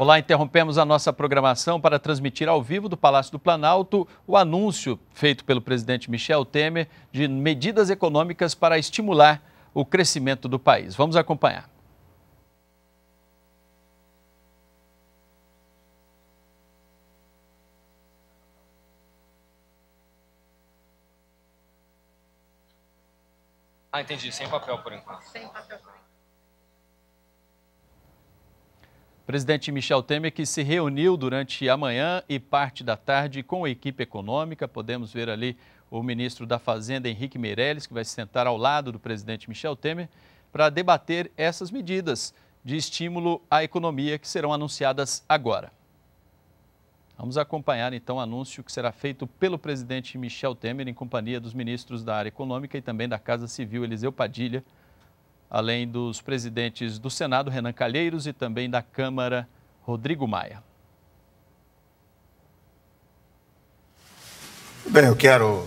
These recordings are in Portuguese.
Olá, interrompemos a nossa programação para transmitir ao vivo do Palácio do Planalto o anúncio feito pelo presidente Michel Temer de medidas econômicas para estimular o crescimento do país. Vamos acompanhar. Ah, entendi. Sem papel por enquanto. Sem papel por enquanto. presidente Michel Temer, que se reuniu durante a manhã e parte da tarde com a equipe econômica. Podemos ver ali o ministro da Fazenda, Henrique Meirelles, que vai se sentar ao lado do presidente Michel Temer para debater essas medidas de estímulo à economia que serão anunciadas agora. Vamos acompanhar então o anúncio que será feito pelo presidente Michel Temer em companhia dos ministros da área econômica e também da Casa Civil Eliseu Padilha além dos presidentes do Senado, Renan Calheiros, e também da Câmara, Rodrigo Maia. Bem, eu quero,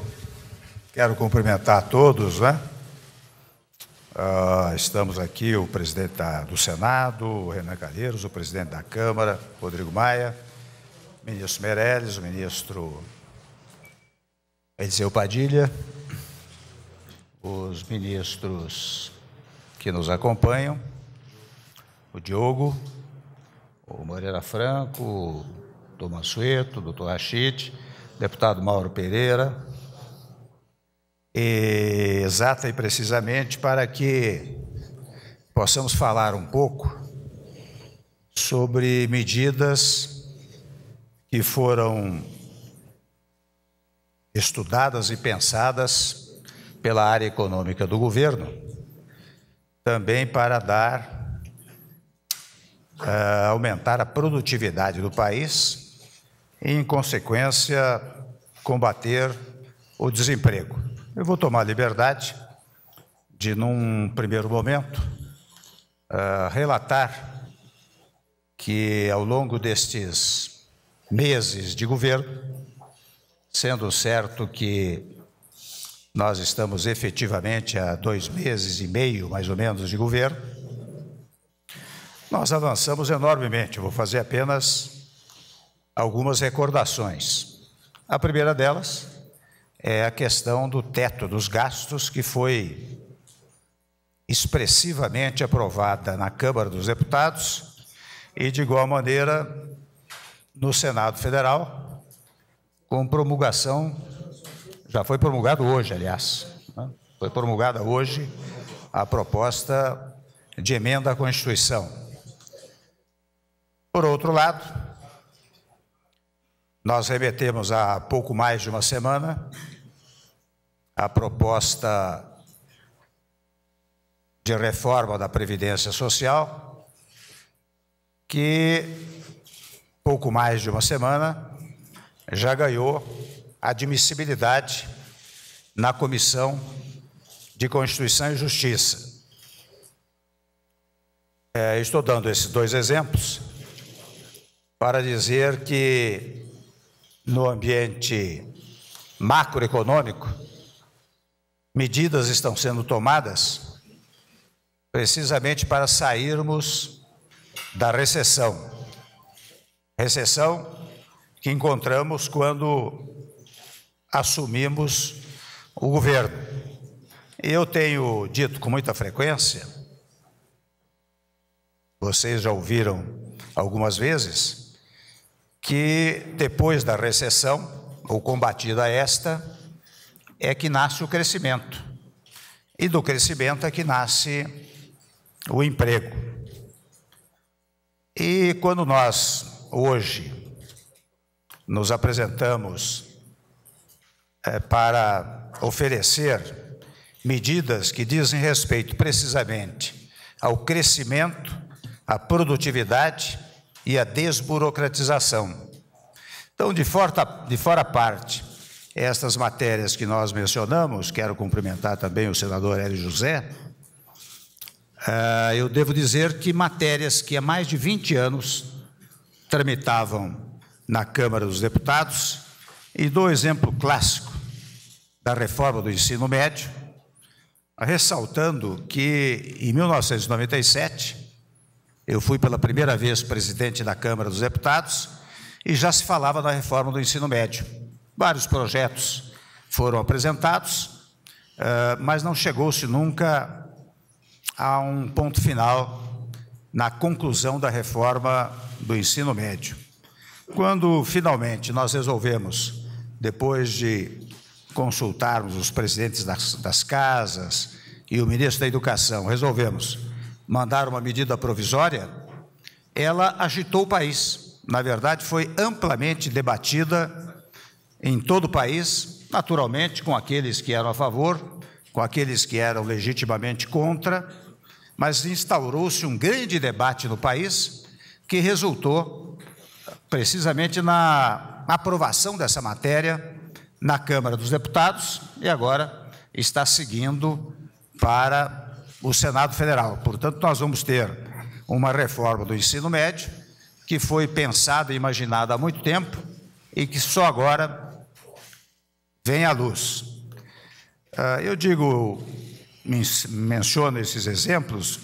quero cumprimentar todos, né? Uh, estamos aqui, o presidente da, do Senado, o Renan Calheiros, o presidente da Câmara, Rodrigo Maia, o ministro Meirelles, o ministro Eliseu Padilha, os ministros que nos acompanham, o Diogo, o Moreira Franco, o Dr. Mansueto, o Dr. Rachid, deputado Mauro Pereira, e, exata e precisamente para que possamos falar um pouco sobre medidas que foram estudadas e pensadas pela área econômica do governo também para dar, uh, aumentar a produtividade do país e, em consequência, combater o desemprego. Eu vou tomar liberdade de, num primeiro momento, uh, relatar que, ao longo destes meses de governo, sendo certo que nós estamos efetivamente há dois meses e meio, mais ou menos, de governo. Nós avançamos enormemente. vou fazer apenas algumas recordações. A primeira delas é a questão do teto dos gastos, que foi expressivamente aprovada na Câmara dos Deputados e, de igual maneira, no Senado Federal, com promulgação já foi promulgado hoje, aliás. Né? Foi promulgada hoje a proposta de emenda à Constituição. Por outro lado, nós remetemos há pouco mais de uma semana a proposta de reforma da Previdência Social, que pouco mais de uma semana já ganhou admissibilidade na Comissão de Constituição e Justiça. É, estou dando esses dois exemplos para dizer que no ambiente macroeconômico, medidas estão sendo tomadas precisamente para sairmos da recessão. Recessão que encontramos quando assumimos o governo. Eu tenho dito com muita frequência, vocês já ouviram algumas vezes, que depois da recessão, ou combatida esta, é que nasce o crescimento. E do crescimento é que nasce o emprego. E quando nós, hoje, nos apresentamos é, para oferecer medidas que dizem respeito precisamente ao crescimento, à produtividade e à desburocratização. Então, de fora, de fora parte, estas matérias que nós mencionamos, quero cumprimentar também o senador Hélio José, eh, eu devo dizer que matérias que há mais de 20 anos tramitavam na Câmara dos Deputados, e dou exemplo clássico da reforma do ensino médio, ressaltando que em 1997 eu fui pela primeira vez presidente da Câmara dos Deputados e já se falava da reforma do ensino médio. Vários projetos foram apresentados, eh, mas não chegou-se nunca a um ponto final na conclusão da reforma do ensino médio. Quando finalmente nós resolvemos, depois de consultarmos os presidentes das, das casas e o ministro da Educação, resolvemos mandar uma medida provisória, ela agitou o país. Na verdade, foi amplamente debatida em todo o país, naturalmente com aqueles que eram a favor, com aqueles que eram legitimamente contra, mas instaurou-se um grande debate no país que resultou precisamente na aprovação dessa matéria na Câmara dos Deputados e agora está seguindo para o Senado Federal. Portanto, nós vamos ter uma reforma do ensino médio que foi pensada e imaginada há muito tempo e que só agora vem à luz. Ah, eu digo, menciono esses exemplos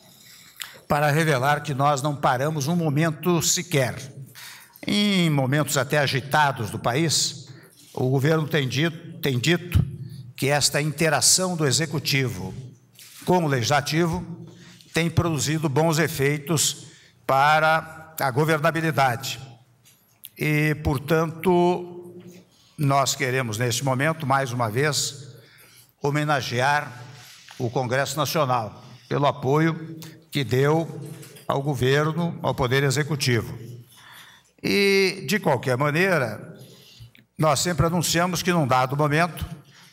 para revelar que nós não paramos um momento sequer. Em momentos até agitados do país, o governo tem dito, tem dito que esta interação do executivo com o legislativo tem produzido bons efeitos para a governabilidade. E, portanto, nós queremos, neste momento, mais uma vez, homenagear o Congresso Nacional pelo apoio que deu ao governo, ao Poder Executivo. E, de qualquer maneira, nós sempre anunciamos que, num dado momento,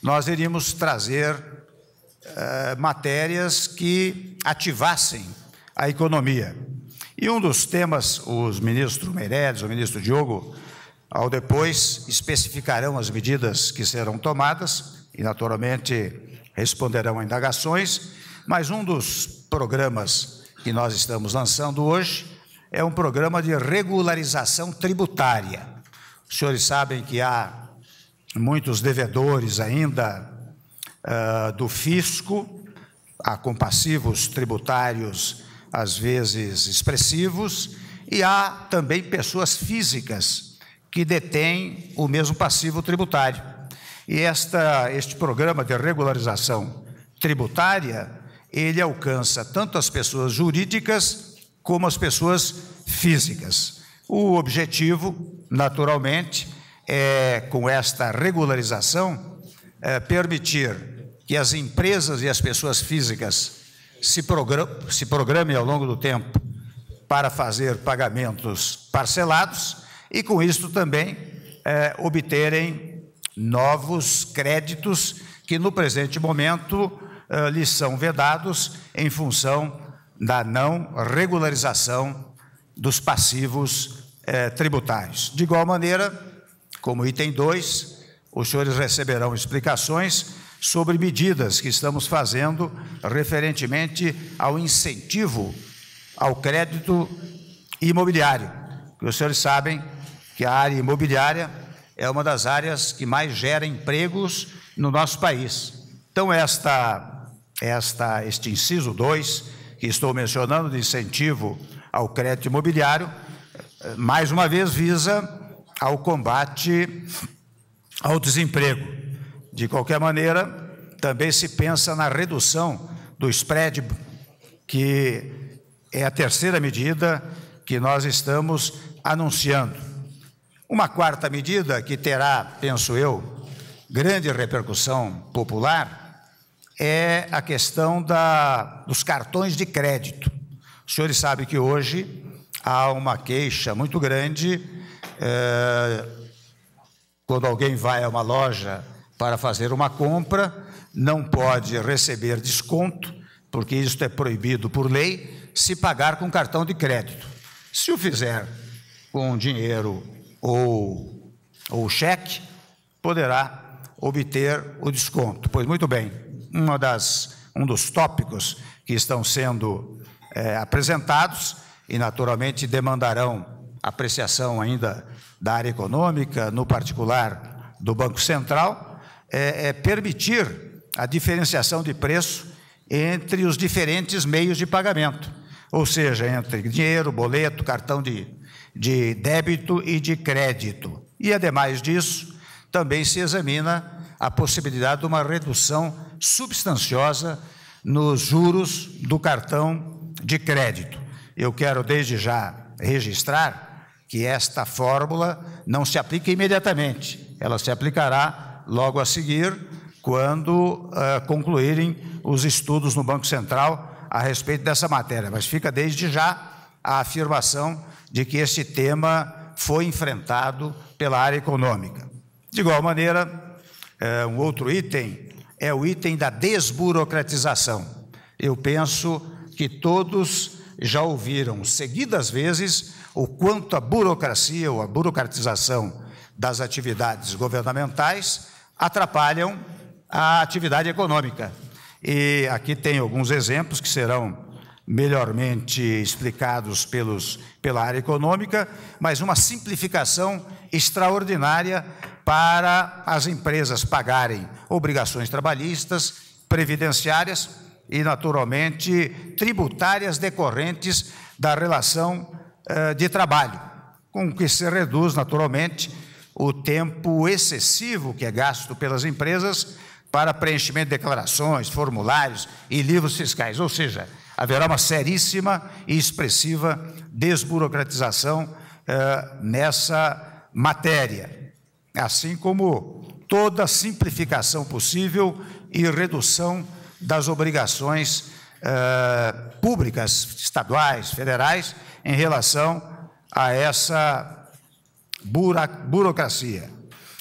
nós iríamos trazer eh, matérias que ativassem a economia. E um dos temas, os ministros Meirelles, o ministro Diogo, ao depois especificarão as medidas que serão tomadas e, naturalmente, responderão a indagações, mas um dos programas que nós estamos lançando hoje é um programa de regularização tributária. Os senhores sabem que há muitos devedores ainda uh, do fisco, há compassivos tributários, às vezes expressivos, e há também pessoas físicas que detêm o mesmo passivo tributário. E esta, este programa de regularização tributária, ele alcança tanto as pessoas jurídicas como as pessoas físicas. O objetivo, naturalmente, é, com esta regularização, é permitir que as empresas e as pessoas físicas se, program se programem ao longo do tempo para fazer pagamentos parcelados e, com isso, também é, obterem novos créditos que, no presente momento, é, lhes são vedados em função da não regularização dos passivos eh, tributários. De igual maneira, como item 2, os senhores receberão explicações sobre medidas que estamos fazendo referentemente ao incentivo ao crédito imobiliário. os senhores sabem que a área imobiliária é uma das áreas que mais gera empregos no nosso país. Então, esta, esta, este inciso 2, que estou mencionando, de incentivo ao crédito imobiliário, mais uma vez visa ao combate ao desemprego. De qualquer maneira, também se pensa na redução do spread, que é a terceira medida que nós estamos anunciando. Uma quarta medida que terá, penso eu, grande repercussão popular é a questão da, dos cartões de crédito. Os senhores sabem que hoje há uma queixa muito grande é, quando alguém vai a uma loja para fazer uma compra, não pode receber desconto, porque isso é proibido por lei, se pagar com cartão de crédito. Se o fizer com dinheiro ou, ou cheque, poderá obter o desconto. Pois muito bem, uma das, um dos tópicos que estão sendo é, apresentados e, naturalmente, demandarão apreciação ainda da área econômica, no particular do Banco Central, é, é permitir a diferenciação de preço entre os diferentes meios de pagamento, ou seja, entre dinheiro, boleto, cartão de, de débito e de crédito. E, ademais disso, também se examina a possibilidade de uma redução substanciosa nos juros do cartão de crédito. Eu quero desde já registrar que esta fórmula não se aplica imediatamente, ela se aplicará logo a seguir, quando uh, concluírem os estudos no Banco Central a respeito dessa matéria. Mas fica desde já a afirmação de que este tema foi enfrentado pela área econômica. De igual maneira, uh, um outro item é o item da desburocratização. Eu penso que todos já ouviram seguidas vezes o quanto a burocracia ou a burocratização das atividades governamentais atrapalham a atividade econômica. E aqui tem alguns exemplos que serão melhormente explicados pelos, pela área econômica, mas uma simplificação extraordinária para as empresas pagarem obrigações trabalhistas, previdenciárias, e, naturalmente, tributárias decorrentes da relação eh, de trabalho, com que se reduz, naturalmente, o tempo excessivo que é gasto pelas empresas para preenchimento de declarações, formulários e livros fiscais. Ou seja, haverá uma seríssima e expressiva desburocratização eh, nessa matéria, assim como toda simplificação possível e redução das obrigações uh, públicas, estaduais, federais, em relação a essa burocracia.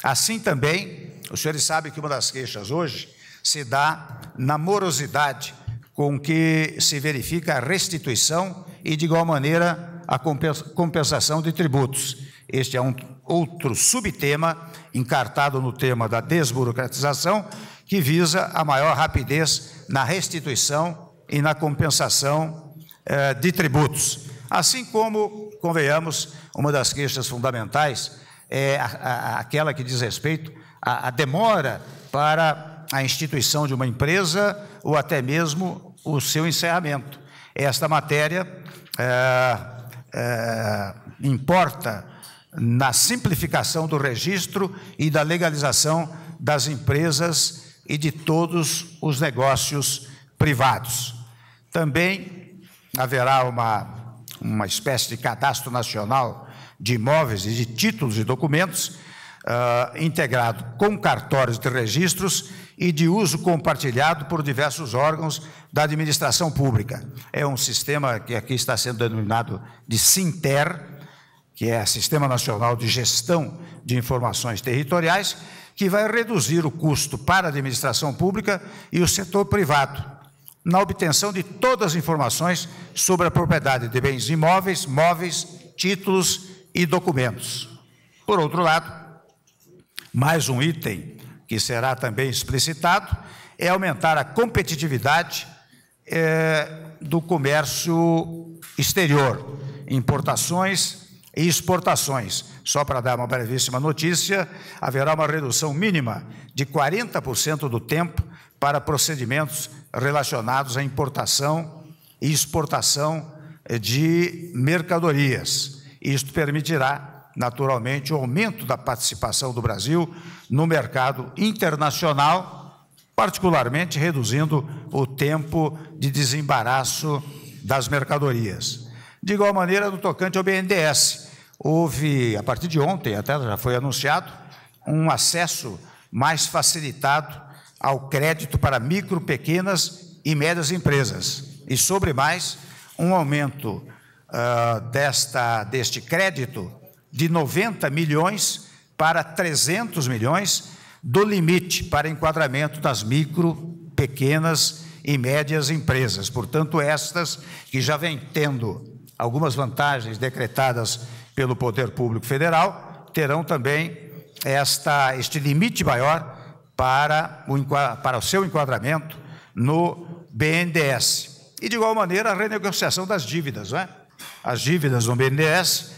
Assim também, os senhores sabem que uma das queixas hoje se dá na morosidade com que se verifica a restituição e, de igual maneira, a compensação de tributos. Este é um outro subtema encartado no tema da desburocratização, que visa a maior rapidez na restituição e na compensação eh, de tributos. Assim como, convenhamos, uma das queixas fundamentais é a, a, aquela que diz respeito à, à demora para a instituição de uma empresa ou até mesmo o seu encerramento. Esta matéria é, é, importa na simplificação do registro e da legalização das empresas e de todos os negócios privados. Também haverá uma, uma espécie de cadastro nacional de imóveis e de títulos e documentos uh, integrado com cartórios de registros e de uso compartilhado por diversos órgãos da administração pública. É um sistema que aqui está sendo denominado de SINTER, que é Sistema Nacional de Gestão de Informações Territoriais, que vai reduzir o custo para a administração pública e o setor privado, na obtenção de todas as informações sobre a propriedade de bens imóveis, móveis, títulos e documentos. Por outro lado, mais um item que será também explicitado é aumentar a competitividade é, do comércio exterior, importações, e exportações. Só para dar uma brevíssima notícia, haverá uma redução mínima de 40% do tempo para procedimentos relacionados à importação e exportação de mercadorias. Isto permitirá, naturalmente, o aumento da participação do Brasil no mercado internacional, particularmente reduzindo o tempo de desembaraço das mercadorias. De igual maneira, no tocante ao BNDES, houve, a partir de ontem, até já foi anunciado, um acesso mais facilitado ao crédito para micro, pequenas e médias empresas. E, sobre mais, um aumento uh, desta, deste crédito de 90 milhões para 300 milhões do limite para enquadramento das micro, pequenas e médias empresas. Portanto, estas que já vêm tendo algumas vantagens decretadas pelo Poder Público Federal terão também esta, este limite maior para o, para o seu enquadramento no BNDES. E, de igual maneira, a renegociação das dívidas. Não é? As dívidas no BNDES,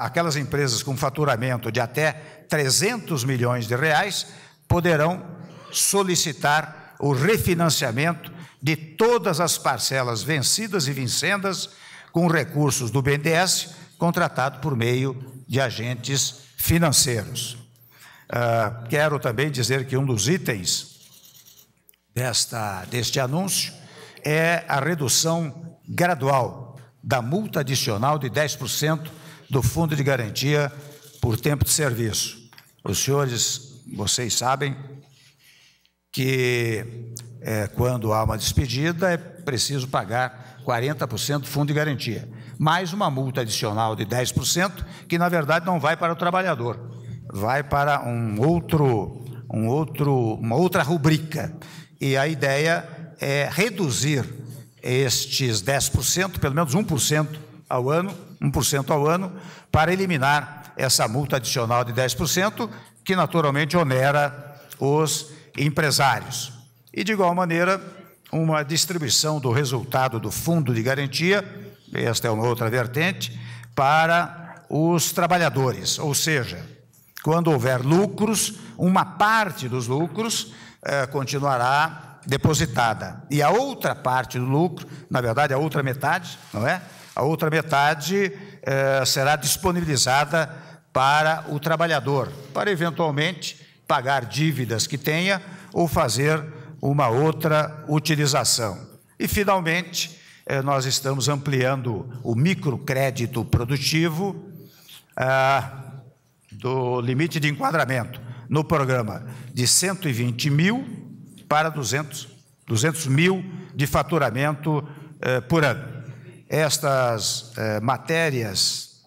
aquelas empresas com faturamento de até 300 milhões de reais poderão solicitar o refinanciamento de todas as parcelas vencidas e vincendas com recursos do BNDES, contratado por meio de agentes financeiros. Uh, quero também dizer que um dos itens desta, deste anúncio é a redução gradual da multa adicional de 10% do Fundo de Garantia por Tempo de Serviço. Os senhores, vocês sabem que é, quando há uma despedida é preciso pagar 40% do fundo de garantia, mais uma multa adicional de 10%, que na verdade não vai para o trabalhador, vai para um outro, um outro, uma outra rubrica. E a ideia é reduzir estes 10%, pelo menos 1% ao ano, 1% ao ano, para eliminar essa multa adicional de 10%, que naturalmente onera os empresários. E de igual maneira, uma distribuição do resultado do fundo de garantia, esta é uma outra vertente, para os trabalhadores, ou seja, quando houver lucros, uma parte dos lucros eh, continuará depositada. E a outra parte do lucro, na verdade, a outra metade, não é? A outra metade eh, será disponibilizada para o trabalhador, para eventualmente pagar dívidas que tenha ou fazer uma outra utilização. E, finalmente, eh, nós estamos ampliando o microcrédito produtivo ah, do limite de enquadramento no programa de 120 mil para 200, 200 mil de faturamento eh, por ano. Estas eh, matérias,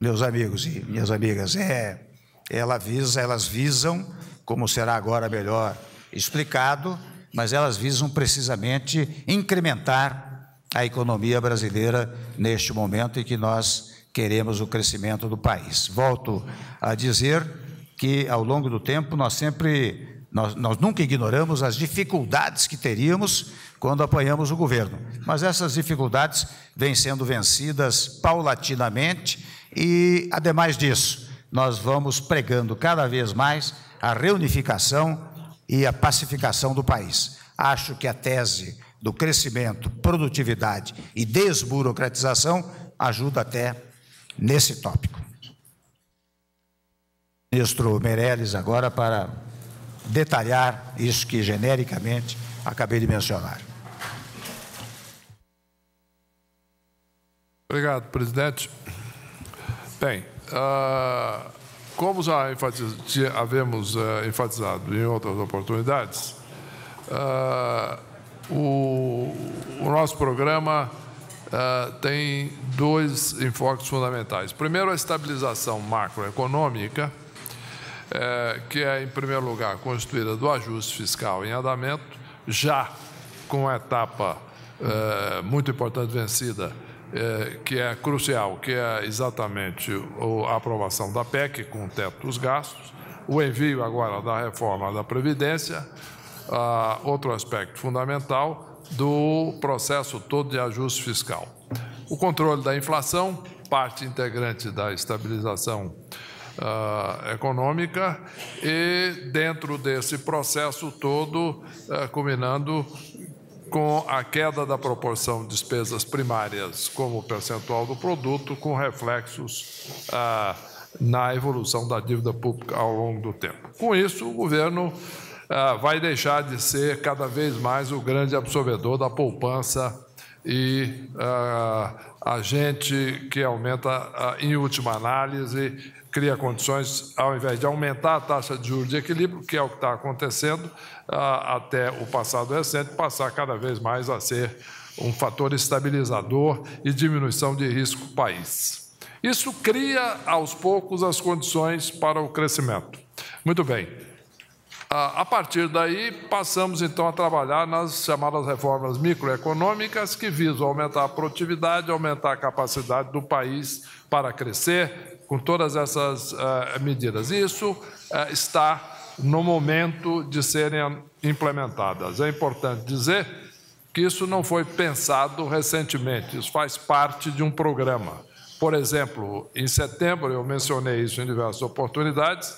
meus amigos e minhas amigas, é, ela visa, elas visam, como será agora melhor explicado, mas elas visam precisamente incrementar a economia brasileira neste momento em que nós queremos o crescimento do país. Volto a dizer que, ao longo do tempo, nós sempre, nós, nós nunca ignoramos as dificuldades que teríamos quando apanhamos o governo, mas essas dificuldades vêm sendo vencidas paulatinamente e, ademais disso, nós vamos pregando cada vez mais a reunificação e a pacificação do país. Acho que a tese do crescimento, produtividade e desburocratização ajuda até nesse tópico. Ministro Meirelles, agora para detalhar isso que genericamente acabei de mencionar. Obrigado, presidente. Bem, uh como já havemos eh, enfatizado em outras oportunidades, eh, o, nosso programa eh, tem dois enfoques fundamentais. Primeiro, a estabilização macroeconômica, que é, em primeiro lugar, constituída do ajuste fiscal em andamento, já com a etapa muito importante vencida, é, que é crucial, que é exatamente a aprovação da PEC com o teto dos gastos, o envio agora da reforma da Previdência, ah, outro aspecto fundamental do processo todo de ajuste fiscal. O controle da inflação, parte integrante da estabilização ah, econômica e dentro desse processo todo, uh, eh, combinando com a queda da proporção de despesas primárias como percentual do produto, com reflexos ah, na evolução da dívida pública ao longo do tempo. Com isso, o governo ah, vai deixar de ser cada vez mais o grande absorvedor da poupança e ah, agente que aumenta, ah, em última análise, cria condições, ao invés de aumentar a taxa de juros de equilíbrio, que é o que está acontecendo ah, até o passado recente, passar cada vez mais a ser um fator estabilizador e diminuição de risco país. Isso cria, aos poucos, as condições para o crescimento. Muito bem. Ah, a partir daí, passamos então a trabalhar nas chamadas reformas microeconômicas que visam aumentar a produtividade, aumentar a capacidade do país para crescer, com todas essas uh, medidas. Isso uh, está no momento de serem implementadas. É importante dizer que isso não foi pensado recentemente, isso faz parte de um programa. Por exemplo, em setembro, eu mencionei isso em diversas oportunidades,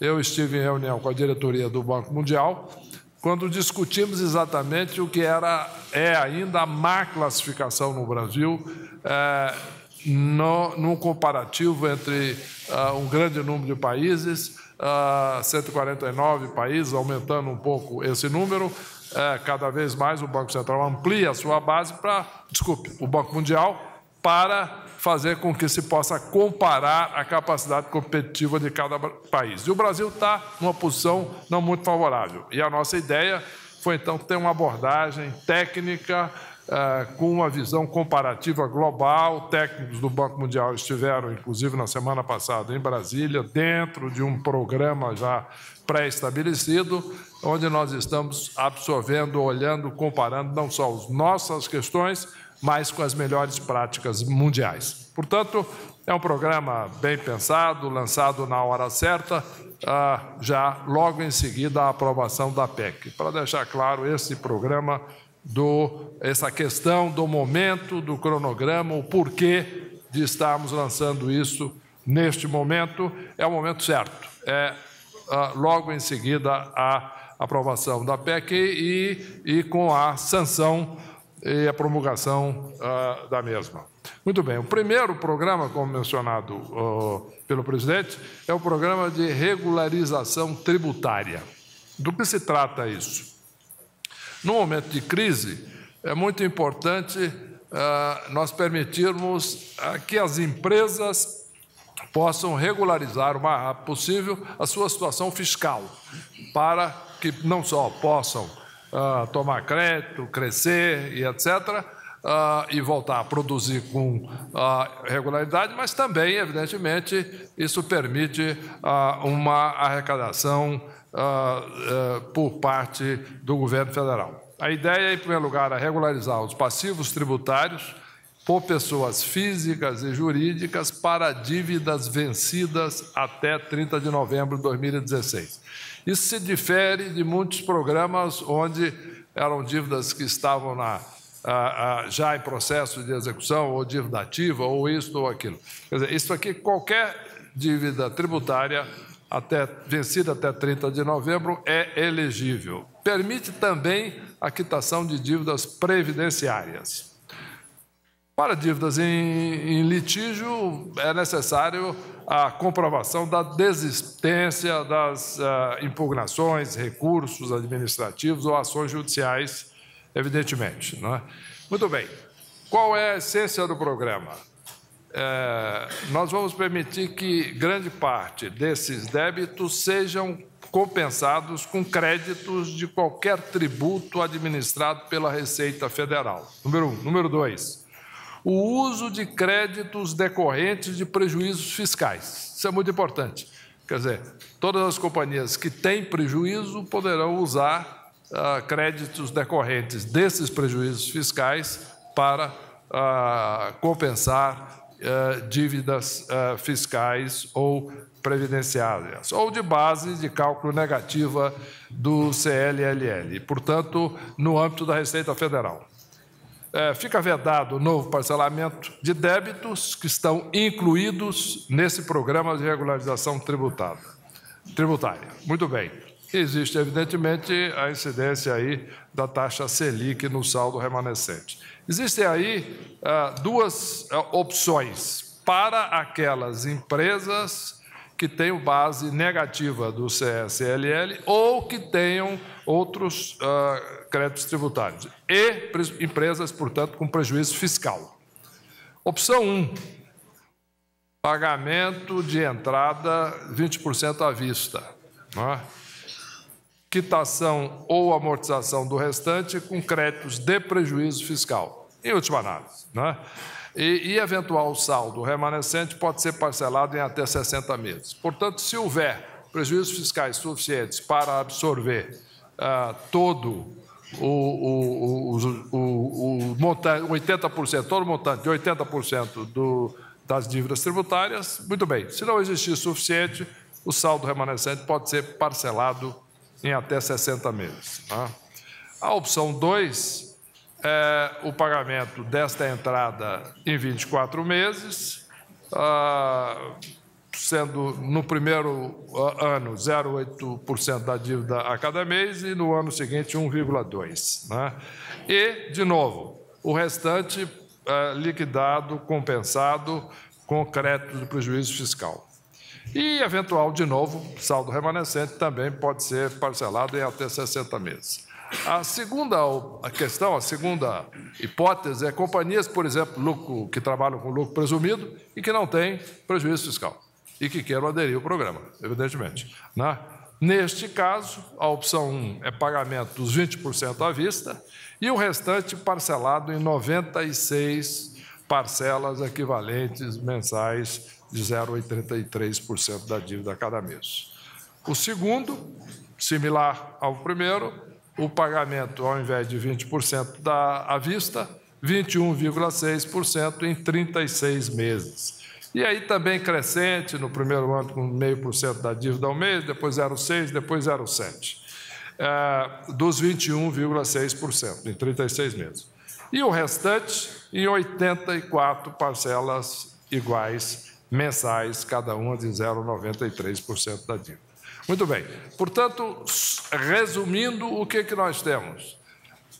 eu estive em reunião com a diretoria do Banco Mundial, quando discutimos exatamente o que era, é ainda a má classificação no Brasil. Eh, no, num comparativo entre uh, um grande número de países, uh, ah, 149 países, aumentando um pouco esse número, uh, cada vez mais o Banco Central amplia a sua base para, desculpe, o Banco Mundial, para fazer com que se possa comparar a capacidade competitiva de cada país. E o Brasil está numa posição não muito favorável. E a nossa ideia foi, então, ter uma abordagem técnica, é, com uma visão comparativa global. Técnicos do Banco Mundial estiveram, inclusive, na semana passada em Brasília, dentro de um programa já pré-estabelecido, onde nós estamos absorvendo, olhando, comparando não só as nossas questões, mas com as melhores práticas mundiais. Portanto, é um programa bem pensado, lançado na hora certa, é, já logo em seguida à aprovação da PEC. Para deixar claro, esse programa do essa questão do momento, do cronograma, o porquê de estarmos lançando isso neste momento, é o momento certo. É ah, logo em seguida a aprovação da PEC e, e com a sanção e a promulgação uh, da mesma. Muito bem, o primeiro programa, como mencionado uh, pelo presidente, é o programa de regularização tributária. Do que se trata isso? No momento de crise, é muito importante ah, nós permitirmos ah, que as empresas possam regularizar o mais rápido possível a sua situação fiscal, para que não só possam ah, tomar crédito, crescer e etc., Uh, e voltar a produzir com uh, regularidade, mas também, evidentemente, isso permite uh, uma arrecadação uh, uh, por parte do governo federal. A ideia, é, em primeiro lugar, é regularizar os passivos tributários por pessoas físicas e jurídicas para dívidas vencidas até 30 de novembro de 2016. Isso se difere de muitos programas onde eram dívidas que estavam na, ah, ah, já em processo de execução, ou dívida ativa, ou isso ou aquilo. Quer dizer, isso aqui, qualquer dívida tributária até, vencida até 30 de novembro, é elegível. Permite também a quitação de dívidas previdenciárias. Para dívidas em, em, litígio, é necessário a comprovação da desistência das uh, impugnações, recursos administrativos ou ações judiciais, evidentemente. É? Muito bem. Qual é a essência do programa? é, nós vamos permitir que grande parte desses débitos sejam compensados com créditos de qualquer tributo administrado pela Receita Federal. Número um. Número dois, o uso de créditos decorrentes de prejuízos fiscais. Isso é muito importante. Quer dizer, todas as companhias que têm prejuízo poderão usar ah, créditos decorrentes desses prejuízos fiscais para ah, compensar eh, dívidas eh, fiscais ou previdenciárias, ou de base de cálculo negativa do CLLL, portanto, no âmbito da Receita Federal. Eh, fica vedado o novo parcelamento de débitos que estão incluídos nesse programa de regularização tributada, tributária. Muito bem. Existe, evidentemente, a incidência aí da taxa Selic no saldo remanescente. Existem aí ah, duas ah, opções para aquelas empresas que tenham base negativa do CSLL ou que tenham outros ah, créditos tributários e empresas, portanto, com prejuízo fiscal. Opção 1, um, pagamento de entrada 20% à vista. Não é? quitação ou amortização do restante com créditos de prejuízo fiscal, em última análise. Né? E, e eventual saldo remanescente pode ser parcelado em até 60 meses. Portanto, se houver prejuízos fiscais suficientes para absorver ah, todo o, o, o, o, o montante, 80%, todo o montante de 80% do, das dívidas tributárias, muito bem. Se não existir suficiente, o saldo remanescente pode ser parcelado em até 60 meses. Tá? A opção 2 é o pagamento desta entrada em 24 meses, ah, sendo no primeiro ah, ano 0,8% da dívida a cada mês e no ano seguinte 1,2%. Né? E, de novo, o restante eh, liquidado, compensado com crédito de prejuízo fiscal. E eventual, de novo, saldo remanescente também pode ser parcelado em até 60 meses. A segunda a questão, a segunda hipótese é companhias, por exemplo, lucro, que trabalham com lucro presumido e que não têm prejuízo fiscal e que queiram aderir ao programa, evidentemente. Né? Neste caso, a opção 1 é pagamento dos 20% à vista e o restante parcelado em 96 parcelas equivalentes mensais de 0,83% da dívida a cada mês. O segundo, similar ao primeiro, o pagamento, ao invés de 20% da, à vista, 21,6% em 36 meses. E aí também crescente, no primeiro ano com 0,5% da dívida ao mês, depois 0,6%, depois 0,7%, é, dos 21,6% em 36 meses. E o restante em 84 parcelas iguais mensais, cada uma de 0,93% da dívida. Muito bem, portanto, resumindo, o que, é que nós temos?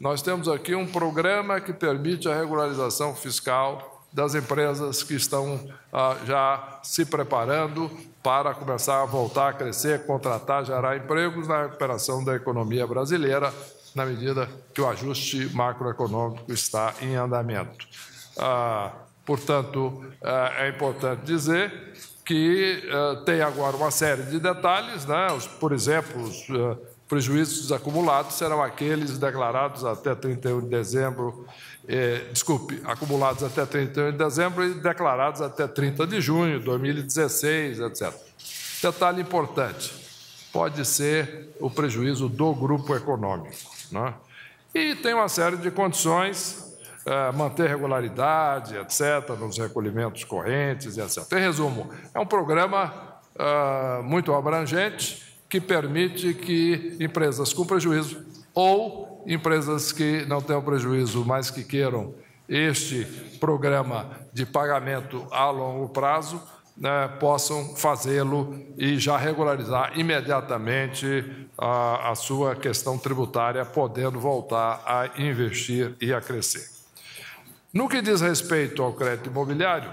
Nós temos aqui um programa que permite a regularização fiscal das empresas que estão ah, já se preparando para começar a voltar a crescer, contratar, gerar empregos na recuperação da economia brasileira, na medida que o ajuste macroeconômico está em andamento. Ah, Portanto, eh, é importante dizer que eh, tem agora uma série de detalhes, né? por exemplo, os eh, prejuízos acumulados serão aqueles declarados até 31 de dezembro, desculpe, acumulados até 31 de dezembro e declarados até 30 de junho de 2016, etc. Detalhe importante, pode ser o prejuízo do grupo econômico. Né? E tem uma série de condições é, manter regularidade, etc., nos recolhimentos correntes, etc. Em resumo, é um programa uh, muito abrangente que permite que empresas com prejuízo ou empresas que não tenham prejuízo, mas que queiram este programa de pagamento a longo prazo, né, possam fazê-lo e já regularizar imediatamente a, a sua questão tributária, podendo voltar a investir e a crescer. No que diz respeito ao crédito imobiliário,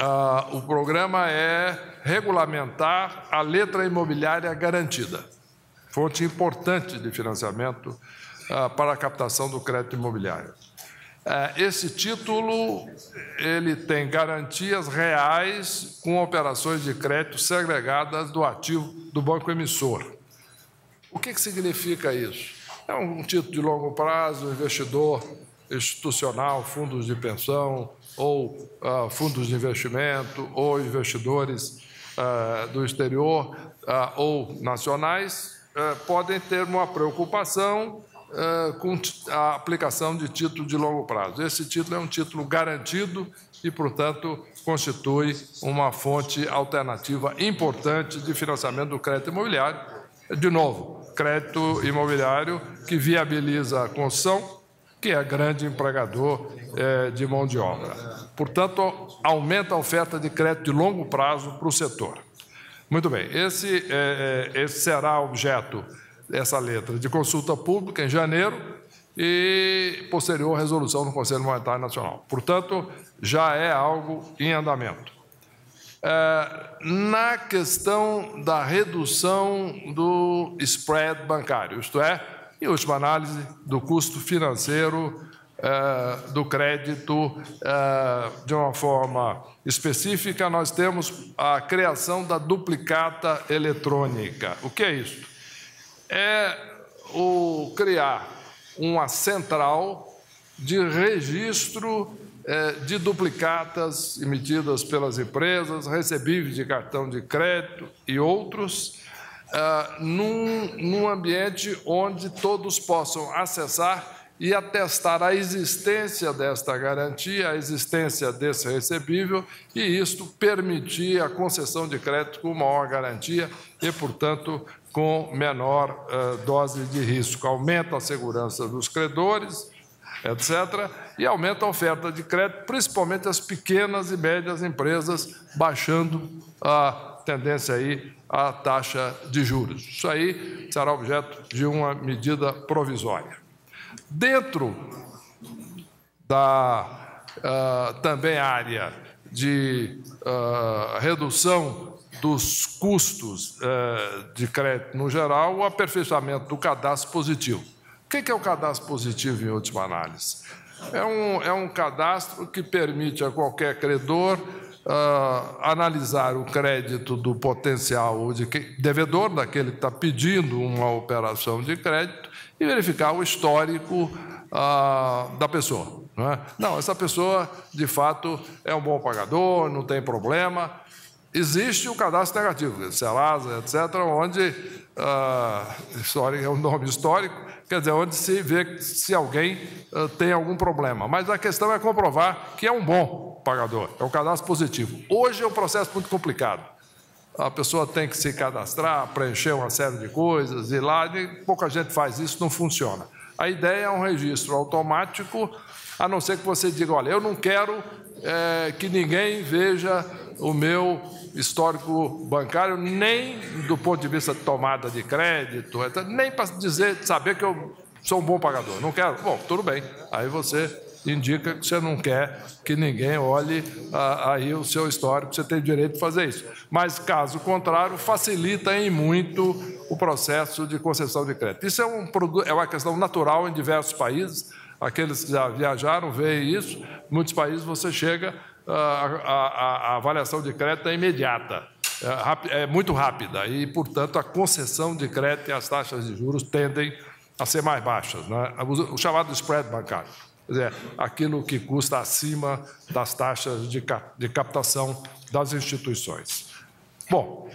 ah, o programa é regulamentar a letra imobiliária garantida, fonte importante de financiamento ah, para a captação do crédito imobiliário. Ah, esse título ele tem garantias reais com operações de crédito segregadas do ativo do banco emissor. O que, que significa isso? É um título de longo prazo, o investidor institucional, fundos de pensão, ou uh, fundos de investimento, ou investidores uh, do exterior uh, ou nacionais, podem ter uma preocupação com a aplicação de título de longo prazo. Esse título é um título garantido e, portanto, constitui uma fonte alternativa importante de financiamento do crédito imobiliário. De novo, crédito imobiliário que viabiliza a construção, que é grande empregador é, de mão de obra. Portanto, aumenta a oferta de crédito de longo prazo para o setor. Muito bem, esse, é, é, esse será objeto, dessa letra, de consulta pública em janeiro e posterior resolução no Conselho Monetário Nacional. Portanto, já é algo em andamento. É, na questão da redução do spread bancário, isto é, e última análise do custo financeiro eh, do crédito eh, de uma forma específica, nós temos a criação da duplicata eletrônica. O que é isso? É o criar uma central de registro eh, de duplicatas emitidas pelas empresas, recebíveis de cartão de crédito e outros, uh, num, num ambiente onde todos possam acessar e atestar a existência desta garantia, a existência desse recebível, e isto permitir a concessão de crédito com maior garantia e, portanto, com menor uh, dose de risco. Aumenta a segurança dos credores, etc., e aumenta a oferta de crédito, principalmente as pequenas e médias empresas, baixando a tendência aí a taxa de juros. Isso aí será objeto de uma medida provisória. Dentro da uh, também área de uh, redução dos custos uh, de crédito no geral, o aperfeiçoamento do cadastro positivo. O que é o cadastro positivo, em última análise? É um, é um cadastro que permite a qualquer credor uh, analisar o crédito do potencial de que, devedor, daquele que está pedindo uma operação de crédito, e verificar o histórico uh, da pessoa. Não, é? não, essa pessoa, de fato, é um bom pagador, não tem problema. Existe o cadastro negativo, Serasa, etc., onde uh, histórico, é um nome histórico, quer dizer, onde se vê se alguém uh, tem algum problema. Mas a questão é comprovar que é um bom pagador, é um cadastro positivo. Hoje é um processo muito complicado. A pessoa tem que se cadastrar, preencher uma série de coisas, ir lá, e pouca gente faz isso, não funciona. A ideia é um registro automático, a não ser que você diga, olha, eu não quero é, que ninguém veja o meu histórico bancário, nem do ponto de vista de tomada de crédito, nem para dizer, saber que eu sou um bom pagador. Não quero? Bom, tudo bem. Aí você indica que você não quer que ninguém olhe aí o seu histórico, você tem direito de fazer isso. Mas, caso contrário, facilita em muito o processo de concessão de crédito. Isso é, um, é uma questão natural em diversos países. Aqueles que já viajaram veem isso. Em muitos países você chega ah, a, a, a avaliação de crédito é imediata, é, é muito rápida e, portanto, a concessão de crédito e as taxas de juros tendem a ser mais baixas, né? o chamado spread bancário, quer dizer, aquilo que custa acima das taxas de, de captação das instituições. Bom,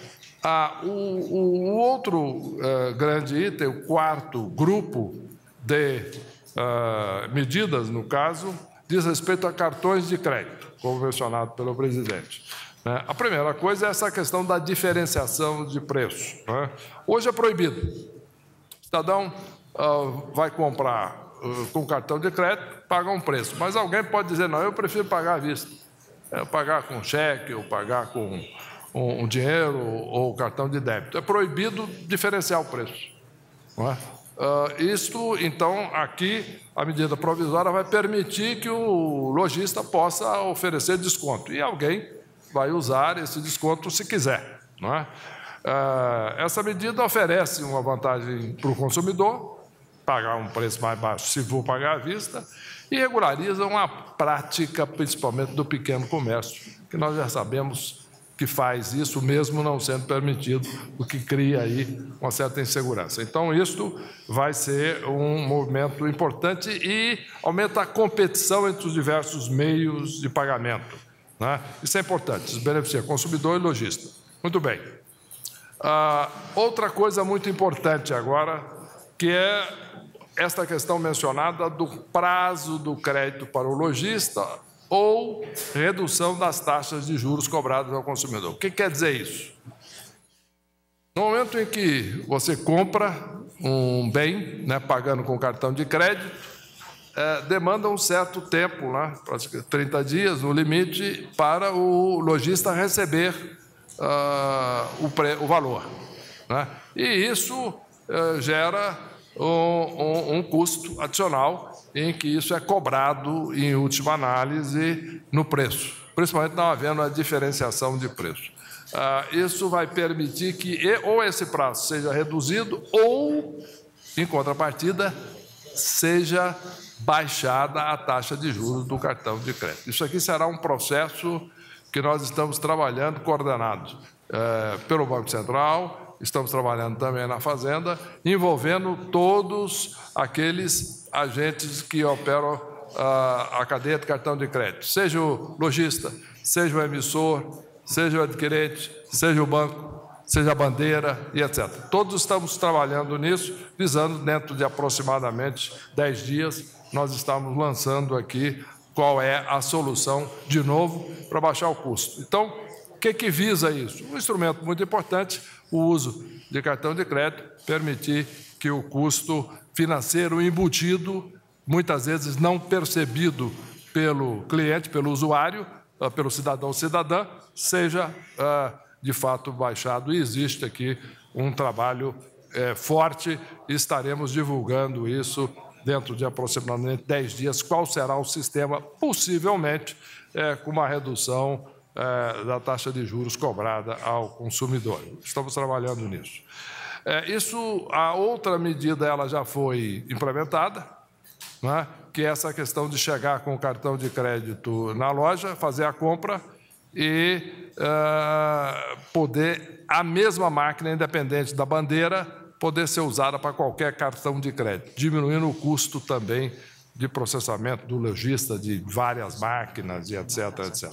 o, o, outro é, grande item, o quarto grupo de é, medidas, no caso, diz respeito a cartões de crédito como mencionado pelo presidente. Né? A primeira coisa é essa questão da diferenciação de preço. Né? Hoje é proibido. O cidadão ah, vai comprar ah, com cartão de crédito, paga um preço, mas alguém pode dizer: não, eu prefiro pagar à vista. É, pagar com cheque ou pagar com um dinheiro ou cartão de débito. É proibido diferenciar o preço. Não é? Uh, isto, então, aqui, a medida provisória vai permitir que o lojista possa oferecer desconto. E alguém vai usar esse desconto se quiser. Não é? Uh, essa medida oferece uma vantagem para o consumidor, pagar um preço mais baixo se for pagar à vista, e regulariza uma prática, principalmente do pequeno comércio, que nós já sabemos que faz isso, mesmo não sendo permitido, o que cria aí uma certa insegurança. Então, isto vai ser um movimento importante e aumenta a competição entre os diversos meios de pagamento. Né? Isso é importante, isso beneficia consumidor e lojista. Muito bem. Ah, outra coisa muito importante agora, que é esta questão mencionada do prazo do crédito para o lojista ou redução das taxas de juros cobradas ao consumidor. O que quer dizer isso? No momento em que você compra um bem, né, pagando com cartão de crédito, é, demanda um certo tempo, né, 30 dias no limite, para o lojista receber uh, o, o, valor. Né? E isso uh, gera um, um, um custo adicional em que isso é cobrado, em última análise, no preço, principalmente não havendo a diferenciação de preço. Ah, isso vai permitir que ou esse prazo seja reduzido ou, em contrapartida, seja baixada a taxa de juros do cartão de crédito. Isso aqui será um processo que nós estamos trabalhando coordenado eh, pelo Banco Central, estamos trabalhando também na Fazenda, envolvendo todos aqueles agentes que operam a, ah, a cadeia de cartão de crédito, seja o lojista, seja o emissor, seja o adquirente, seja o banco, seja a bandeira e etc. Todos estamos trabalhando nisso, visando dentro de aproximadamente 10 dias, nós estamos lançando aqui qual é a solução, de novo, para baixar o custo. Então, o que, que visa isso? Um instrumento muito importante, o uso de cartão de crédito, permitir que o custo financeiro embutido, muitas vezes não percebido pelo cliente, pelo usuário, ah, pelo cidadão ou cidadã, seja ah, de fato baixado. E existe aqui um trabalho eh, forte, estaremos divulgando isso dentro de aproximadamente 10 dias, qual será o sistema, possivelmente é, com uma redução eh, da taxa de juros cobrada ao consumidor. Estamos trabalhando nisso. É, isso, a outra medida, ela já foi implementada, né? que é essa questão de chegar com o cartão de crédito na loja, fazer a compra e é, poder, a mesma máquina, independente da bandeira, poder ser usada para qualquer cartão de crédito, diminuindo o custo também de processamento do lojista de várias máquinas e etc, etc.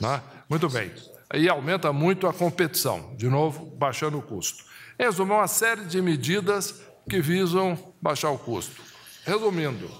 Né? Muito bem. E aumenta muito a competição, de novo, baixando o custo. Em resumo, uma série de medidas que visam baixar o custo. Resumindo,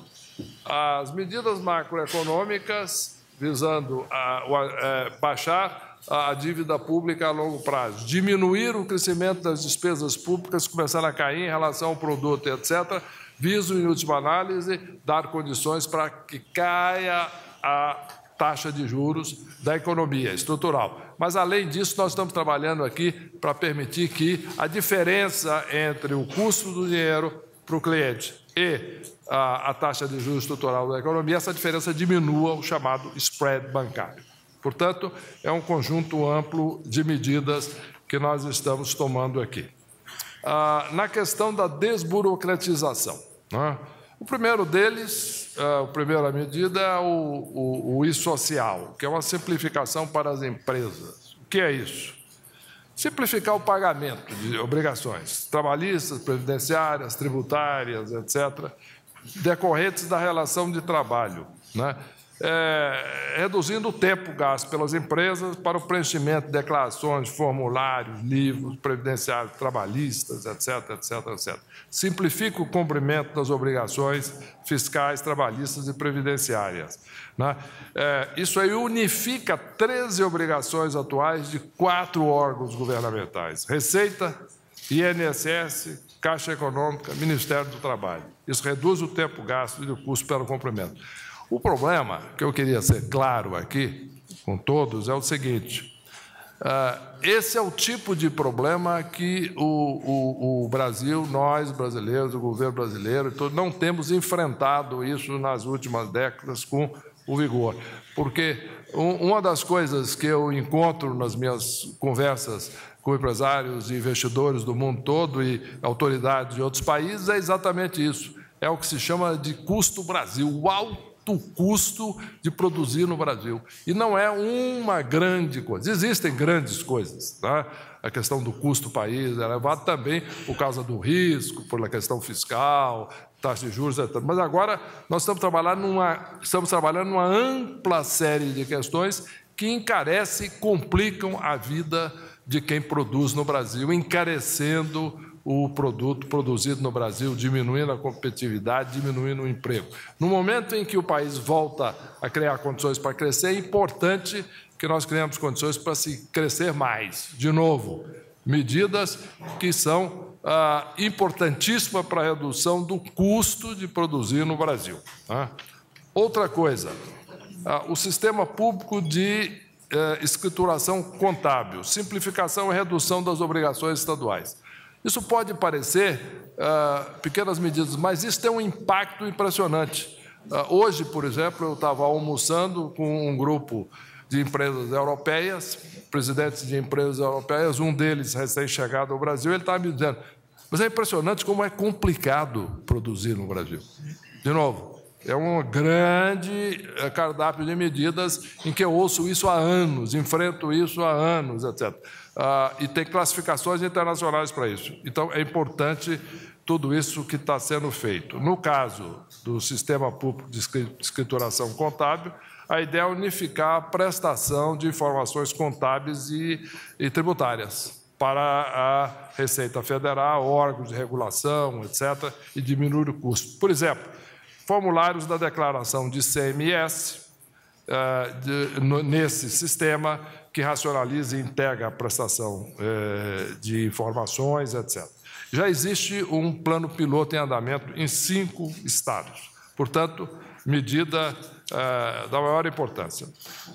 as medidas macroeconômicas visando a, a, é, a baixar a dívida pública a longo prazo, diminuir o crescimento das despesas públicas, começando a cair em relação ao produto, etc., visam, em última análise, dar condições para que caia a taxa de juros da economia estrutural. Mas, além disso, nós estamos trabalhando aqui para permitir que a diferença entre o custo do dinheiro para o cliente e a, a taxa de juros estrutural da economia, essa diferença diminua o chamado spread bancário. Portanto, é um conjunto amplo de medidas que nós estamos tomando aqui. Ah, na questão da desburocratização, né? O primeiro deles, a é, primeira medida, é o, o, o e-social, que é uma simplificação para as empresas. O que é isso? Simplificar o pagamento de obrigações trabalhistas, previdenciárias, tributárias, etc., decorrentes da relação de trabalho. Né? é, reduzindo o tempo gasto pelas empresas para o preenchimento de declarações, formulários, livros, previdenciários, trabalhistas, etc., etc., etc. Simplifica o cumprimento das obrigações fiscais, trabalhistas e previdenciárias. Né? É, isso aí unifica 13 obrigações atuais de quatro órgãos governamentais: Receita, INSS, Caixa Econômica, Ministério do Trabalho. Isso reduz o tempo gasto e o custo pelo cumprimento. O problema que eu queria ser claro aqui com todos é o seguinte: ah, esse é o tipo de problema que o, o, o Brasil, nós brasileiros, o governo brasileiro, todo, não temos enfrentado isso nas últimas décadas com o vigor. Porque uma das coisas que eu encontro nas minhas conversas com empresários e investidores do mundo todo e autoridades de outros países é exatamente isso. É o que se chama de custo Brasil, o alto o custo de produzir no Brasil. E não é uma grande coisa. Existem grandes coisas. Tá? A questão do custo país é elevado também por causa do risco, por questão fiscal, taxa de juros, etc. Mas agora nós estamos trabalhando numa, estamos trabalhando numa ampla série de questões que encarecem e complicam a vida de quem produz no Brasil, encarecendo o produto produzido no Brasil, diminuindo a competitividade, diminuindo o emprego. No momento em que o país volta a criar condições para crescer, é importante que nós criemos condições para se crescer mais. De novo, medidas que são ah, importantíssimas para a redução do custo de produzir no Brasil. Tá? Outra coisa, ah, o sistema público de eh, escrituração contábil, simplificação e redução das obrigações estaduais. Isso pode parecer uh, pequenas medidas, mas isso tem um impacto impressionante. Uh, hoje, por exemplo, eu estava almoçando com um grupo de empresas europeias, presidentes de empresas europeias, um deles recém-chegado ao Brasil, ele estava me dizendo, mas é impressionante como é complicado produzir no Brasil. De novo, é um grande eh, cardápio de medidas em que eu ouço isso há anos, enfrento isso há anos, etc ah, e tem classificações internacionais para isso. Então, é importante tudo isso que está sendo feito. No caso do Sistema Público de Escrituração Contábil, a ideia é unificar a prestação de informações contábeis e, e tributárias para a Receita Federal, órgãos de regulação, etc., e diminuir o custo. Por exemplo, formulários da declaração de CMS, Uh, eh, de, no, nesse sistema, que racionaliza e integra a prestação é, de informações, etc. Já existe um plano piloto em andamento em cinco estados. Portanto, medida é, da maior importância.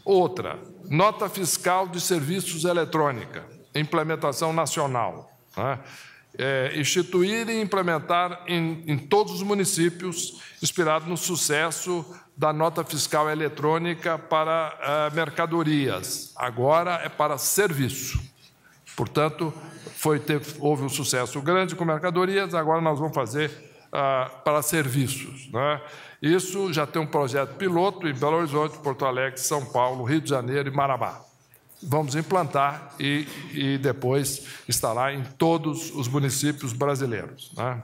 Outra, nota fiscal de serviços eletrônica, implementação nacional. Né? É, instituir e implementar em, em, todos os municípios, inspirado no sucesso da nota fiscal eletrônica para uh, mercadorias, agora é para serviço. Portanto, foi, houve um sucesso grande com mercadorias, agora nós vamos fazer uh, para serviços. Né? Isso já tem um projeto piloto em Belo Horizonte, Porto Alegre, São Paulo, Rio de Janeiro e Marabá. Vamos implantar e, e depois estará em todos os municípios brasileiros. Né?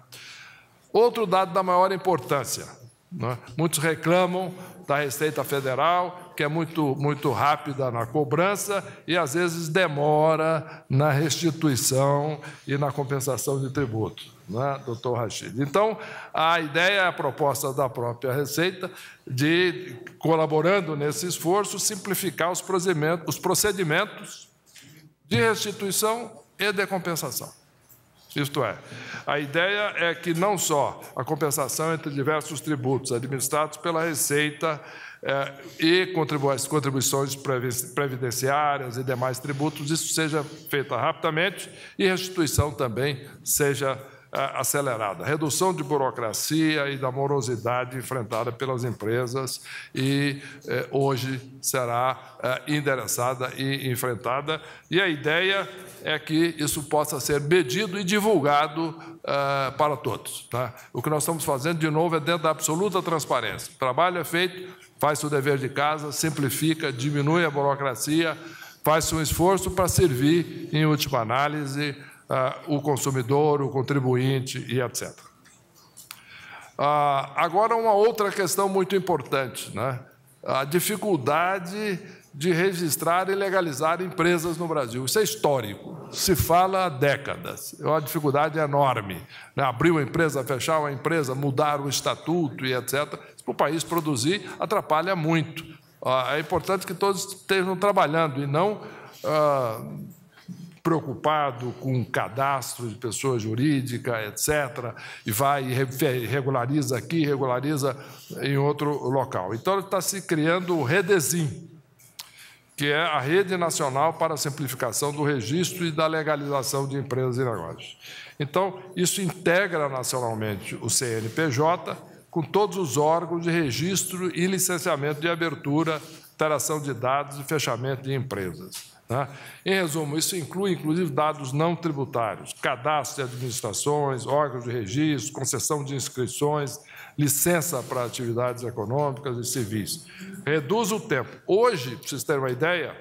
Outro dado da maior importância: né? Muitos reclamam da Receita Federal, que é muito, muito rápida na cobrança e às vezes demora na restituição e na compensação de tributo, né, doutor Rachid? Então, a ideia, é a proposta da própria Receita, de, colaborando nesse esforço, simplificar os procedimentos, os procedimentos de restituição e de compensação. Isto é, a ideia é que não só a compensação entre diversos tributos administrados pela Receita eh, e contribuições previdenciárias e demais tributos, isso seja feita rapidamente e restituição também seja eh, acelerada. Redução de burocracia e da morosidade enfrentada pelas empresas e eh, hoje será eh, endereçada e enfrentada. E a ideia é que isso possa ser medido e divulgado uh, para todos. Tá? O que nós estamos fazendo, de novo, é dentro da absoluta transparência. O trabalho é feito, faz o dever de casa, simplifica, diminui a burocracia, faz um esforço para servir, em última análise, uh, o consumidor, o contribuinte e etc. Uh, ah, agora, uma outra questão muito importante, né? a dificuldade de registrar e legalizar empresas no Brasil. Isso é histórico, se fala há décadas. É uma dificuldade enorme. Né? Abrir uma empresa, fechar uma empresa, mudar o estatuto e etc. Para o país produzir, atrapalha muito. Ah, é importante que todos estejam trabalhando e não ah, preocupado com cadastro de pessoa jurídica, etc., e vai e regulariza aqui, regulariza em outro local. Então, está se criando o redesim que é a Rede Nacional para a Simplificação do Registro e da Legalização de Empresas e Negócios. Então, isso integra nacionalmente o CNPJ com todos os órgãos de registro e licenciamento de abertura, alteração de dados e fechamento de empresas. Né? Em resumo, isso inclui, inclusive, dados não tributários, cadastro de administrações, órgãos de registro, concessão de inscrições, licença para atividades econômicas e civis. Reduz o tempo. Hoje, para vocês terem uma ideia,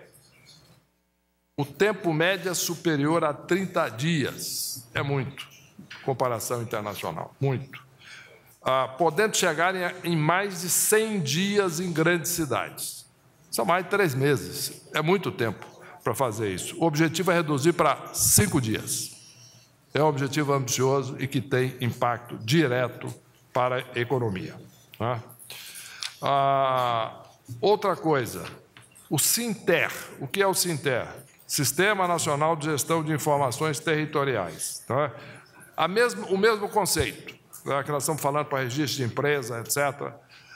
o tempo médio é superior a 30 dias. É muito, comparação internacional, muito. Ah, podendo chegar em, em mais de 100 dias em grandes cidades. São mais de três meses, é muito tempo para fazer isso. O objetivo é reduzir para cinco dias. É um objetivo ambicioso e que tem impacto direto para a economia. Né? Ah, outra coisa, o Sinter. O que é o Sinter? Sistema Nacional de Gestão de Informações Territoriais. Tá? A mesmo, o mesmo conceito né, que nós estamos falando para registro de empresa, etc.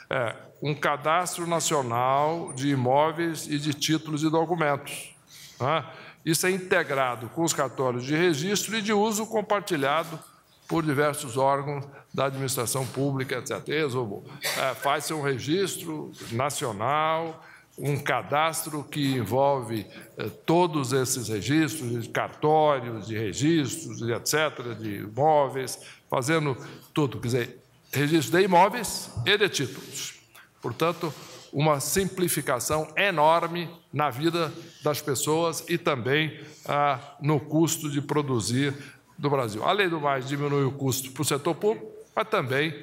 É um cadastro nacional de imóveis e de títulos e documentos. Né? Isso é integrado com os cartórios de registro e de uso compartilhado por diversos órgãos da administração pública, etc. É, Faz-se um registro nacional, um cadastro que envolve é, todos esses registros, de cartórios, de registros, de etc., de imóveis, fazendo tudo, quer dizer, registro de imóveis e de títulos. Portanto, uma simplificação enorme na vida das pessoas e também ah, no custo de produzir do Brasil. Além do mais, diminui o custo para o setor público, mas também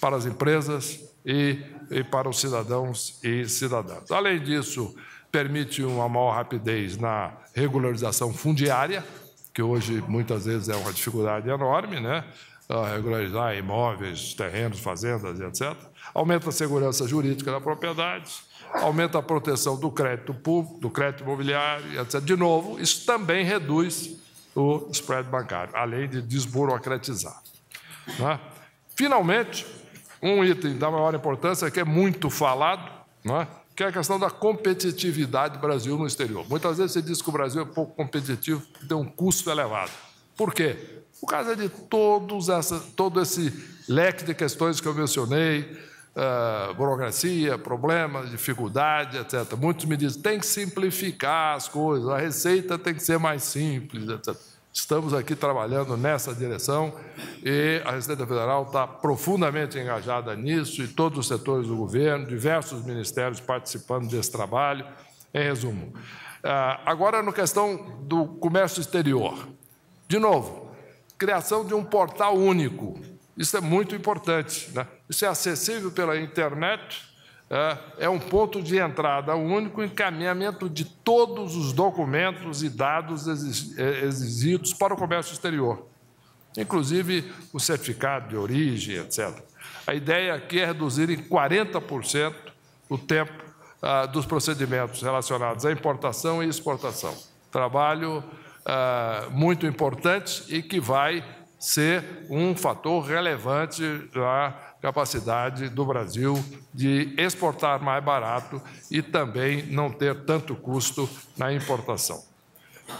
para as empresas e, e para os cidadãos e cidadãs. Além disso, permite uma maior rapidez na regularização fundiária, que hoje muitas vezes é uma dificuldade enorme, né? Ah, regularizar imóveis, terrenos, fazendas, etc. Aumenta a segurança jurídica da propriedade, aumenta a proteção do crédito público, do crédito imobiliário, etc. De novo, isso também reduz o spread bancário, além de desburocratizar. Né? Finalmente, um item da maior importância que é muito falado, né? que é a questão da competitividade do Brasil no exterior. Muitas vezes se diz que o Brasil é pouco competitivo, tem um custo elevado. Por quê? Por causa de todos essa, todo esse leque de questões que eu mencionei, Uh, burocracia, problemas, dificuldade, etc. Muitos me dizem tem que simplificar as coisas, a receita tem que ser mais simples, etc. Estamos aqui trabalhando nessa direção e a Receita Federal está profundamente engajada nisso e todos os setores do governo, diversos ministérios participando desse trabalho. Em resumo, uh, agora no questão do comércio exterior, de novo, criação de um portal único isso é muito importante. Né? Isso é acessível pela internet, é, é um ponto de entrada único, encaminhamento de todos os documentos e dados é, exigidos para o comércio exterior, inclusive o certificado de origem, etc. A ideia aqui é reduzir em 40% o tempo ah, dos procedimentos relacionados à importação e exportação. Trabalho ah, muito importante e que vai ser um fator relevante na capacidade do Brasil de exportar mais barato e também não ter tanto custo na importação.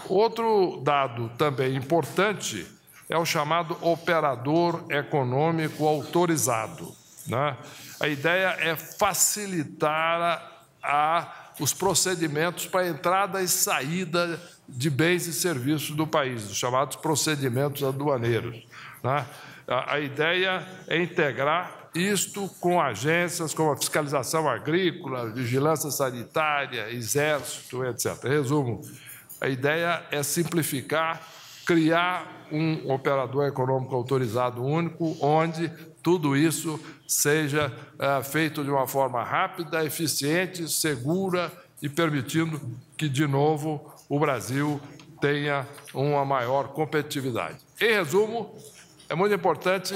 Outro dado também importante é o chamado operador econômico autorizado. Né? A ideia é facilitar a os procedimentos para entrada e saída de bens e serviços do país, os chamados procedimentos aduaneiros. Né? A, a ideia é integrar isto com agências como a fiscalização agrícola, vigilância sanitária, exército, etc. Resumo: a ideia é simplificar criar um operador econômico autorizado único, onde tudo isso seja eh, feito de uma forma rápida, eficiente, segura e permitindo que, de novo, o Brasil tenha uma maior competitividade. Em resumo, é muito importante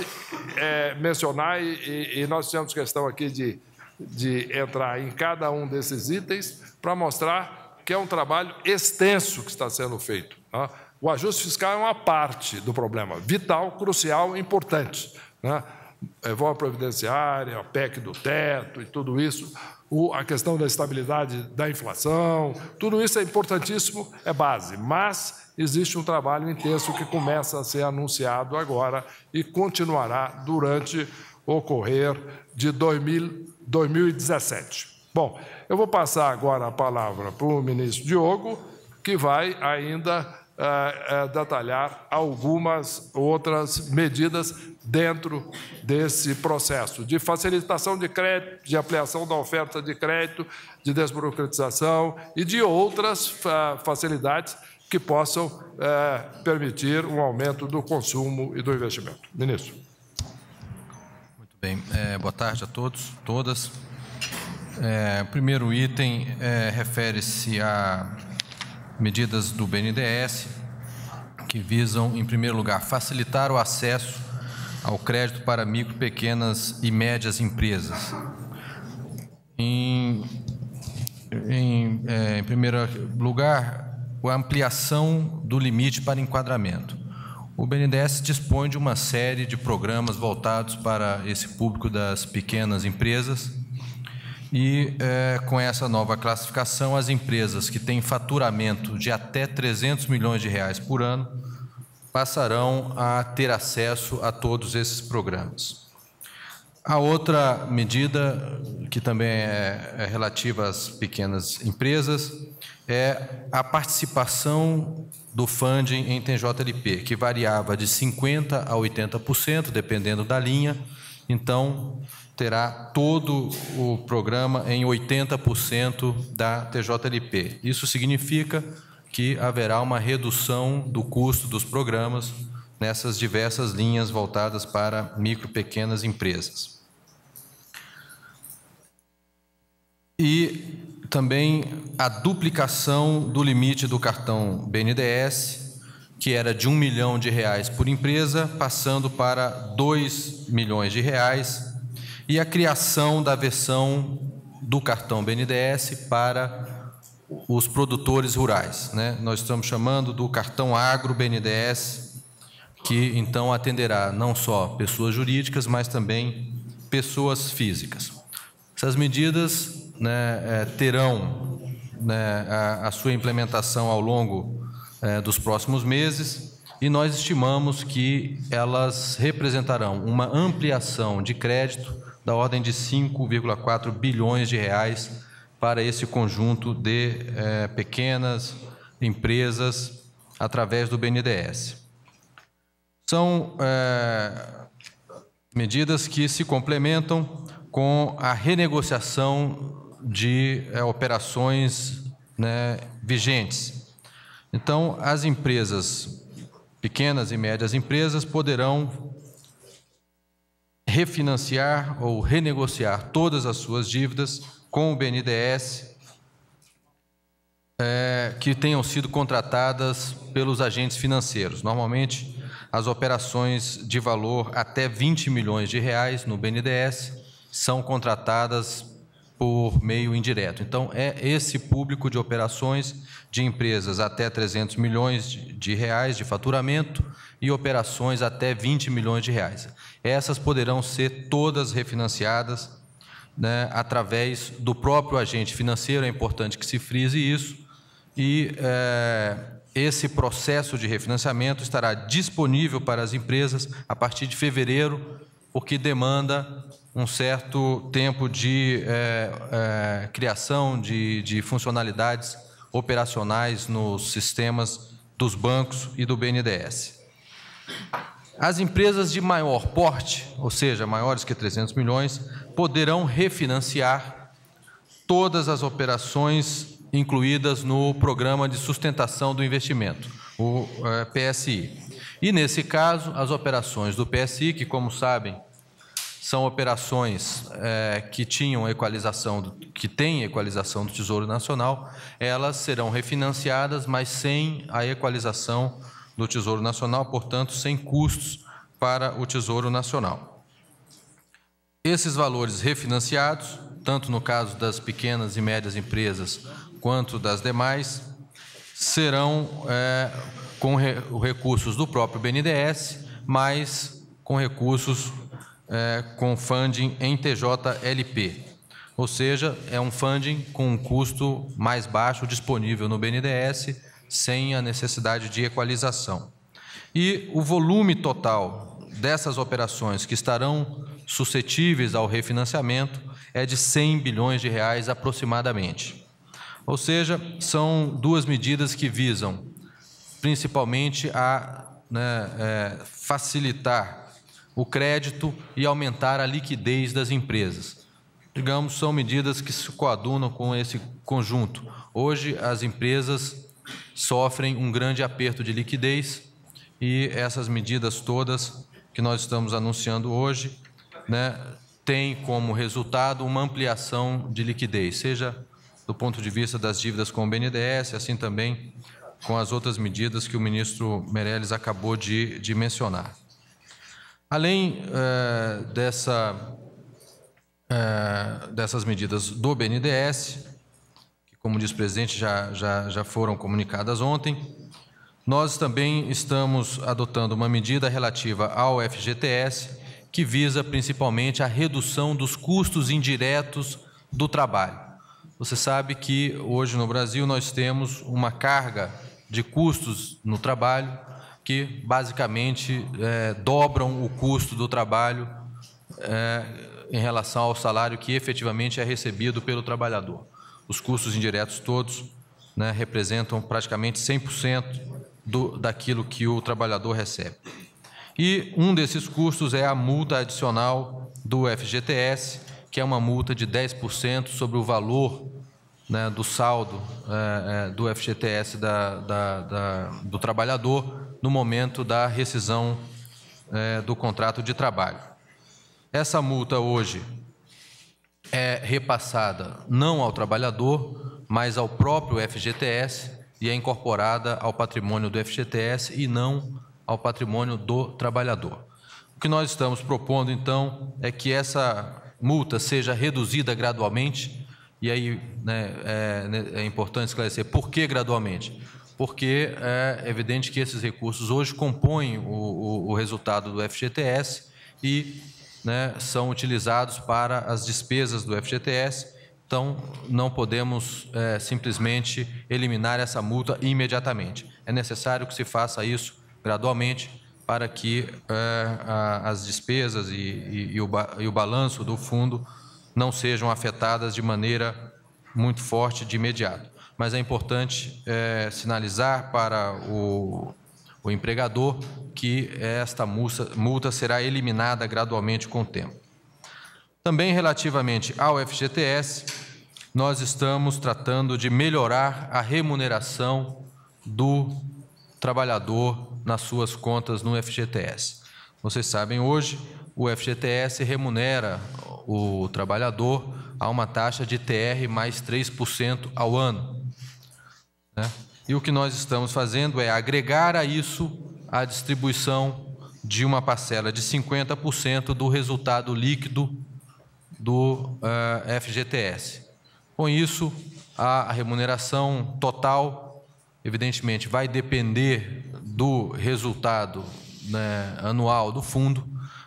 é, mencionar, e, e nós temos questão aqui de, de entrar em cada um desses itens para mostrar que é um trabalho extenso que está sendo feito. Né? O ajuste fiscal é uma parte do problema, vital, crucial, importante. Né? reforma é, providenciária, a PEC do teto e tudo isso, o, a questão da estabilidade da inflação, tudo isso é importantíssimo, é base, mas existe um trabalho intenso que começa a ser anunciado agora e continuará durante o correr de 2000, 2017. Bom, eu vou passar agora a palavra para o ministro Diogo, que vai ainda uh, uh, detalhar algumas outras medidas dentro desse processo de facilitação de crédito, de ampliação da oferta de crédito, de desburocratização e de outras ah, facilidades que possam é, permitir um aumento do consumo e do investimento. Ministro. Muito bem. É, boa tarde a todos, todas. É, primeiro item é, refere-se a medidas do BNDES que visam, em primeiro lugar, facilitar o acesso ao crédito para micro, pequenas e médias empresas. Em, em, é, em primeiro lugar, a ampliação do limite para enquadramento. O BNDES dispõe de uma série de programas voltados para esse público das pequenas empresas. E é, com essa nova classificação, as empresas que têm faturamento de até 300 milhões de reais por ano passarão a ter acesso a todos esses programas. A outra medida, que também é, é relativa às pequenas empresas, é a participação do funding em TJLP, que variava de 50% a 80%, dependendo da linha. Então, terá todo o programa em 80% da TJLP. Isso significa que haverá uma redução do custo dos programas nessas diversas linhas voltadas para micro e pequenas empresas. E também a duplicação do limite do cartão BNDES, que era de um milhão de reais por empresa, passando para 2 milhões de reais, e a criação da versão do cartão BNDES para os produtores rurais. Né? Nós estamos chamando do cartão Agro BNDES, que então atenderá não só pessoas jurídicas, mas também pessoas físicas. Essas medidas né, é, terão né, a, a, sua implementação ao longo é, dos próximos meses e nós estimamos que elas representarão uma ampliação de crédito da ordem de 5,4 bilhões de reais para esse conjunto de é, pequenas empresas através do BNDES. São é, medidas que se complementam com a renegociação de é, operações né, vigentes. Então, as empresas, pequenas e médias empresas, poderão refinanciar ou renegociar todas as suas dívidas com o BNDES é, que tenham sido contratadas pelos agentes financeiros. Normalmente, as operações de valor até 20 milhões de reais no BNDES são contratadas por meio indireto. Então, é esse público de operações de empresas até 300 milhões de reais de faturamento e operações até 20 milhões de reais. Essas poderão ser todas refinanciadas né, através do próprio agente financeiro, é importante que se frise isso, e é, esse processo de refinanciamento estará disponível para as empresas a partir de fevereiro, porque demanda um certo tempo de é, é, criação de, de funcionalidades operacionais nos sistemas dos bancos e do BNDES. As empresas de maior porte, ou seja, maiores que 300 milhões, poderão refinanciar todas as operações incluídas no Programa de Sustentação do Investimento, o é, PSI. E, nesse caso, as operações do PSI, que, como sabem, são operações é, que tinham equalização, do, que têm equalização do Tesouro Nacional, elas serão refinanciadas, mas sem a equalização do Tesouro Nacional, portanto, sem custos para o Tesouro Nacional. Esses valores refinanciados, tanto no caso das pequenas e médias empresas quanto das demais, serão é, com re recursos do próprio BNDES, mas com recursos é, com funding em TJLP. Ou seja, é um funding com um custo mais baixo disponível no BNDES, sem a necessidade de equalização. E o volume total dessas operações que estarão suscetíveis ao refinanciamento é de 100 bilhões de reais aproximadamente. Ou seja, são duas medidas que visam principalmente a né, é, facilitar o crédito e aumentar a liquidez das empresas. Digamos, são medidas que se coadunam com esse conjunto. Hoje, as empresas sofrem um grande aperto de liquidez e essas medidas todas que nós estamos anunciando hoje né, tem como resultado uma ampliação de liquidez, seja do ponto de vista das dívidas com o BNDES, assim também com as outras medidas que o ministro Meirelles acabou de, de mencionar. Além eh, dessa, eh, dessas medidas do BNDES, que, como diz o presidente, já, já, já foram comunicadas ontem, nós também estamos adotando uma medida relativa ao FGTS, que visa principalmente a redução dos custos indiretos do trabalho. Você sabe que hoje no Brasil nós temos uma carga de custos no trabalho que basicamente é, dobram o custo do trabalho é, em relação ao salário que efetivamente é recebido pelo trabalhador. Os custos indiretos todos né, representam praticamente 100% do, daquilo que o trabalhador recebe. E um desses custos é a multa adicional do FGTS, que é uma multa de 10% sobre o valor né, do saldo é, é do FGTS da, da, da, do trabalhador no momento da rescisão é, do contrato de trabalho. Essa multa hoje é repassada não ao trabalhador, mas ao próprio FGTS e é incorporada ao patrimônio do FGTS e não ao patrimônio do trabalhador. O que nós estamos propondo, então, é que essa multa seja reduzida gradualmente, e aí né, é, né, é, importante esclarecer por que gradualmente. Porque é evidente que esses recursos hoje compõem o, o, o resultado do FGTS e né, são utilizados para as despesas do FGTS. Então, não podemos é, simplesmente eliminar essa multa imediatamente. É necessário que se faça isso gradualmente para que é, a, as despesas e, e, e, o, e o balanço do fundo não sejam afetadas de maneira muito forte de imediato. Mas é importante é, sinalizar para o, o empregador que esta multa, multa será eliminada gradualmente com o tempo. Também relativamente ao FGTS, nós estamos tratando de melhorar a remuneração do trabalhador nas suas contas no FGTS. Vocês sabem, hoje o FGTS remunera o trabalhador a uma taxa de TR mais 3% ao ano. Né? E o que nós estamos fazendo é agregar a isso a distribuição de uma parcela de 50% do resultado líquido do uh, eh, FGTS. Com isso, a remuneração total evidentemente, vai depender do resultado né, anual do fundo,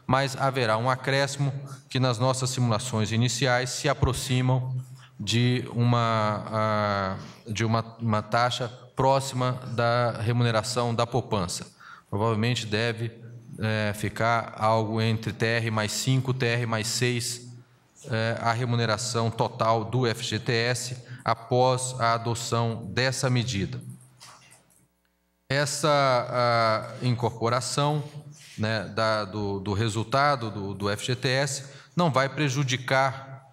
mas haverá um acréscimo que nas nossas simulações iniciais se aproximam de uma, de uma, uma taxa próxima da remuneração da poupança. Provavelmente deve é, ficar algo entre TR mais 5, TR mais 6, é, a remuneração total do FGTS após a adoção dessa medida. Essa incorporação né, da, do, do, resultado do, do FGTS não vai prejudicar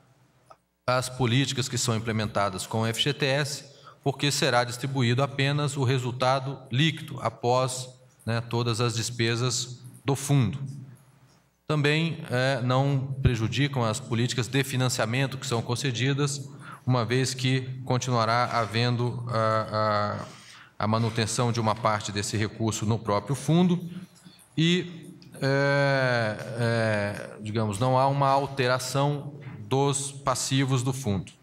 as políticas que são implementadas com o FGTS, porque será distribuído apenas o resultado líquido após né, todas as despesas do fundo. Também é, não prejudicam as políticas de financiamento que são concedidas, uma vez que continuará havendo a, a a manutenção de uma parte desse recurso no próprio fundo e, é, é, digamos, não há uma alteração dos passivos do fundo.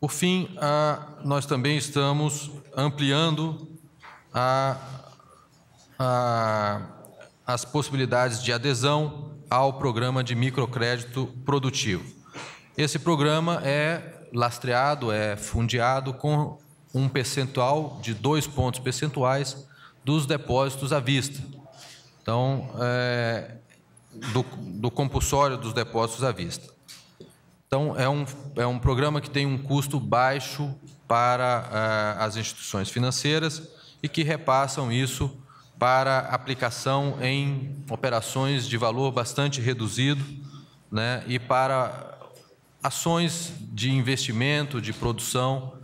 Por fim, a, nós também estamos ampliando a, a, as possibilidades de adesão ao programa de microcrédito produtivo. Esse programa é lastreado, é fundeado com um percentual de dois pontos percentuais dos depósitos à vista. Então, é, do, do compulsório dos depósitos à vista. Então, é um, é um programa que tem um custo baixo para é, as instituições financeiras e que repassam isso para aplicação em operações de valor bastante reduzido né, e para ações de investimento, de produção,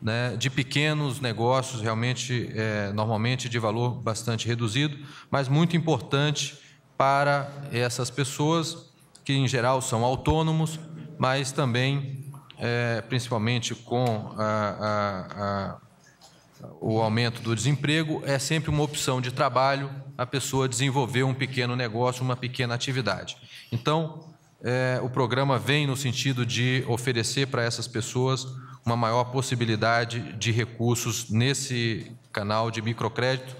né, de pequenos negócios, realmente, é, normalmente de valor bastante reduzido, mas muito importante para essas pessoas, que em geral são autônomos, mas também, é, principalmente com a, a, a, o aumento do desemprego, é sempre uma opção de trabalho a pessoa desenvolver um pequeno negócio, uma pequena atividade. Então, é, o programa vem no sentido de oferecer para essas pessoas uma maior possibilidade de recursos nesse canal de microcrédito.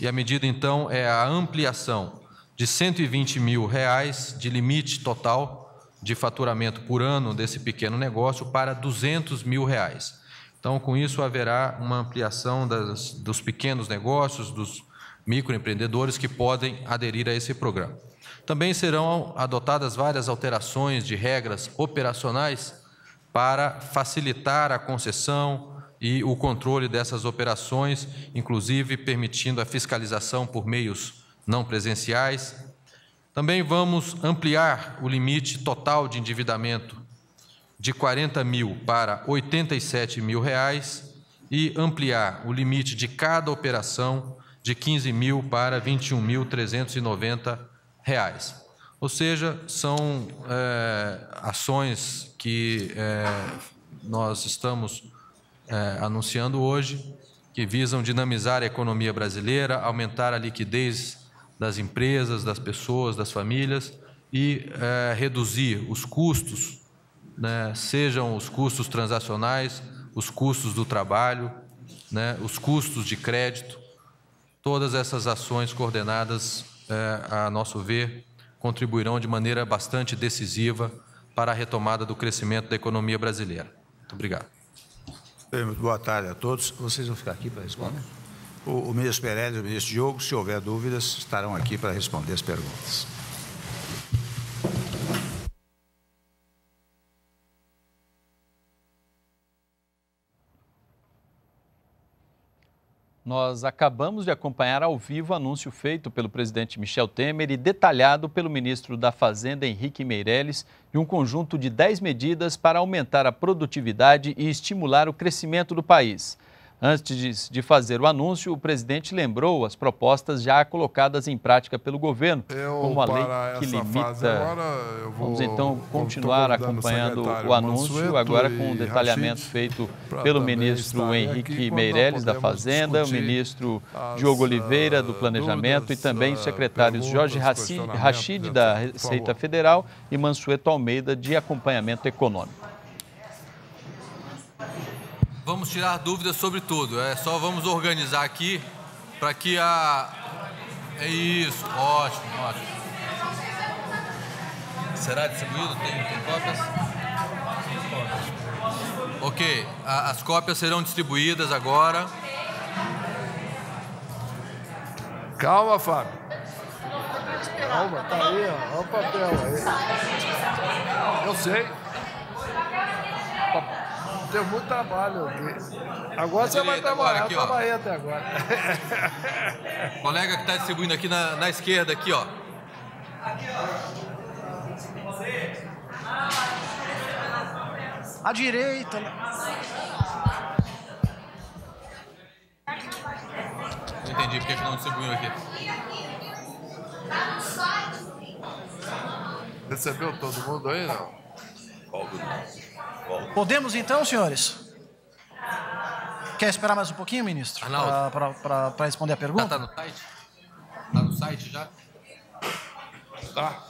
E a medida, então, é a ampliação de 120 mil reais de limite total de faturamento por ano desse pequeno negócio para 200 mil reais. Então, com isso, haverá uma ampliação das, dos pequenos negócios, dos microempreendedores que podem aderir a esse programa. Também serão adotadas várias alterações de regras operacionais para facilitar a concessão e o controle dessas operações, inclusive permitindo a fiscalização por meios não presenciais. Também vamos ampliar o limite total de endividamento de 40 mil para 87 mil reais e ampliar o limite de cada operação de 15 mil para 21.390 reais. Ou seja, são é, ações que é, nós estamos é, anunciando hoje, que visam dinamizar a economia brasileira, aumentar a liquidez das empresas, das pessoas, das famílias e é, reduzir os custos, né, sejam os custos transacionais, os custos do trabalho, né, os custos de crédito, todas essas ações coordenadas é, a nosso ver, contribuirão de maneira bastante decisiva para a retomada do crescimento da economia brasileira. Muito obrigado. boa tarde a todos. Vocês vão ficar aqui para responder? O, o ministro Pereira e o ministro Diogo, se houver dúvidas, estarão aqui para responder as perguntas. Nós acabamos de acompanhar ao vivo o anúncio feito pelo presidente Michel Temer e detalhado pelo ministro da Fazenda Henrique Meirelles de um conjunto de 10 medidas para aumentar a produtividade e estimular o crescimento do país. Antes de, fazer o anúncio, o presidente lembrou as propostas já colocadas em prática pelo governo, eu, como a lei que limita. Agora, vou, Vamos então continuar acompanhando o, anúncio, agora com um detalhamento Rachid, feito pelo ministro Henrique Meirelles da Fazenda, o ministro as, Diogo Oliveira do ah, Planejamento dúvidas, e também os ah, secretários Jorge Rachid da Receita Federal e Mansueto Almeida de Acompanhamento Econômico vamos tirar dúvidas sobre tudo. É só vamos organizar aqui para que a. É isso, ótimo, ótimo. Será distribuído? Tem, tem cópias? Ok, a, as cópias serão distribuídas agora. Calma, Fábio. Calma, tá aí, ó, Olha o papel aí. Eu sei. Deu muito trabalho Agora você vai trabalhar, aqui, eu trabalhei até agora. colega que está distribuindo aqui na, na esquerda, aqui, ó. Aqui, ó. A direita. Né? Não entendi porque que não distribuiu aqui. Recebeu todo mundo aí, não? do não. Podemos então, senhores? Quer esperar mais um pouquinho, ministro? Para responder a pergunta? Está tá no site? Está no site já? Tá.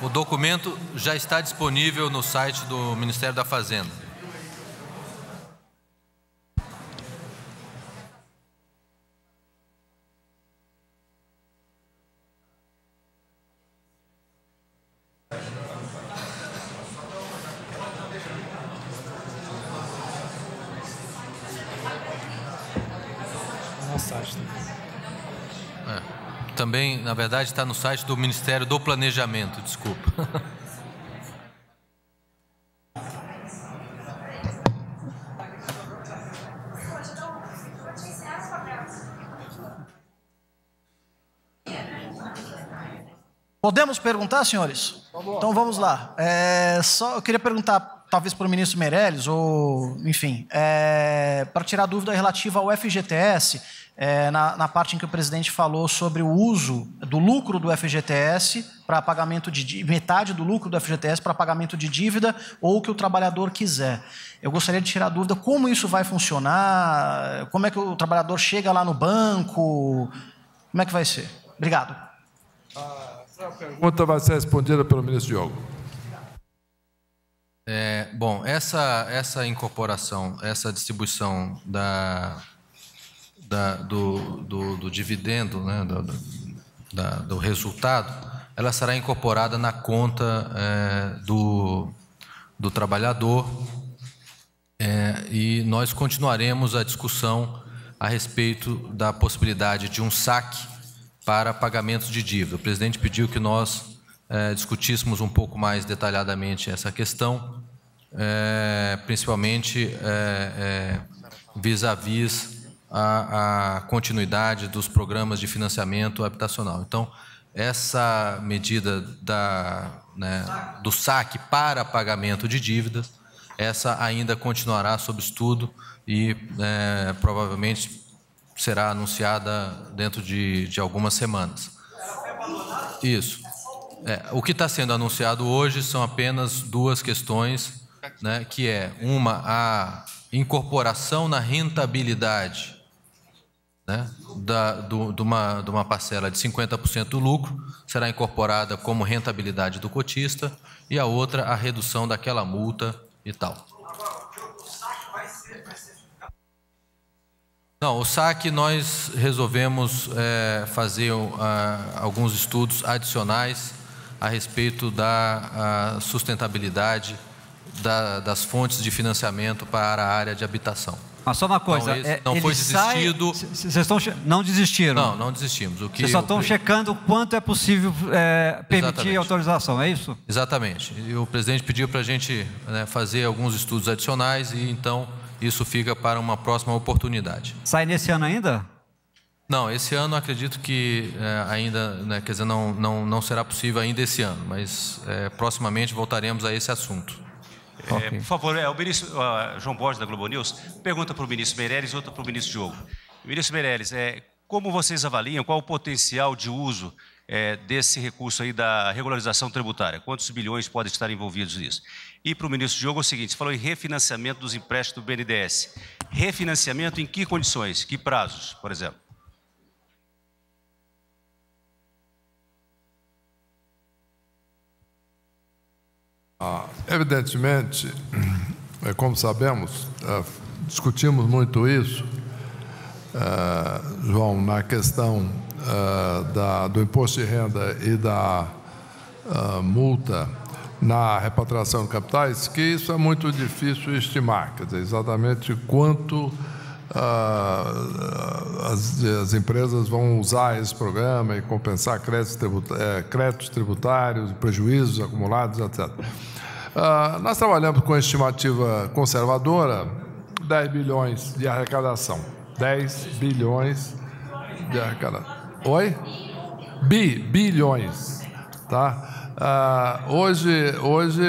O documento já está disponível no site do Ministério da Fazenda. também, na verdade, está no site do Ministério do Planejamento, desculpa. Podemos perguntar, senhores? Então vamos lá. É, só eu queria perguntar, talvez para o ministro Meirelles, ou enfim, é, para tirar dúvida relativa ao FGTS é, na, na, parte em que o presidente falou sobre o uso do lucro do FGTS para pagamento de metade do lucro do FGTS para pagamento de dívida ou que o trabalhador quiser. Eu gostaria de tirar a dúvida como isso vai funcionar, como é que o trabalhador chega lá no banco, como é que vai ser? Obrigado. Ah, a pergunta vai ser respondida pelo ministro Diogo. É, bom, essa, essa incorporação, essa distribuição da, da, do, do, do, dividendo, né, do, da, do resultado, ela será incorporada na conta é, do, do trabalhador é, e nós continuaremos a discussão a respeito da possibilidade de um saque para pagamentos de dívida. O presidente pediu que nós é, discutíssemos um pouco mais detalhadamente essa questão, é, principalmente é, é, vis-à-vis. vis à vis a, a continuidade dos programas de financiamento habitacional. Então, essa medida da, né, do saque para pagamento de dívidas, essa ainda continuará sob estudo e é, provavelmente será anunciada dentro de, de algumas semanas. Isso. É, o que está sendo anunciado hoje são apenas duas questões, né, que é uma a incorporação na rentabilidade né, da, do, de, uma, de uma parcela de 50% do lucro será incorporada como rentabilidade do cotista e a outra a redução daquela multa e tal. Não, o saque nós resolvemos é, fazer uh, alguns estudos adicionais a respeito da sustentabilidade da, das fontes de financiamento para a área de habitação. Mas só uma coisa, é, não, não foi desistido. Vocês estão não desistiram? Não, não desistimos. O que Vocês só estão checando quanto é possível é, permitir Exatamente. a autorização, é isso? Exatamente. E o presidente pediu para a gente né, fazer alguns estudos adicionais e então isso fica para uma próxima oportunidade. Sai nesse ano ainda? Não, esse ano acredito que é, ainda, né, quer dizer, não, não, não será possível ainda esse ano, mas é, proximamente voltaremos a esse assunto. É, okay. É, por favor, é, o ministro uh, João Borges, da Globo News, pergunta para o ministro Meirelles e outra para o ministro Diogo. Ministro Meirelles, é, como vocês avaliam, qual o potencial de uso é, desse recurso aí da regularização tributária? Quantos bilhões podem estar envolvidos nisso? E para o ministro Diogo, é o seguinte, você falou em refinanciamento dos empréstimos do BNDES. Refinanciamento em que condições, que prazos, por exemplo? Ah. evidentemente, é, como sabemos, é, discutimos muito isso, é, João, na questão do imposto de renda e da multa na repatriação de capitais, que isso é muito difícil estimar, quer dizer, exatamente quanto as, empresas vão usar esse programa e compensar créditos, tributários, prejuízos acumulados, etc. Ah, nós trabalhamos com estimativa conservadora, 10 bilhões de arrecadação. 10 bilhões de arrecadação. Oi? Bi, bilhões. Tá? Ah, hoje, hoje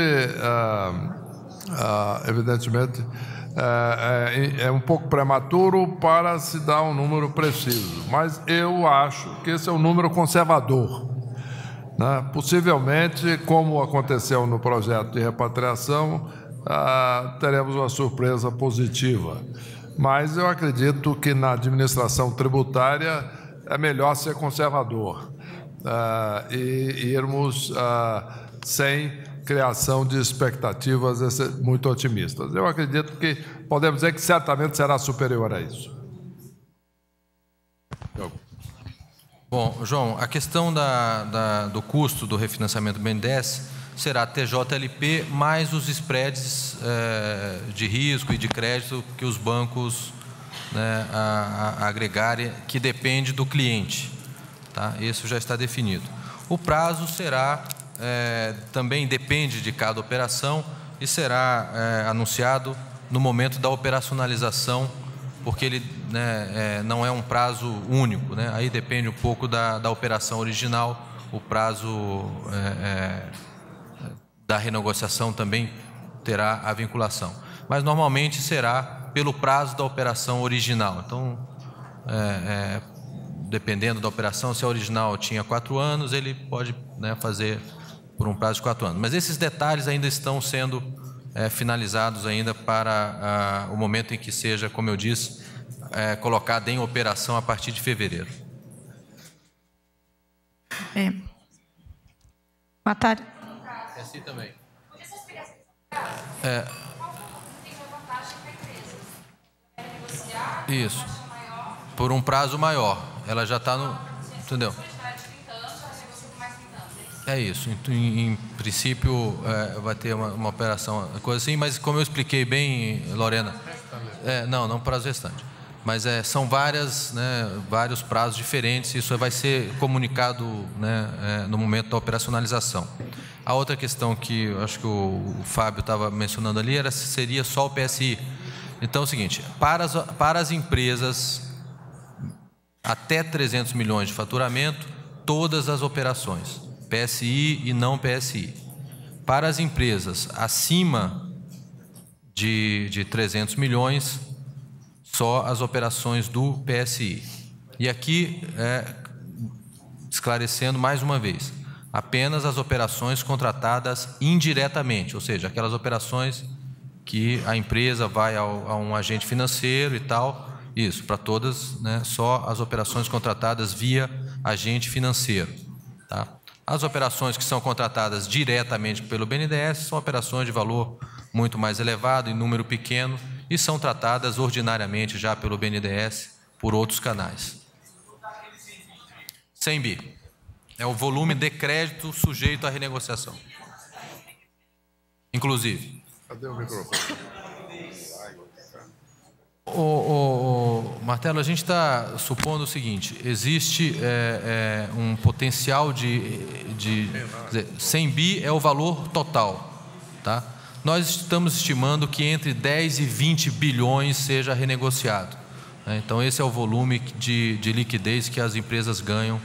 ah, evidentemente, é, é, é, um pouco prematuro para se dar um número preciso, mas eu acho que esse é um número conservador. Né? Possivelmente, como aconteceu no projeto de repatriação, ah, teremos uma surpresa positiva. Mas eu acredito que na administração tributária é melhor ser conservador ah, e irmos ah, sem criação de expectativas muito otimistas. Eu acredito que podemos dizer que certamente será superior a isso. Bom, João, a questão da, da, do custo do refinanciamento BNDES será TJLP mais os spreads eh, de risco e de crédito que os bancos né, a, a agregarem, que depende do cliente. Tá? Isso já está definido. O prazo será, eh, também depende de cada operação e será eh, anunciado no momento da operacionalização porque ele né, é, não é um prazo único. Né? Aí depende um pouco da, da operação original, o prazo é, é, da renegociação também terá a vinculação. Mas normalmente será pelo prazo da operação original. Então, é, é, dependendo da operação, se a original tinha quatro anos, ele pode né, fazer por um prazo de quatro anos. Mas esses detalhes ainda estão sendo é, finalizados ainda para a, ah, o momento em que seja, como eu disse, é, colocada em operação a partir de fevereiro. É. Boa tarde. É assim também. É. Isso. Por um prazo maior. Ela já está no. Entendeu? É isso. Em, em princípio, é, vai ter uma, uma, operação, coisa assim, mas como eu expliquei bem, Lorena. É, não, não prazo restante. Mas é, são várias, né, vários prazos diferentes, isso vai ser comunicado né, é, no momento da operacionalização. A outra questão que acho que o, o Fábio estava mencionando ali era se seria só o PSI. Então é o seguinte: para as, para as empresas até 300 milhões de faturamento, todas as operações PSI e não PSI. Para as empresas acima de, de 300 milhões, só as operações do PSI. E aqui, é, esclarecendo mais uma vez, apenas as operações contratadas indiretamente, ou seja, aquelas operações que a empresa vai ao, a um agente financeiro e tal. Isso, para todas, né, só as operações contratadas via agente financeiro. Tá? As operações que são contratadas diretamente pelo BNDES são operações de valor muito mais elevado, em número pequeno, e são tratadas ordinariamente já pelo BNDES por outros canais. 100 bi é o volume de crédito sujeito à renegociação. Inclusive. Cadê o microfone? O, Martelo, a gente está supondo o seguinte: existe é, é, um potencial de, de dizer, 100 bi é o valor total, tá? Nós estamos estimando que entre 10 e 20 bilhões seja renegociado. Né? Então esse é o volume de, de liquidez que as empresas ganham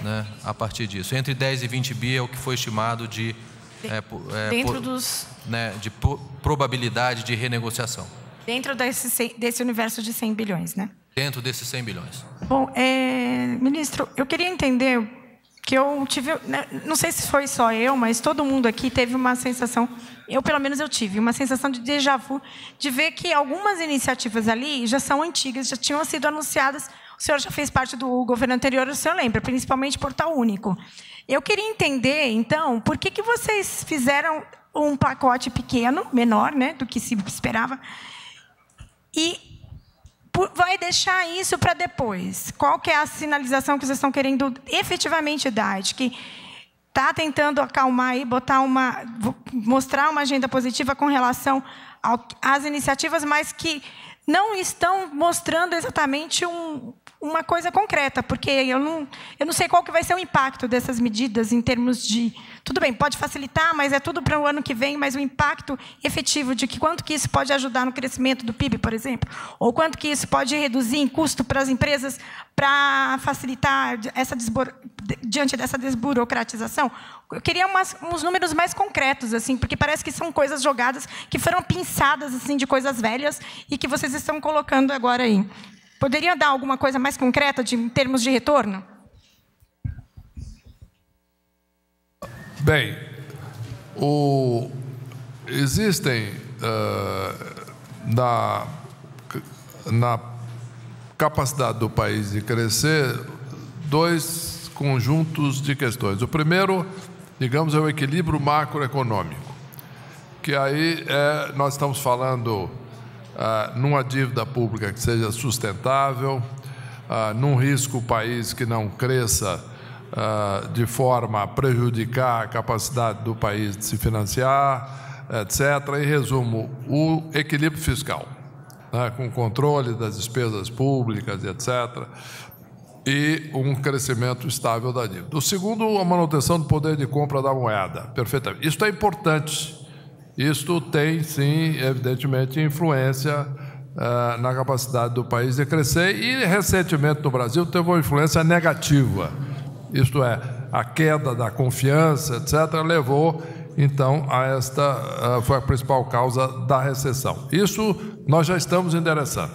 né, a partir disso. Entre 10 e 20 bi é o que foi estimado de é, é dentro por, dos né, de probabilidade de renegociação. Dentro desse, desse universo de 100 bilhões, né? Dentro desses 100 bilhões. Bom, é, ministro, eu queria entender que eu tive, né, não sei se foi só eu, mas todo mundo aqui teve uma sensação, eu pelo menos eu tive, uma sensação de déjà vu, de ver que algumas iniciativas ali já são antigas, já tinham sido anunciadas. O senhor já fez parte do governo anterior, o senhor lembra, principalmente Portal Único. Eu queria entender, então, por que, que vocês fizeram um pacote pequeno, menor né, do que se esperava, e vai deixar isso para depois. Qual que é a sinalização que vocês estão querendo efetivamente dar? De que está tentando acalmar e botar uma, mostrar uma agenda positiva com relação ao, às iniciativas, mas que não estão mostrando exatamente um, uma coisa concreta, porque eu não, eu não sei qual que vai ser o impacto dessas medidas em termos de... Tudo bem, pode facilitar, mas é tudo para o ano que vem, mas o impacto efetivo de que quanto que isso pode ajudar no crescimento do PIB, por exemplo, ou quanto que isso pode reduzir em custo para as empresas para facilitar essa desburo, diante dessa desburocratização? Eu queria umas, uns números mais concretos, assim, porque parece que são coisas jogadas que foram pinçadas assim de coisas velhas e que vocês estão colocando agora aí. Poderia dar alguma coisa mais concreta de, em termos de retorno? Bem, o, existem uh, na, na capacidade do país de crescer dois conjuntos de questões. O primeiro, digamos, é o equilíbrio macroeconômico, que aí é, nós estamos falando ah, numa dívida pública que seja sustentável, ah, num risco país que não cresça ah, de forma a prejudicar a capacidade do país de se financiar, etc. Em resumo, o equilíbrio fiscal, né, com controle das despesas públicas, etc. E um crescimento estável da dívida. O segundo, a manutenção do poder de compra da moeda. Perfeitamente. Isso é importante isto tem, sim, evidentemente, influência uh, na capacidade do país de crescer e, recentemente, no Brasil, teve uma influência negativa. Isto é, a queda da confiança, etc., levou, então, a esta, uh, foi a principal causa da recessão. Isso nós já estamos endereçando.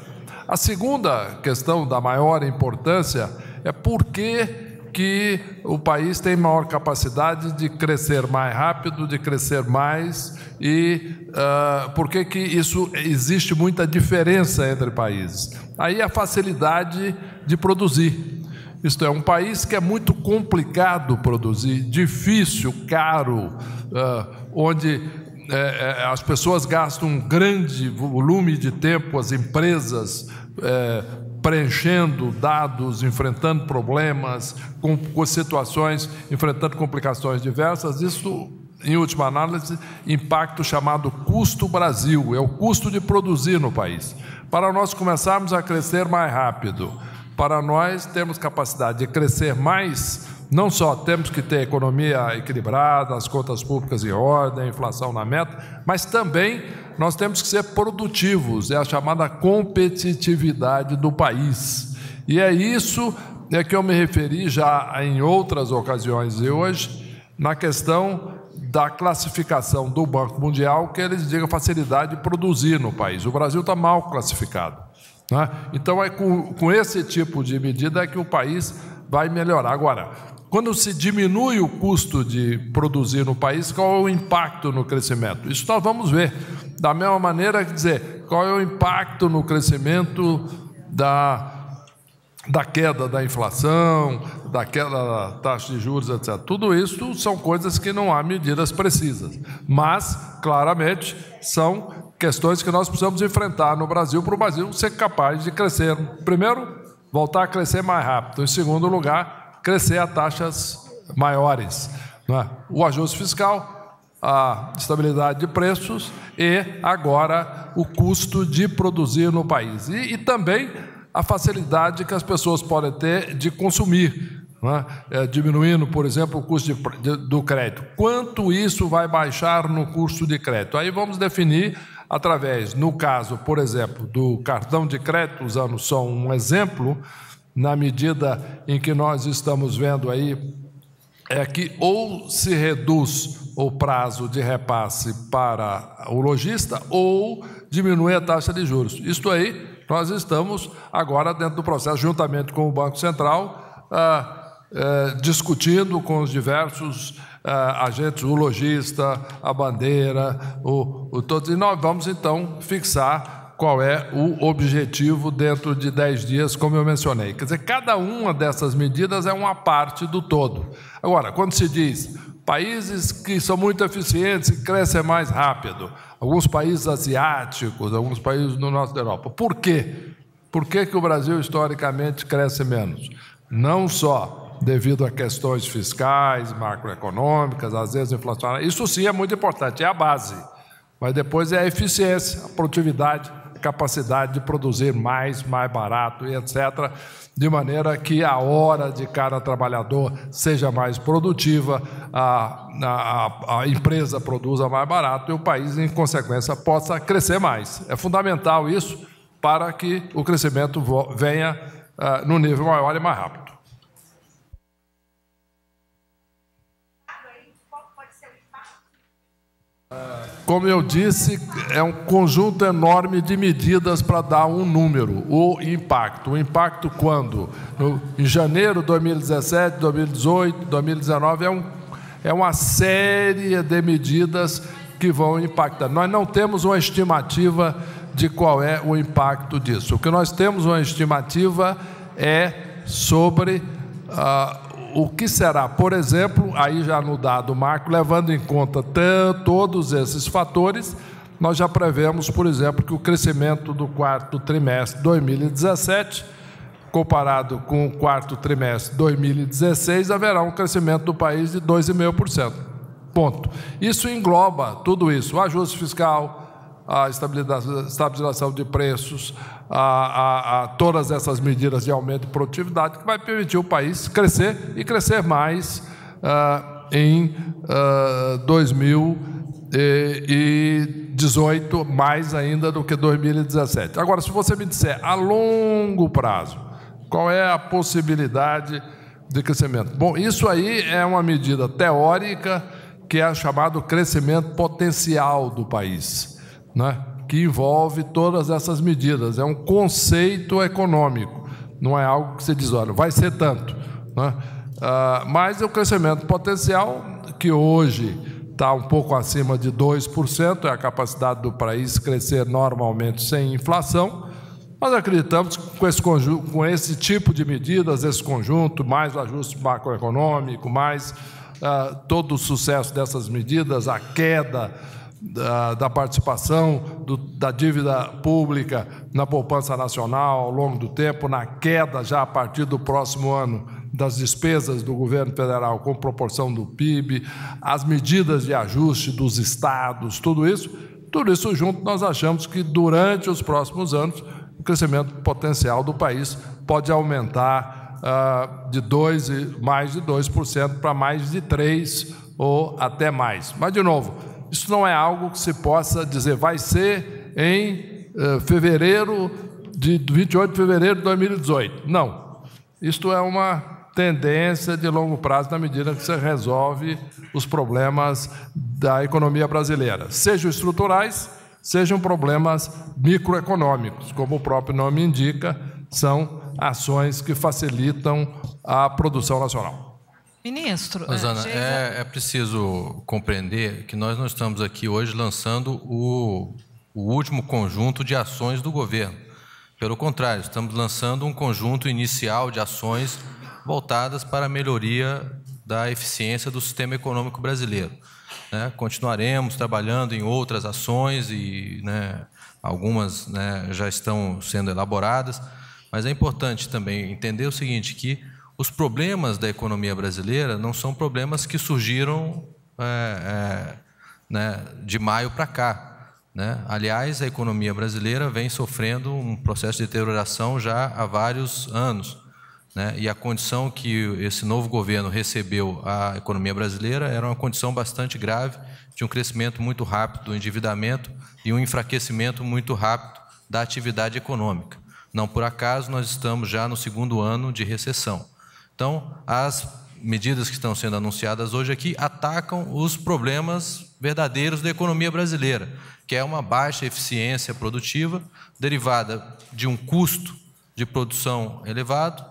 A segunda questão da maior importância é por que que o país tem maior capacidade de crescer mais rápido, de crescer mais e uh, por que que isso existe muita diferença entre países. Aí a facilidade de produzir. Isto é, um país que é muito complicado produzir, difícil, caro, uh, onde é, é, as pessoas gastam um grande volume de tempo, as empresas é, preenchendo dados, enfrentando problemas, com, com situações, enfrentando complicações diversas, isso em última análise, impacto chamado custo Brasil, é o custo de produzir no país. Para nós começarmos a crescer mais rápido, para nós termos capacidade de crescer mais, não só temos que ter economia equilibrada, as contas públicas em ordem, inflação na meta, mas também nós temos que ser produtivos, é a chamada competitividade do país. E é isso é que eu me referi já em outras ocasiões e hoje na questão da classificação do Banco Mundial que eles digam facilidade de produzir no país. O Brasil está mal classificado. Né? Então, é com, com esse tipo de medida é que o país vai melhorar. Agora, quando se diminui o custo de produzir no país, qual é o impacto no crescimento? Isso nós vamos ver. Da mesma maneira, dizer, qual é o impacto no crescimento da, da queda da inflação, daquela taxa de juros, etc. Tudo isso são coisas que não há medidas precisas, mas claramente são questões que nós precisamos enfrentar no Brasil para o Brasil ser capaz de crescer. Primeiro, voltar a crescer mais rápido. Em segundo lugar, crescer a taxas maiores. É? O ajuste fiscal, a estabilidade de preços e agora o custo de produzir no país. e, e também a facilidade que as pessoas podem ter de consumir. É? É, diminuindo, por exemplo, o custo de, de, do crédito. Quanto isso vai baixar no custo de crédito? Aí vamos definir através, no caso, por exemplo, do cartão de crédito, usando só um exemplo, na medida em que nós estamos vendo aí é que ou se reduz o prazo de repasse para o lojista ou diminui a taxa de juros. Isto aí, nós estamos agora dentro do processo, juntamente com o Banco Central, ah, eh, discutindo com os diversos eh, agentes, o lojista, a bandeira, o, o E nós vamos então fixar qual é o objetivo dentro de 10 dias, como eu mencionei. Quer dizer, cada uma dessas medidas é uma parte do todo. Agora, quando se diz países que são muito eficientes e crescem mais rápido, alguns países asiáticos, alguns países do norte da Europa. Por quê? Por que, que o Brasil historicamente cresce menos? Não só devido a questões fiscais, macroeconômicas, às vezes inflacionárias. Isso sim é muito importante, é a base. Mas depois é a eficiência, a produtividade, a capacidade de produzir mais, mais barato e etc., de maneira que a hora de cada trabalhador seja mais produtiva, a, a, a empresa produza mais barato e o país, em consequência, possa crescer mais. É fundamental isso para que o crescimento venha uh, no nível maior e mais rápido. Como eu disse, é um conjunto enorme de medidas para dar um número, o impacto. O impacto quando? No, em janeiro de 2017, 2018, 2019, é, um, é uma série de medidas que vão impactar. Nós não temos uma estimativa de qual é o impacto disso. O que nós temos uma estimativa é sobre. Ah, o que será, por exemplo, aí já no dado marco, levando em conta todos esses fatores, nós já prevemos, por exemplo, que o crescimento do quarto trimestre 2017, comparado com o quarto trimestre 2016, haverá um crescimento do país de 2,5%. Ponto. Isso engloba tudo isso: o ajuste fiscal, a estabilização de preços, a, a, a todas essas medidas de aumento de produtividade que vai permitir o país crescer e crescer mais uh, em uh, ah, 2018, mais ainda do que 2017. Agora, se você me disser a longo prazo, qual é a possibilidade de crescimento? Bom, isso aí é uma medida teórica que é chamado crescimento potencial do país, né? que envolve todas essas medidas. É um conceito econômico, não é algo que você diz, olha, vai ser tanto. Né? é mas o crescimento potencial, que hoje está um pouco acima de 2%, é a capacidade do país crescer normalmente sem inflação. Nós acreditamos que com esse, conjunto, com esse tipo de medidas, esse conjunto, mais o ajuste macroeconômico, mais ah, todo o sucesso dessas medidas, a queda da, da participação do, da dívida pública na poupança nacional ao longo do tempo, na queda já a partir do próximo ano das despesas do governo federal com proporção do PIB, as medidas de ajuste dos estados, tudo isso, tudo isso junto nós achamos que durante os próximos anos o crescimento potencial do país pode aumentar ah, de dois mais de 2% para mais de 3% ou até mais. Mas, de novo, isso não é algo que se possa dizer, vai ser em eh, fevereiro de 28 de fevereiro de 2018. Não. Isto é uma tendência de longo prazo na medida que você resolve os problemas da economia brasileira, sejam estruturais, sejam problemas microeconômicos, como o próprio nome indica, são ações que facilitam a produção nacional. Ministro. Mas, é, é, é, preciso compreender que nós não estamos aqui hoje lançando o, o último conjunto de ações do governo. Pelo contrário, estamos lançando um conjunto inicial de ações voltadas para a melhoria da eficiência do sistema econômico brasileiro. Né? Continuaremos trabalhando em outras ações e né, algumas né, já estão sendo elaboradas, mas é importante também entender o seguinte, que os problemas da economia brasileira não são problemas que surgiram é, é, né, de maio para cá. Né? Aliás, a economia brasileira vem sofrendo um processo de deterioração já há vários anos. Né? E a condição que esse novo governo recebeu à economia brasileira era uma condição bastante grave de um crescimento muito rápido do endividamento e um enfraquecimento muito rápido da atividade econômica. Não por acaso nós estamos já no segundo ano de recessão. Então, as medidas que estão sendo anunciadas hoje aqui atacam os problemas verdadeiros da economia brasileira, que é uma baixa eficiência produtiva derivada de um custo de produção elevado,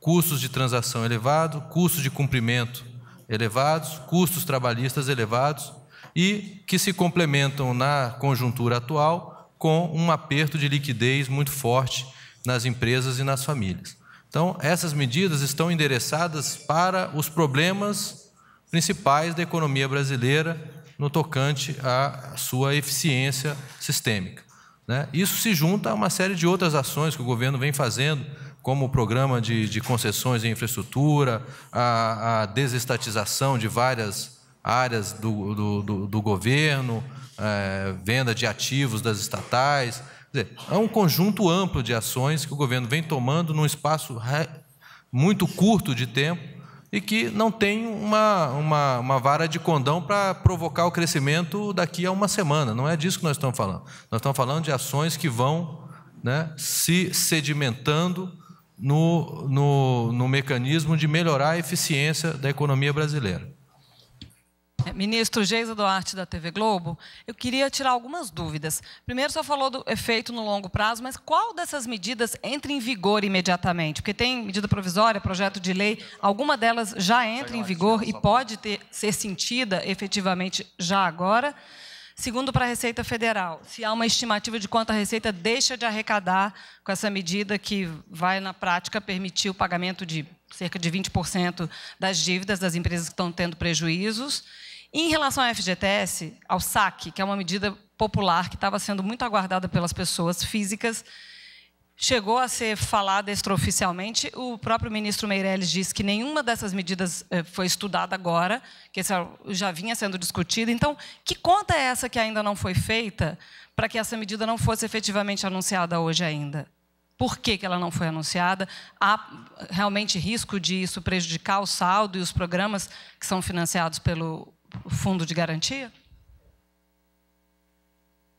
custos de transação elevado, custos de cumprimento elevados, custos trabalhistas elevados e que se complementam na conjuntura atual com um aperto de liquidez muito forte nas empresas e nas famílias. Então, essas medidas estão endereçadas para os problemas principais da economia brasileira no tocante à sua eficiência sistêmica. Né? Isso se junta a uma série de outras ações que o governo vem fazendo, como o programa de, de concessões em infraestrutura, a, a, desestatização de várias áreas do, do, do, do governo, é, venda de ativos das estatais, Dizer, é um conjunto amplo de ações que o governo vem tomando num espaço muito curto de tempo e que não tem uma, uma, uma vara de condão para provocar o crescimento daqui a uma semana. Não é disso que nós estamos falando. Nós estamos falando de ações que vão né, se sedimentando no, no, no mecanismo de melhorar a eficiência da economia brasileira. É, ministro Geisa Duarte, da TV Globo, eu queria tirar algumas dúvidas. Primeiro, só falou do efeito no longo prazo, mas qual dessas medidas entra em vigor imediatamente? Porque tem medida provisória, projeto de lei, alguma delas já entra em vigor e pode ter, ser sentida efetivamente já agora? Segundo, para a Receita Federal, se há uma estimativa de quanto a Receita deixa de arrecadar com essa medida que vai, na prática, permitir o pagamento de cerca de 20% das dívidas das empresas que estão tendo prejuízos. Em relação à FGTS, ao saque, que é uma medida popular que estava sendo muito aguardada pelas pessoas físicas, chegou a ser falada extraoficialmente. O próprio ministro Meirelles disse que nenhuma dessas medidas eh, foi estudada agora, que é já vinha sendo discutida. Então, que conta é essa que ainda não foi feita para que essa medida não fosse efetivamente anunciada hoje ainda? Por que, que ela não foi anunciada? Há realmente risco de isso prejudicar o saldo e os programas que são financiados pelo fundo de garantia?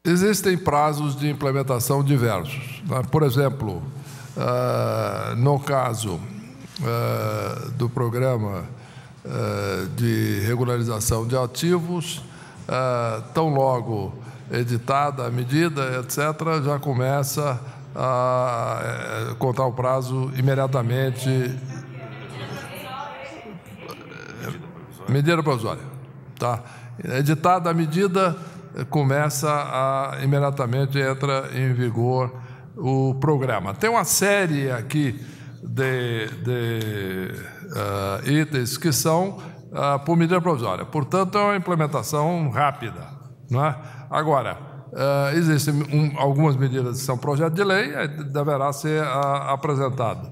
Existem prazos de implementação diversos. Né? Por exemplo, uh, no caso uh, do programa uh, de regularização de ativos, tão logo editada a medida, etc., já começa a eh, contar o prazo imediatamente. Medida provisória. Tá? Editada a medida, eh, começa a, imediatamente entra em vigor o programa. Tem uma série aqui de, de uh, itens que são uh, por medida provisória. Portanto, é uma implementação rápida. Não é? Agora, uh, existem um, algumas medidas que são projeto de lei, deverá ser apresentado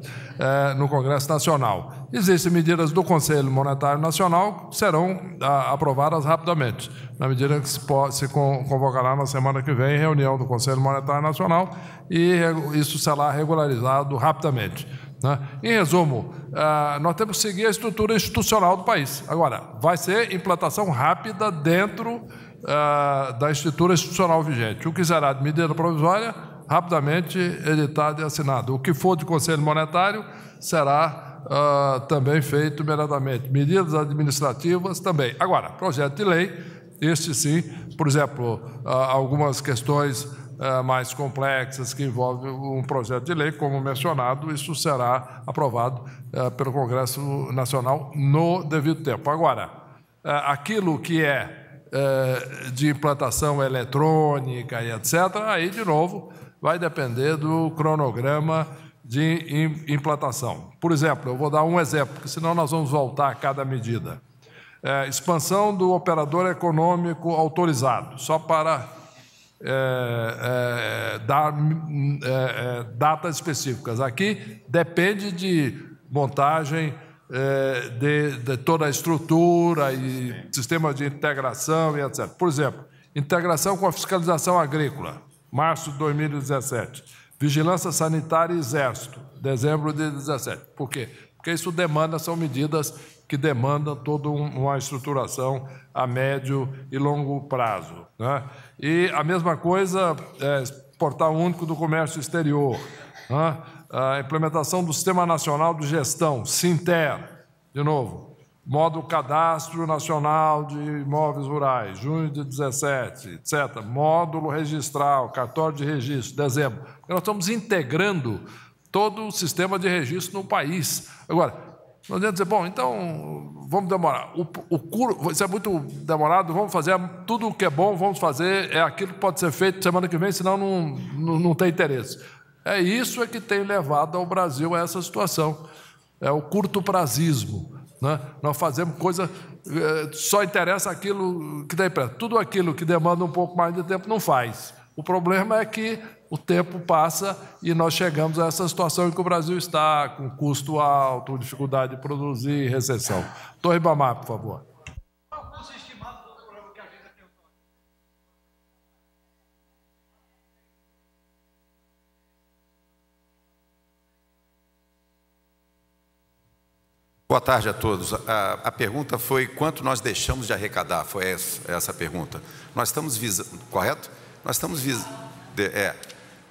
no Congresso Nacional. Existem medidas do Conselho Monetário Nacional que serão ah, aprovadas rapidamente, na medida que se, se convocará na semana que vem reunião do Conselho Monetário Nacional e isso será regularizado rapidamente. Né? Em resumo, ah, nós temos que seguir a estrutura institucional do país. Agora, vai ser implantação rápida dentro ah, da estrutura institucional vigente. O que será de medida provisória, rapidamente editado e assinado. O que for de Conselho Monetário será uh, também feito meradamente. Medidas administrativas também. Agora, projeto de lei, este sim, por exemplo, uh, algumas questões uh, mais complexas que envolvem um projeto de lei, como mencionado, isso será aprovado pelo Congresso Nacional no devido tempo. Agora, aquilo que é de implantação eletrônica e etc., aí, de novo, vai depender do cronograma de implantação. Por exemplo, eu vou dar um exemplo, porque senão nós vamos voltar a cada medida. É, expansão do operador econômico autorizado, só para é, é, dar hum, é, é, datas específicas. Aqui depende de montagem é, de, de toda a estrutura e sistema de integração e etc. Por exemplo, integração com a fiscalização agrícola, março de 2017 Vigilância Sanitária e Exército, dezembro de 17. Por quê? Porque isso demanda, são medidas que demandam toda uma estruturação a médio e longo prazo. Né? E a mesma coisa, é, portal único do comércio exterior, né? a implementação do Sistema Nacional de Gestão, SINTER, de novo, modo Cadastro Nacional de Imóveis Rurais, junho de 17, etc. Módulo registral, cartório de registro, dezembro nós estamos integrando todo o sistema de registro no país. Agora, não adianta dizer, bom, então vamos demorar. O, o curo, isso é muito demorado, vamos fazer tudo o que é bom, vamos fazer, é aquilo que pode ser feito semana que vem, senão não, não, não tem interesse. É isso é que tem levado ao Brasil a essa situação. É o curto prazismo. Né? Nós fazemos coisa, eh, só interessa aquilo que dá empresa. Tudo aquilo que demanda um pouco mais de tempo não faz. O problema é que o tempo passa e nós chegamos a essa situação em que o Brasil está, com custo alto, dificuldade de produzir, recessão. Torribamar, por favor. Boa tarde a todos. A, a, pergunta foi quanto nós deixamos de arrecadar, foi essa, essa a pergunta. Nós estamos visando, correto? Nós estamos visando, é,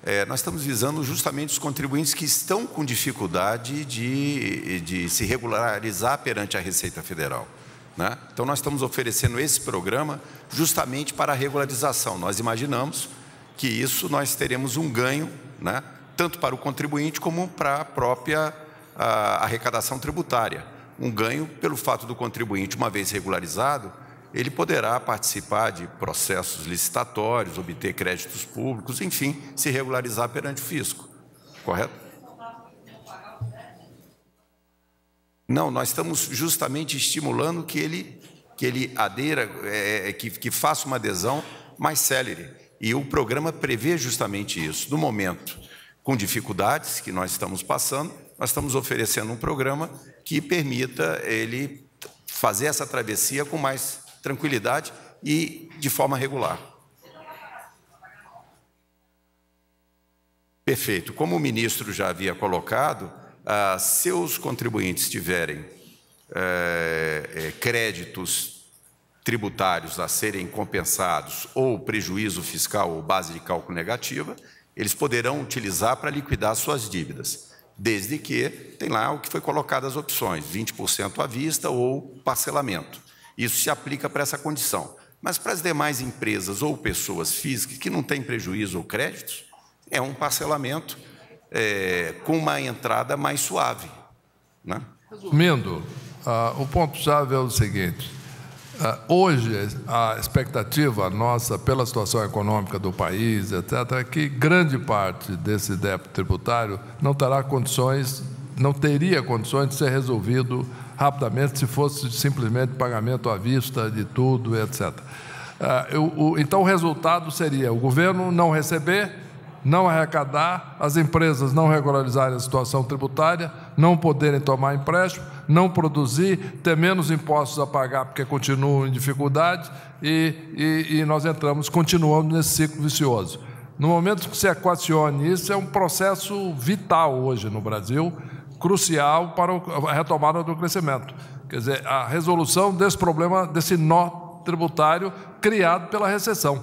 é, nós estamos visando justamente os contribuintes que estão com dificuldade de, de se regularizar perante a Receita Federal. Né? Então, nós estamos oferecendo esse programa justamente para a regularização. Nós imaginamos que isso nós teremos um ganho, né? tanto para o contribuinte como para a própria a, arrecadação tributária. Um ganho pelo fato do contribuinte, uma vez regularizado, ele poderá participar de processos licitatórios, obter créditos públicos, enfim, se regularizar perante o fisco. Correto? Não, nós estamos justamente estimulando que ele, que ele adeira, é, é, que, que faça uma adesão mais célere. E o programa prevê justamente isso. No momento, com dificuldades que nós estamos passando, nós estamos oferecendo um programa que permita ele fazer essa travessia com mais tranquilidade e de forma regular. Perfeito. Como o ministro já havia colocado, ah, se os contribuintes tiverem eh, eh, créditos tributários a serem compensados ou prejuízo fiscal ou base de cálculo negativa, eles poderão utilizar para liquidar suas dívidas, desde que tem lá o que foi colocado as opções, 20% à vista ou parcelamento. Isso se aplica para essa condição. Mas para as demais empresas ou pessoas físicas que não têm prejuízo ou créditos, é um parcelamento é, com uma entrada mais suave. Né? Resumindo, ah, o ponto-chave é o seguinte: ah, hoje, a expectativa nossa, pela situação econômica do país, etc., é que grande parte desse débito tributário não terá condições, não teria condições de ser resolvido rapidamente se fosse simplesmente pagamento à vista de tudo, etc. Ah, então, o resultado seria o governo não receber, não arrecadar, as empresas não regularizarem a situação tributária, não poderem tomar empréstimo, não produzir, ter menos impostos a pagar porque continuam em dificuldade e, e, e nós entramos, continuamos nesse ciclo vicioso. No momento que se equacione isso, é um processo vital hoje no Brasil crucial para a retomada do crescimento. Quer dizer, a resolução desse problema, desse nó tributário criado pela recessão.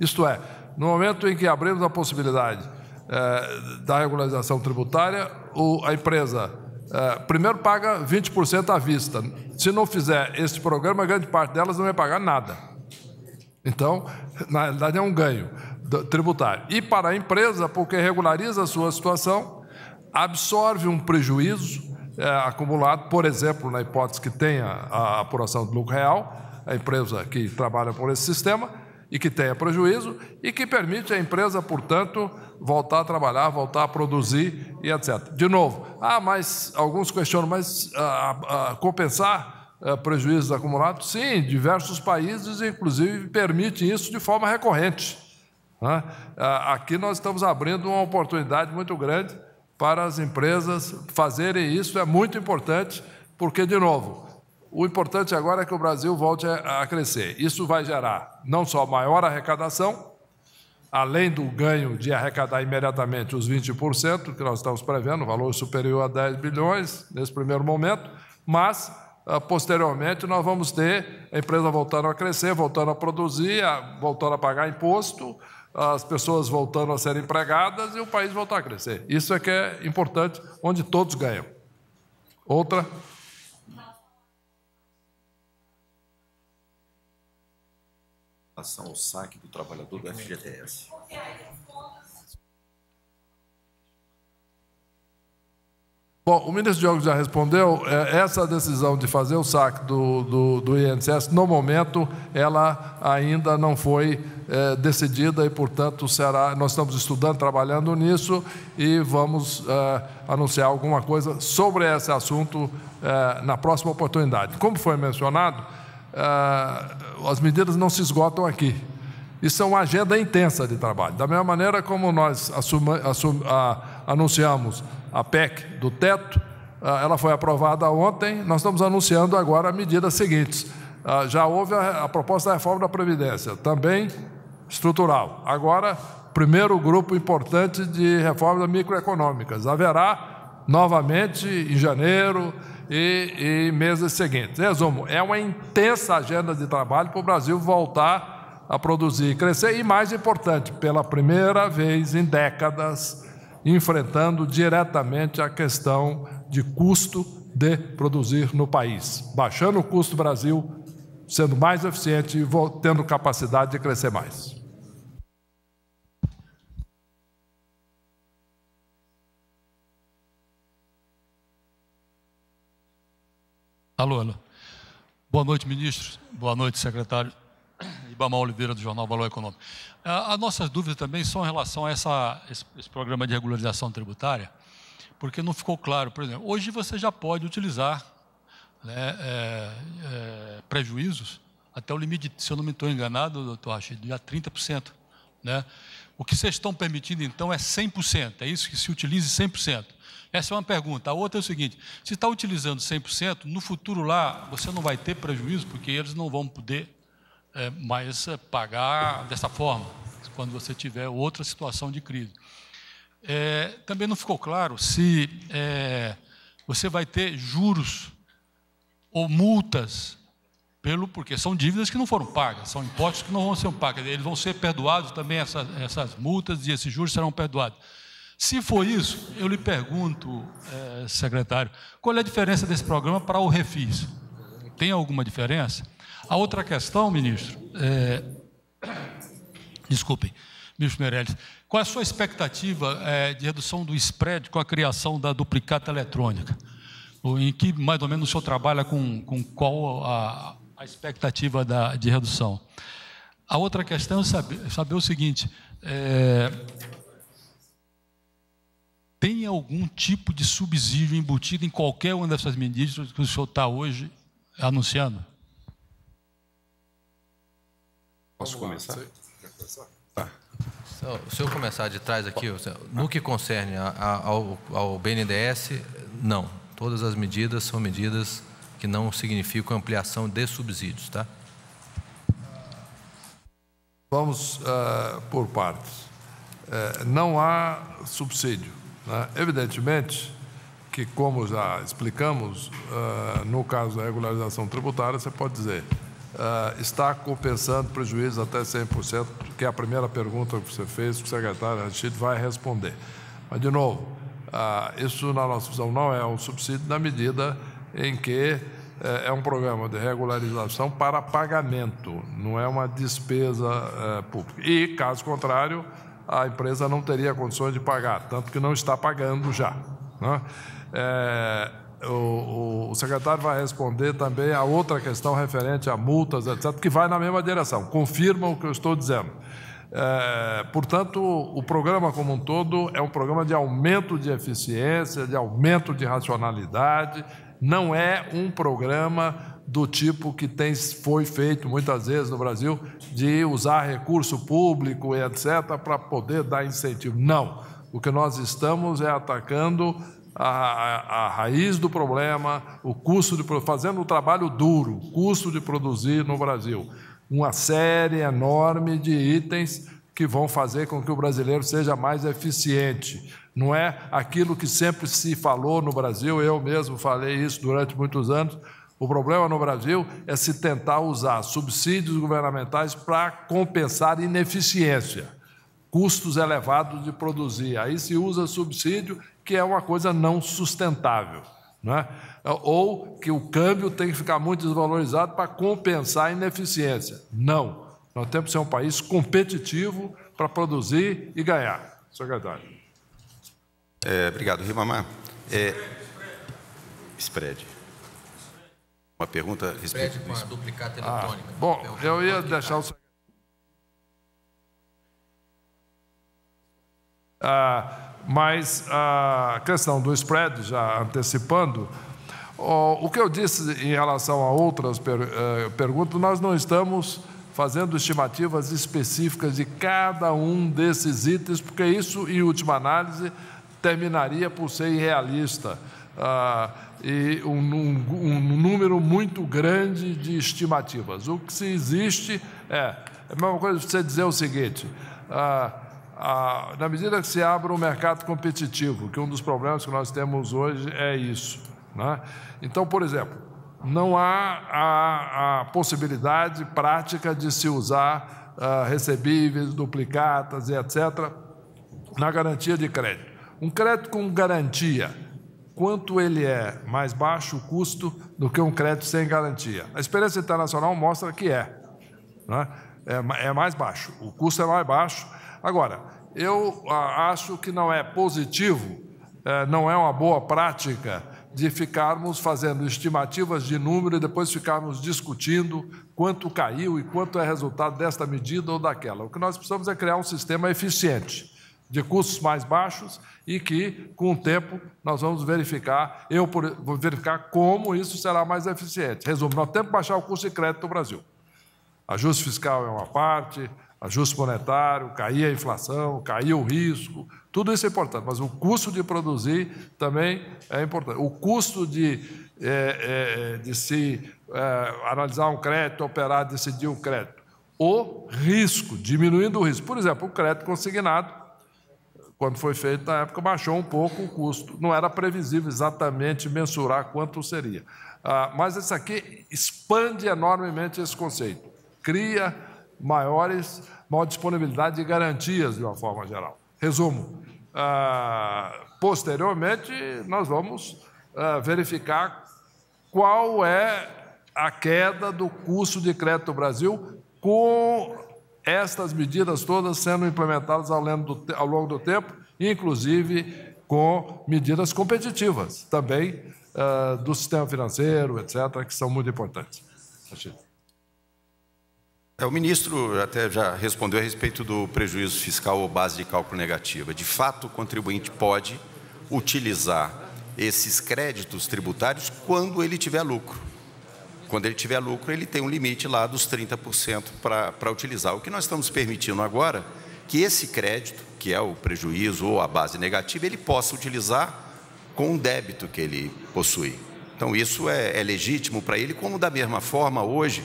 Isto é, no momento em que abrimos a possibilidade eh, da regularização tributária, o, a empresa eh, primeiro paga 20% à vista. Se não fizer este programa, grande parte delas não vai pagar nada. Então, na realidade, é um ganho tributário. E para a empresa, porque regulariza a sua situação, absorve um prejuízo é, acumulado, por exemplo, na hipótese que tenha a apuração de lucro real, a empresa que trabalha por esse sistema e que tenha prejuízo, e que permite à empresa, portanto, voltar a trabalhar, voltar a produzir e etc. De novo, ah, mas alguns questionam, mas ah, ah, compensar ah, prejuízos acumulados? Sim, diversos países, inclusive, permitem isso de forma recorrente. Né? Ah, aqui nós estamos abrindo uma oportunidade muito grande para as empresas fazerem isso é muito importante, porque, de novo, o importante agora é que o Brasil volte a crescer. Isso vai gerar não só maior arrecadação, além do ganho de arrecadar imediatamente os 20%, que nós estamos prevendo, valor superior a 10 bilhões nesse primeiro momento, mas ah, posteriormente nós vamos ter a empresa voltando a crescer, voltando a produzir, voltando a pagar imposto, as pessoas voltando a ser empregadas e o país voltar a crescer. Isso é que é importante, onde todos ganham. Outra. Ação ao saque do trabalhador do FGTS. Bom, o ministro Diogo já respondeu. É, essa decisão de fazer o saque do, do, do INSS, no momento, ela ainda não foi é, decidida e, portanto, será. Nós estamos estudando, trabalhando nisso e vamos é, anunciar alguma coisa sobre esse assunto é, na próxima oportunidade. Como foi mencionado, é, as medidas não se esgotam aqui. Isso é uma agenda intensa de trabalho. Da mesma maneira como nós assuma, assum, a, anunciamos a PEC do teto, ah, ela foi aprovada ontem, nós estamos anunciando agora medidas seguintes. Ah, já houve a, proposta da reforma da Previdência, também estrutural. Agora, primeiro grupo importante de reformas microeconômicas. Haverá novamente em janeiro e, e meses seguintes. Resumo: é uma intensa agenda de trabalho para o Brasil voltar a produzir e crescer, e mais importante, pela primeira vez em décadas, enfrentando diretamente a questão de custo de produzir no país, baixando o custo do Brasil, sendo mais eficiente e tendo capacidade de crescer mais. Alô, alô. Boa noite, ministro. Boa noite, secretário. Ribamar Oliveira, do Jornal Valor Econômico. Ah, as nossas dúvidas também são em relação a essa, esse, programa de regularização tributária, porque não ficou claro, por exemplo, hoje você já pode utilizar né, é, é, prejuízos até o limite, se eu não me estou enganado, doutor Rachid, de 30%. Né? O que vocês estão permitindo, então, é 100%, é isso que se utilize 100%. Essa é uma pergunta. A outra é o seguinte: se está utilizando 100%, no futuro lá você não vai ter prejuízo, porque eles não vão poder é, mas é, pagar dessa forma, quando você tiver outra situação de crise. É, também não ficou claro se é, você vai ter juros ou multas pelo porque são dívidas que não foram pagas, são impostos que não vão ser pagos. Eles vão ser perdoados também essas, essas multas e esses juros serão perdoados. Se for isso, eu lhe pergunto, é, secretário, qual é a diferença desse programa para o Refis? Tem alguma diferença? A outra questão, ministro, é... desculpem, ministro Meirelles, qual é a sua expectativa é, de redução do spread com a criação da duplicata eletrônica? Em que, mais ou menos, o senhor trabalha com, com qual a, a expectativa da, de redução? A outra questão é saber, saber o seguinte: é, tem algum tipo de subsídio embutido em qualquer uma dessas medidas que o senhor está hoje anunciando? Posso Vamos começar? Lá, tá. Se eu começar de trás aqui, no que concerne ao, ao BNDES, não. Todas as medidas são medidas que não significam ampliação de subsídios, tá? Vamos uh, por partes. Uh, não há subsídio. Né? Evidentemente que, como já explicamos, uh, no caso da regularização tributária, você pode dizer uh, está compensando prejuízo até 100%, que é a primeira pergunta que você fez, que o secretário Anchido vai responder. Mas, de novo, uh, isso, na nossa visão, não é um subsídio na medida em que uh, é um programa de regularização para pagamento, não é uma despesa eh, pública. E, caso contrário, a empresa não teria condições de pagar, tanto que não está pagando já. Né? É, o, o, secretário vai responder também a outra questão referente a multas, etc., que vai na mesma direção, confirma o que eu estou dizendo. É, portanto, o programa como um todo é um programa de aumento de eficiência, de aumento de racionalidade, não é um programa do tipo que tem, foi feito muitas vezes no Brasil, de usar recurso público e etc., para poder dar incentivo. Não. O que nós estamos é atacando a, a, raiz do problema, o custo de fazendo o trabalho duro, o custo de produzir no Brasil. Uma série enorme de itens que vão fazer com que o brasileiro seja mais eficiente. Não é aquilo que sempre se falou no Brasil, eu mesmo falei isso durante muitos anos. O problema no Brasil é se tentar usar subsídios governamentais para compensar ineficiência custos elevados de produzir. Aí se usa subsídio, que é uma coisa não sustentável. Né? Ou que o câmbio tem que ficar muito desvalorizado para compensar a ineficiência. Não. Nós temos que ser um país competitivo para produzir e ganhar. Secretário. É, obrigado, Ribamar. É, spread. Uma pergunta a respeito. Spread com a duplicata eletrônica. Ah, bom, eu ia deixar o Ah, mas a questão do spread, já antecipando, o que eu disse em relação a outras per, eh, perguntas, nós não estamos fazendo estimativas específicas de cada um desses itens, porque isso, em última análise, terminaria por ser irrealista. Ah, e um, um, um, número muito grande de estimativas. O que se existe é, é a mesma coisa você dizer o seguinte: ah, na medida que se abre um mercado competitivo, que um dos problemas que nós temos hoje é isso. Né? Então, por exemplo, não há a, a possibilidade prática de se usar uh, recebíveis, duplicatas e etc. na garantia de crédito. Um crédito com garantia, quanto ele é mais baixo o custo do que um crédito sem garantia? A experiência internacional mostra que é. Né? É, é mais baixo, o custo é mais baixo Agora, eu ah, acho que não é positivo, eh, não é uma boa prática de ficarmos fazendo estimativas de número e depois ficarmos discutindo quanto caiu e quanto é resultado desta medida ou daquela. O que nós precisamos é criar um sistema eficiente de custos mais baixos e que, com o tempo, nós vamos verificar, eu vou verificar como isso será mais eficiente. Resumo, nós temos que baixar o custo de crédito do Brasil. Ajuste fiscal é uma parte, ajuste monetário, cair a inflação, cair o risco, tudo isso é importante, mas o custo de produzir também é importante. O custo de, é, é, de se é, analisar um crédito, operar, decidir um crédito. O risco, diminuindo o risco. Por exemplo, o crédito consignado, quando foi feito na época, baixou um pouco o custo. Não era previsível exatamente mensurar quanto seria. Ah, mas isso aqui expande enormemente esse conceito. Cria maiores, maior disponibilidade de garantias, de uma forma geral. Resumo: ah, posteriormente, nós vamos ah, verificar qual é a queda do custo de crédito do Brasil com estas medidas todas sendo implementadas ao longo do, ao longo do tempo, inclusive com medidas competitivas também ah, do sistema financeiro, etc., que são muito importantes. Achei. É, o ministro até já respondeu a respeito do prejuízo fiscal ou base de cálculo negativa. De fato, o contribuinte pode utilizar esses créditos tributários quando ele tiver lucro. Quando ele tiver lucro, ele tem um limite lá dos 30% para utilizar. O que nós estamos permitindo agora que esse crédito, que é o prejuízo ou a base negativa, ele possa utilizar com o débito que ele possui. Então, isso é, é legítimo para ele, como da mesma forma hoje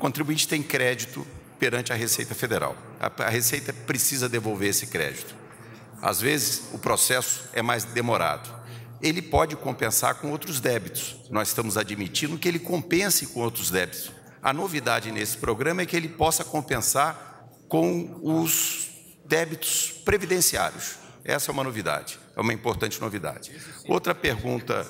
contribuinte tem crédito perante a Receita Federal. A, Receita precisa devolver esse crédito. Às vezes, o processo é mais demorado. Ele pode compensar com outros débitos. Nós estamos admitindo que ele compense com outros débitos. A novidade nesse programa é que ele possa compensar com os débitos previdenciários. Essa é uma novidade, é uma importante novidade. Outra pergunta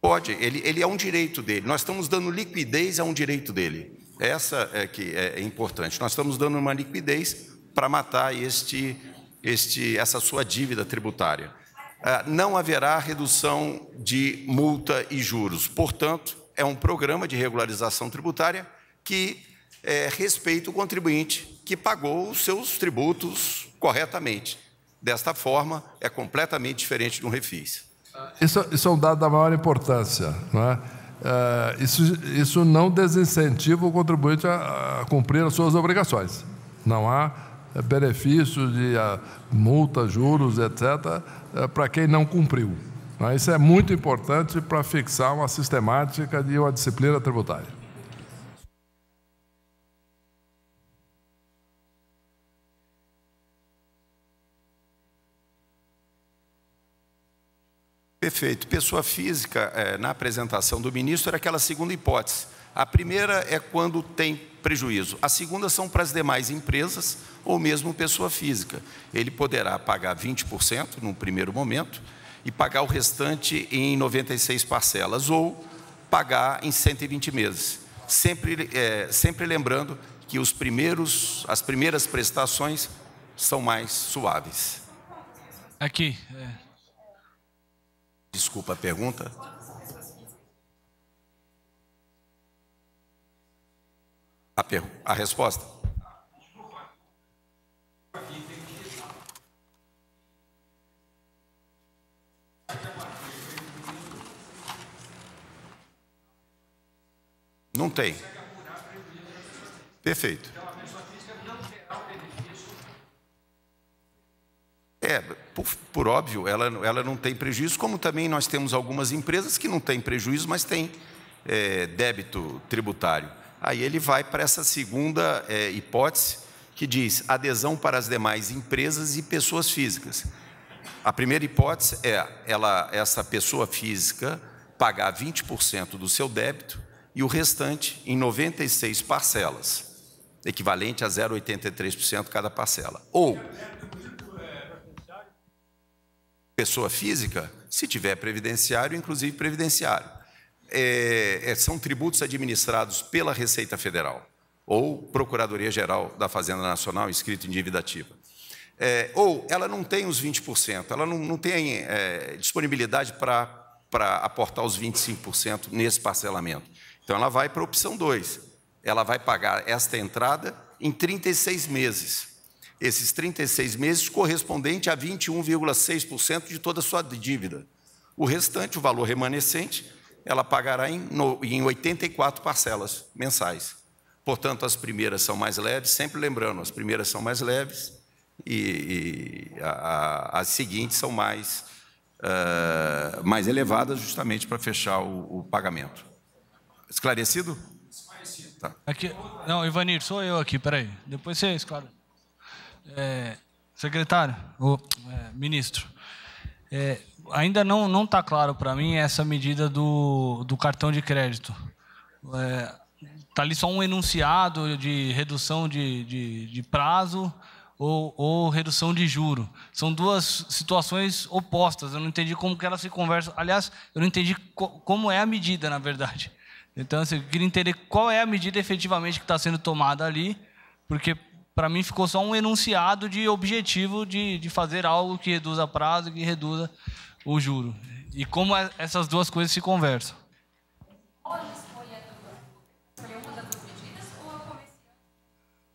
Pode, ele, ele é um direito dele. Nós estamos dando liquidez a um direito dele. Essa é que é importante. Nós estamos dando uma liquidez para matar este, este, essa sua dívida tributária. Ah, não haverá redução de multa e juros. Portanto, é um programa de regularização tributária que é, respeita o contribuinte que pagou os seus tributos corretamente. Desta forma, é completamente diferente de um refis. Isso, isso é um dado da maior importância. Não é? é? isso, isso não desincentiva o contribuinte a, a, cumprir as suas obrigações. Não há é, benefício de multas, é, multa, juros, etc., para quem não cumpriu. Isso é muito importante para fixar uma sistemática de uma disciplina tributária. Perfeito. Pessoa física, é, na apresentação do ministro, era aquela segunda hipótese. A primeira é quando tem prejuízo. A segunda são para as demais empresas ou mesmo pessoa física. Ele poderá pagar 20% num primeiro momento e pagar o restante em 96 parcelas ou pagar em 120 meses. Sempre, é, sempre lembrando que os primeiros, as primeiras prestações são mais suaves. Aqui. É. Desculpa a pergunta. A, per... a resposta? Não tem. Perfeito. é, por, por, óbvio, ela, ela não tem prejuízo, como também nós temos algumas empresas que não têm prejuízo, mas têm é, débito tributário. Aí ele vai para essa segunda é, hipótese, que diz adesão para as demais empresas e pessoas físicas. A primeira hipótese é ela, essa pessoa física pagar 20% do seu débito e o restante em 96 parcelas, equivalente a 0,83% cada parcela. Ou pessoa física, se tiver previdenciário, inclusive previdenciário. É, é, são tributos administrados pela Receita Federal ou Procuradoria Geral da Fazenda Nacional, inscrito em dívida ativa. É, ou ela não tem os 20%, ela não, não tem é, disponibilidade para aportar os 25% nesse parcelamento. Então, ela vai para a opção 2. Ela vai pagar esta entrada em 36 meses esses 36 meses, correspondente a 21,6% de toda a sua dívida. O restante, o valor remanescente, ela pagará em, 84 parcelas mensais. Portanto, as primeiras são mais leves, sempre lembrando, as primeiras são mais leves e, e a, a, as seguintes são mais, uh, mais elevadas, justamente para fechar o, o pagamento. Esclarecido? Esclarecido. Tá. Aqui, não, Ivanir, sou eu aqui, peraí. Depois você esclarece. É, secretário, é, ministro, é, ainda não está claro para mim essa medida do, do cartão de crédito. Está é, ali só um enunciado de redução de, de, de prazo ou, ou, redução de juro. São duas situações opostas. Eu não entendi como que elas se conversam. Aliás, eu não entendi co como é a medida, na verdade. Então, assim, eu queria entender qual é a medida efetivamente que está sendo tomada ali, porque para mim ficou só um enunciado de objetivo de, de fazer algo que reduza prazo, que reduza o juro. E como é, essas duas coisas se conversam.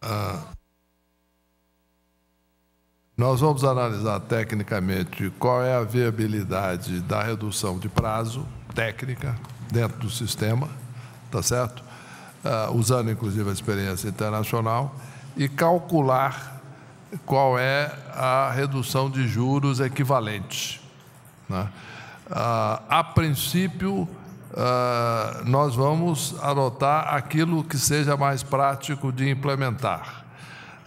Ah, nós vamos analisar tecnicamente qual é a viabilidade da redução de prazo técnica dentro do sistema, tá certo? Ah, usando inclusive a experiência internacional e calcular qual é a redução de juros equivalente. Né? Ah, a princípio, ah, nós vamos adotar aquilo que seja mais prático de implementar,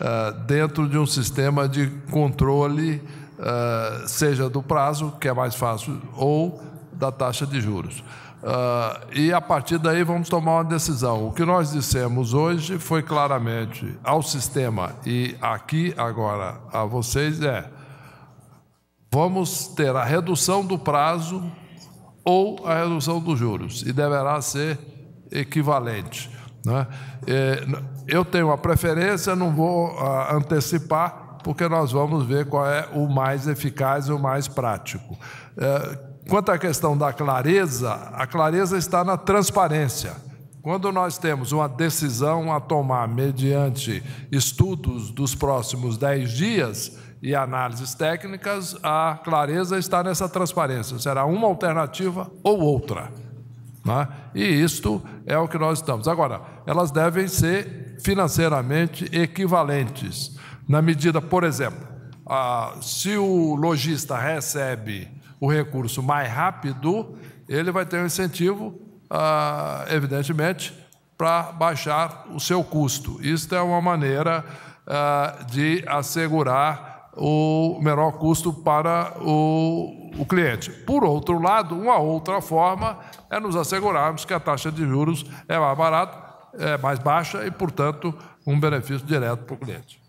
ah, dentro de um sistema de controle, ah, seja do prazo, que é mais fácil, ou da taxa de juros. Uh, e a partir daí vamos tomar uma decisão. O que nós dissemos hoje foi claramente ao sistema e aqui agora a vocês é: vamos ter a redução do prazo ou a redução dos juros e deverá ser equivalente. Né? É, eu tenho a preferência, não vou uh, antecipar porque nós vamos ver qual é o mais eficaz e o mais prático. É, Quanto à questão da clareza, a clareza está na transparência. Quando nós temos uma decisão a tomar mediante estudos dos próximos dez dias e análises técnicas, a clareza está nessa transparência. Será uma alternativa ou outra. Né? E isto é o que nós estamos. Agora, elas devem ser financeiramente equivalentes. Na medida, por exemplo, se o lojista recebe o recurso mais rápido, ele vai ter um incentivo, ah, evidentemente, para baixar o seu custo. Isto é uma maneira ah, de assegurar o menor custo para o, o cliente. Por outro lado, uma outra forma é nos assegurarmos que a taxa de juros é mais barata, é mais baixa e, portanto, um benefício direto para o cliente.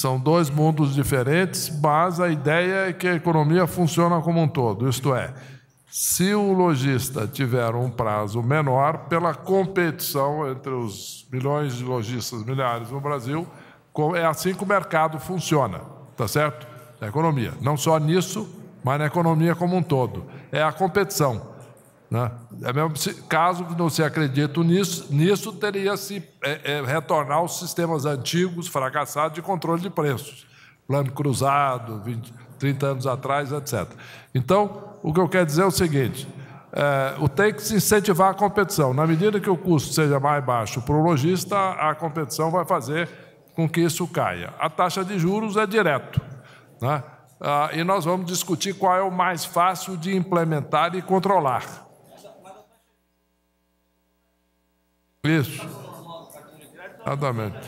São dois mundos diferentes, mas a ideia é que a economia funciona como um todo, isto é, se o lojista tiver um prazo menor, pela competição entre os milhões de lojistas, milhares no Brasil, é assim que o mercado funciona, tá certo? A economia. Não só nisso, mas na economia como um todo. É a competição. Né? É mesmo, caso não se acredite nisso, nisso teria se é, é, retornar aos sistemas antigos, fracassados, de controle de preços. Plano cruzado, 20, 30 anos atrás, etc. Então, o que eu quero dizer é o seguinte: é, o tem que se incentivar a competição. Na medida que o custo seja mais baixo para o lojista, a competição vai fazer com que isso caia. A taxa de juros é direto. Né? Ah, e nós vamos discutir qual é o mais fácil de implementar e controlar. Isso. Exatamente.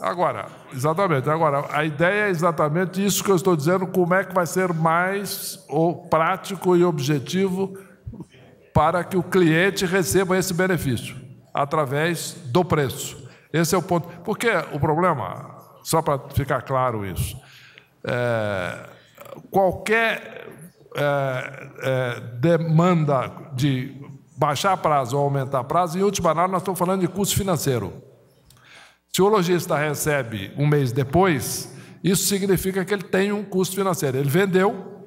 Agora, exatamente. Agora, a ideia é exatamente isso que eu estou dizendo, como é que vai ser mais o prático e objetivo para que o cliente receba esse benefício através do preço. Esse é o ponto. Porque o problema, só para ficar claro isso, é, qualquer é, é, demanda de baixar prazo ou aumentar prazo. Em última análise, nós estamos falando de custo financeiro. Se o lojista recebe um mês depois, isso significa que ele tem um custo financeiro. Ele vendeu,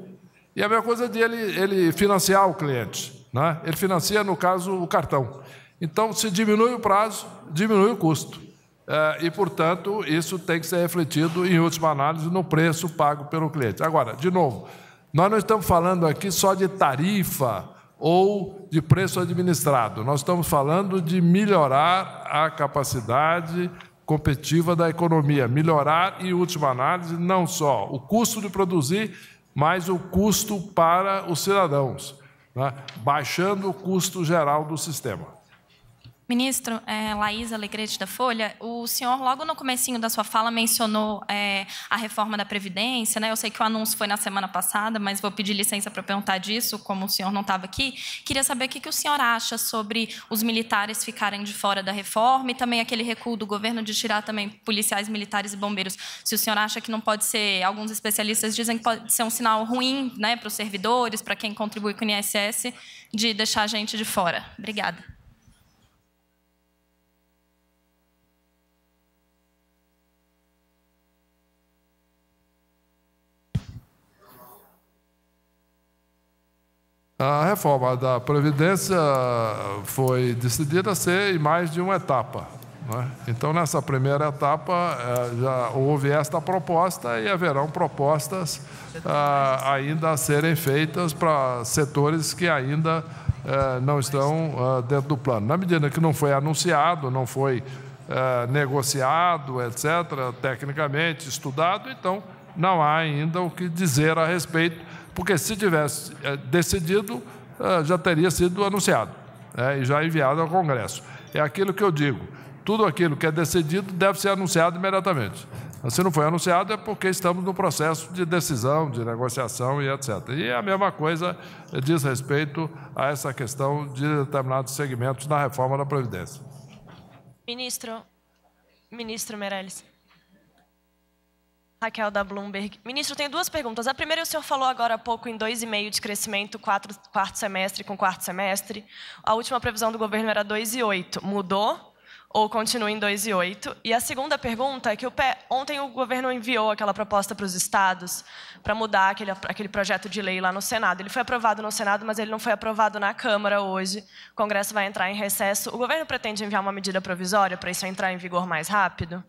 e a mesma coisa de ele, ele financiar o cliente. Né? Ele financia, no caso, o cartão. Então, se diminui o prazo, diminui o custo. É, e, portanto, isso tem que ser refletido, em última análise, no preço pago pelo cliente. Agora, de novo, nós não estamos falando aqui só de tarifa ou de preço administrado. Nós estamos falando de melhorar a capacidade competitiva da economia, melhorar e última análise não só o custo de produzir, mas o custo para os cidadãos, né? baixando o custo geral do sistema. Ministro, é, Laís Alegrete da Folha, o senhor logo no comecinho da sua fala mencionou é, a reforma da Previdência, né? Eu sei que o anúncio foi na semana passada, mas vou pedir licença para perguntar disso, como o senhor não estava aqui. Queria saber o que, que o senhor acha sobre os militares ficarem de fora da reforma e também aquele recuo do governo de tirar também policiais, militares e bombeiros. Se o senhor acha que não pode ser, alguns especialistas dizem que pode ser um sinal ruim né, para os servidores, para quem contribui com o INSS, de deixar a gente de fora. Obrigada. A reforma da Previdência foi decidida ser em mais de uma etapa. Né? Então, nessa primeira etapa, eh, já houve esta proposta e haverão propostas ah, ainda a serem feitas para setores que ainda eh, não estão ah, dentro do plano. Na medida que não foi anunciado, não foi eh, negociado, etc., tecnicamente estudado, então não há ainda o que dizer a respeito porque se tivesse eh, decidido, eh, já teria sido anunciado né, e já enviado ao Congresso. É aquilo que eu digo: tudo aquilo que é decidido deve ser anunciado imediatamente. Se não foi anunciado, é porque estamos no processo de decisão, de negociação e etc. E a mesma coisa diz respeito a essa questão de determinados segmentos na reforma da Previdência. Ministro, ministro Meirelles. Raquel da Bloomberg. Ministro, tenho duas perguntas. A primeira, o senhor falou agora há pouco em 2,5% de crescimento, quatro, quarto semestre com quarto semestre. A última previsão do governo era 2,8%. Mudou ou continua em 2,8%? E a segunda pergunta é que o pé, ontem o governo enviou aquela proposta para os estados para mudar aquele, aquele projeto de lei lá no Senado. Ele foi aprovado no Senado, mas ele não foi aprovado na Câmara hoje. O Congresso vai entrar em recesso. O governo pretende enviar uma medida provisória para isso entrar em vigor mais rápido?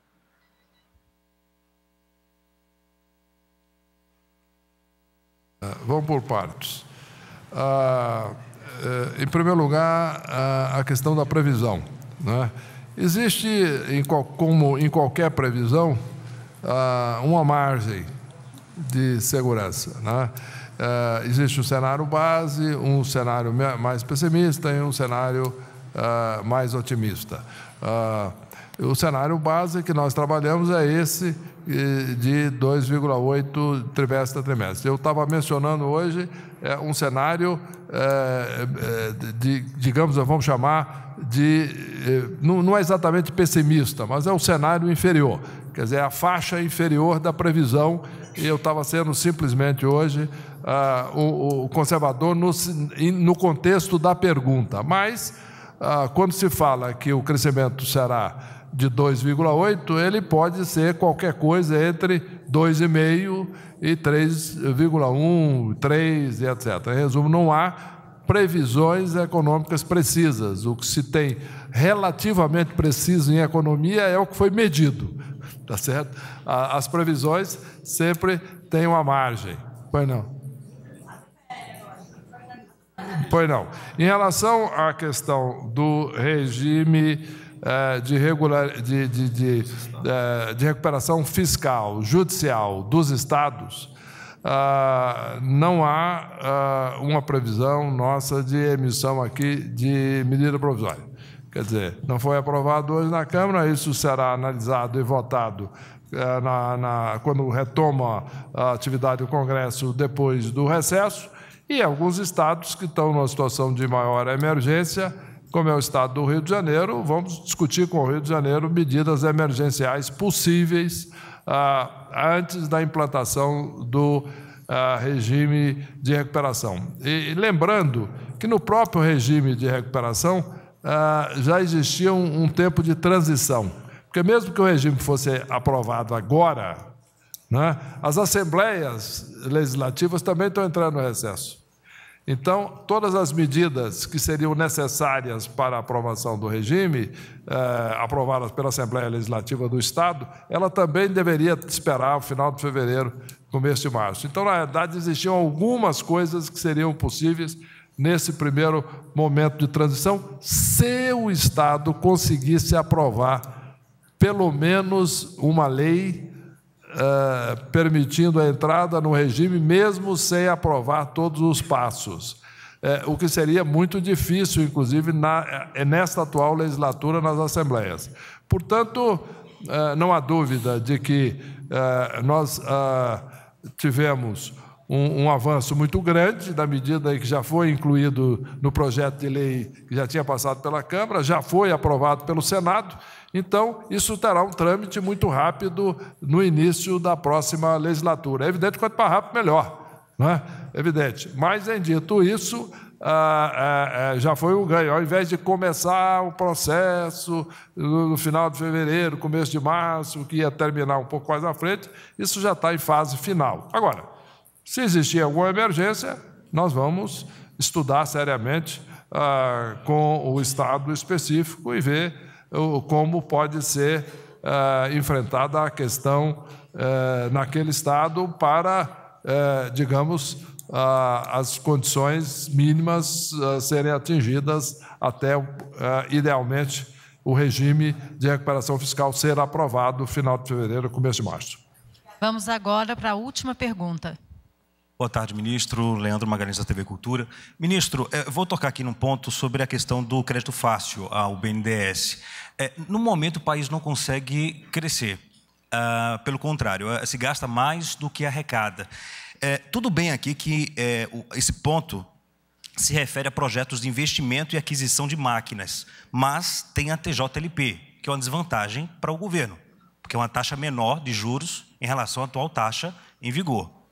Ah, vamos por partes. Ah, eh, em primeiro lugar, ah, a questão da previsão. Né? Existe, como em qualquer previsão, uma margem de segurança. Né? Existe um cenário base, um cenário mais pessimista e um cenário mais otimista. O cenário base que nós trabalhamos é esse de 2,8 trimestre a trimestre. Eu estava mencionando hoje é, um cenário, é, é de, digamos, vamos chamar de. É, não, não é exatamente pessimista, mas é um cenário inferior quer dizer, é a faixa inferior da previsão. E eu estava sendo simplesmente hoje ah, o, o, conservador no, no, contexto da pergunta. Mas, ah, quando se fala que o crescimento será de 2,8, ele pode ser qualquer coisa entre 2,5 e 3,1, 3 e etc. Em resumo, não há previsões econômicas precisas. O que se tem relativamente preciso em economia é o que foi medido, tá certo? As previsões sempre têm uma margem. Pois não. Pois não. Em relação à questão do regime é, de, regular, de, de, de, é, de recuperação fiscal, judicial dos estados, é, não há uma previsão nossa de emissão aqui de medida provisória. Quer dizer, não foi aprovado hoje na Câmara, isso será analisado e votado na, na, quando retoma a atividade do Congresso depois do recesso, e alguns estados que estão numa situação de maior emergência como é o estado do Rio de Janeiro, vamos discutir com o Rio de Janeiro medidas emergenciais possíveis ah, antes da implantação do ah, regime de recuperação. E, lembrando que no próprio regime de recuperação ah, já existia um, um tempo de transição, porque mesmo que o regime fosse aprovado agora, né, as assembleias legislativas também estão entrando no recesso. Então, todas as medidas que seriam necessárias para a aprovação do regime, eh, aprovadas pela Assembleia Legislativa do Estado, ela também deveria esperar o final de fevereiro, começo de março. Então, na verdade, existiam algumas coisas que seriam possíveis nesse primeiro momento de transição, se o Estado conseguisse aprovar pelo menos uma lei eh, permitindo a entrada no regime, mesmo sem aprovar todos os passos. Eh, o que seria muito difícil, inclusive, na, eh, é nesta atual legislatura nas assembleias. Portanto, não há dúvida de que nós tivemos um, um, avanço muito grande, na medida que já foi incluído no projeto de lei que já tinha passado pela Câmara, já foi aprovado pelo Senado, então isso terá um trâmite muito rápido no início da próxima legislatura. É evidente que quanto mais rápido, melhor, não é? é evidente. Mas, em dito isso, ah, ah, ah, já foi um ganho. Ao invés de começar o processo no, final de fevereiro, começo de março, que ia terminar um pouco mais à frente, isso já está em fase final. Agora, se existir alguma emergência, nós vamos estudar seriamente ah, com o Estado específico e ver o, como pode ser ah, enfrentada a questão eh, naquele Estado para, eh, digamos, ah, as condições mínimas ah, serem atingidas até, ah, idealmente, o regime de recuperação fiscal ser aprovado no final de fevereiro, começo de março. Vamos agora para a última pergunta. Boa tarde, ministro. Leandro Magalhães, da TV Cultura. Ministro, é, vou tocar aqui num ponto sobre a questão do crédito fácil ao BNDES. É, no momento, o país não consegue crescer. Ah, pelo contrário, é, se gasta mais do que arrecada. tudo bem aqui que esse ponto se refere a projetos de investimento e aquisição de máquinas, mas tem a TJLP, que é uma desvantagem para o governo, porque é uma taxa menor de juros em relação à atual taxa em vigor.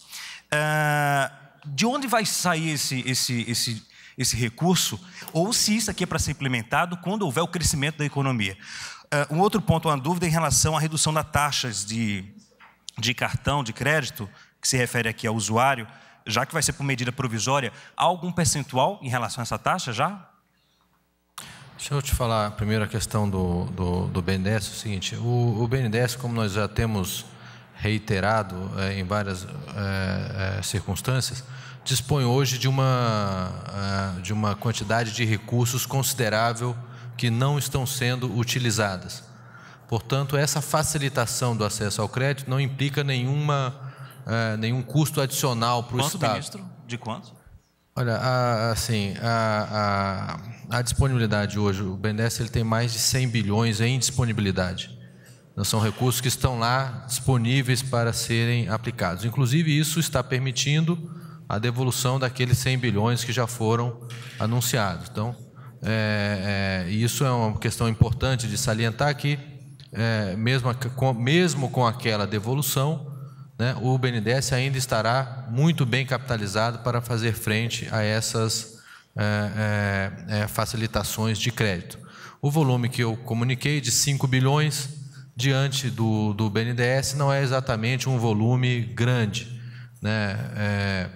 Uh, de onde vai sair esse, esse, esse, esse recurso? Ou se isso aqui é para ser implementado quando houver o crescimento da economia? Uh, um outro ponto, uma dúvida em relação à redução das taxas de, de cartão de crédito, que se refere aqui ao usuário, já que vai ser por medida provisória, há algum percentual em relação a essa taxa já? Deixa eu te falar primeiro a questão do, do, do BNDES, é o seguinte, o, o BNDES, como nós já temos reiterado é, em várias é, circunstâncias, dispõe hoje de uma, de uma quantidade de recursos considerável que não estão sendo utilizadas. Portanto, essa facilitação do acesso ao crédito não implica nenhuma, nenhum custo adicional para o Estado. Quanto, ministro? De quanto? Olha, a, assim, a, a, a, disponibilidade hoje, o BNDES ele tem mais de 100 bilhões em disponibilidade. Então, são recursos que estão lá disponíveis para serem aplicados. Inclusive, isso está permitindo a devolução daqueles 100 bilhões que já foram anunciados. Então, é, é, isso é uma questão importante de salientar que, é, mesmo, com, mesmo com aquela devolução, né, o BNDES ainda estará muito bem capitalizado para fazer frente a essas é, é, é, facilitações de crédito. O volume que eu comuniquei de 5 bilhões diante do, do BNDES não é exatamente um volume grande. Né? É,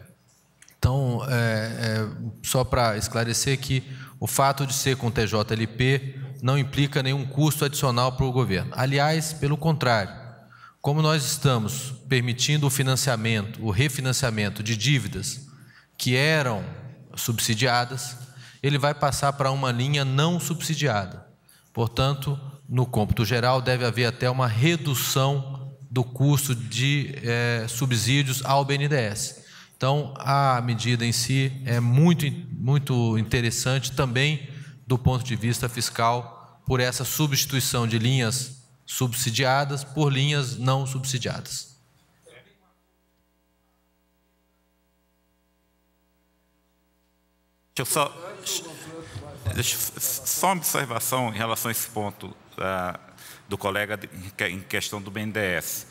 então, é, é, só para esclarecer que o fato de ser com TJLP não implica nenhum custo adicional para o governo. Aliás, pelo contrário, como nós estamos permitindo o financiamento, o refinanciamento de dívidas que eram subsidiadas, ele vai passar para uma linha não subsidiada. Portanto, no cômputo geral, deve haver até uma redução do custo de é, subsídios ao BNDES. Então, a medida em si é muito, muito interessante também do ponto de vista fiscal por essa substituição de linhas subsidiadas por linhas não subsidiadas. Deixa eu só, deixa, só uma observação em relação a esse ponto da, do colega em questão do BNDES.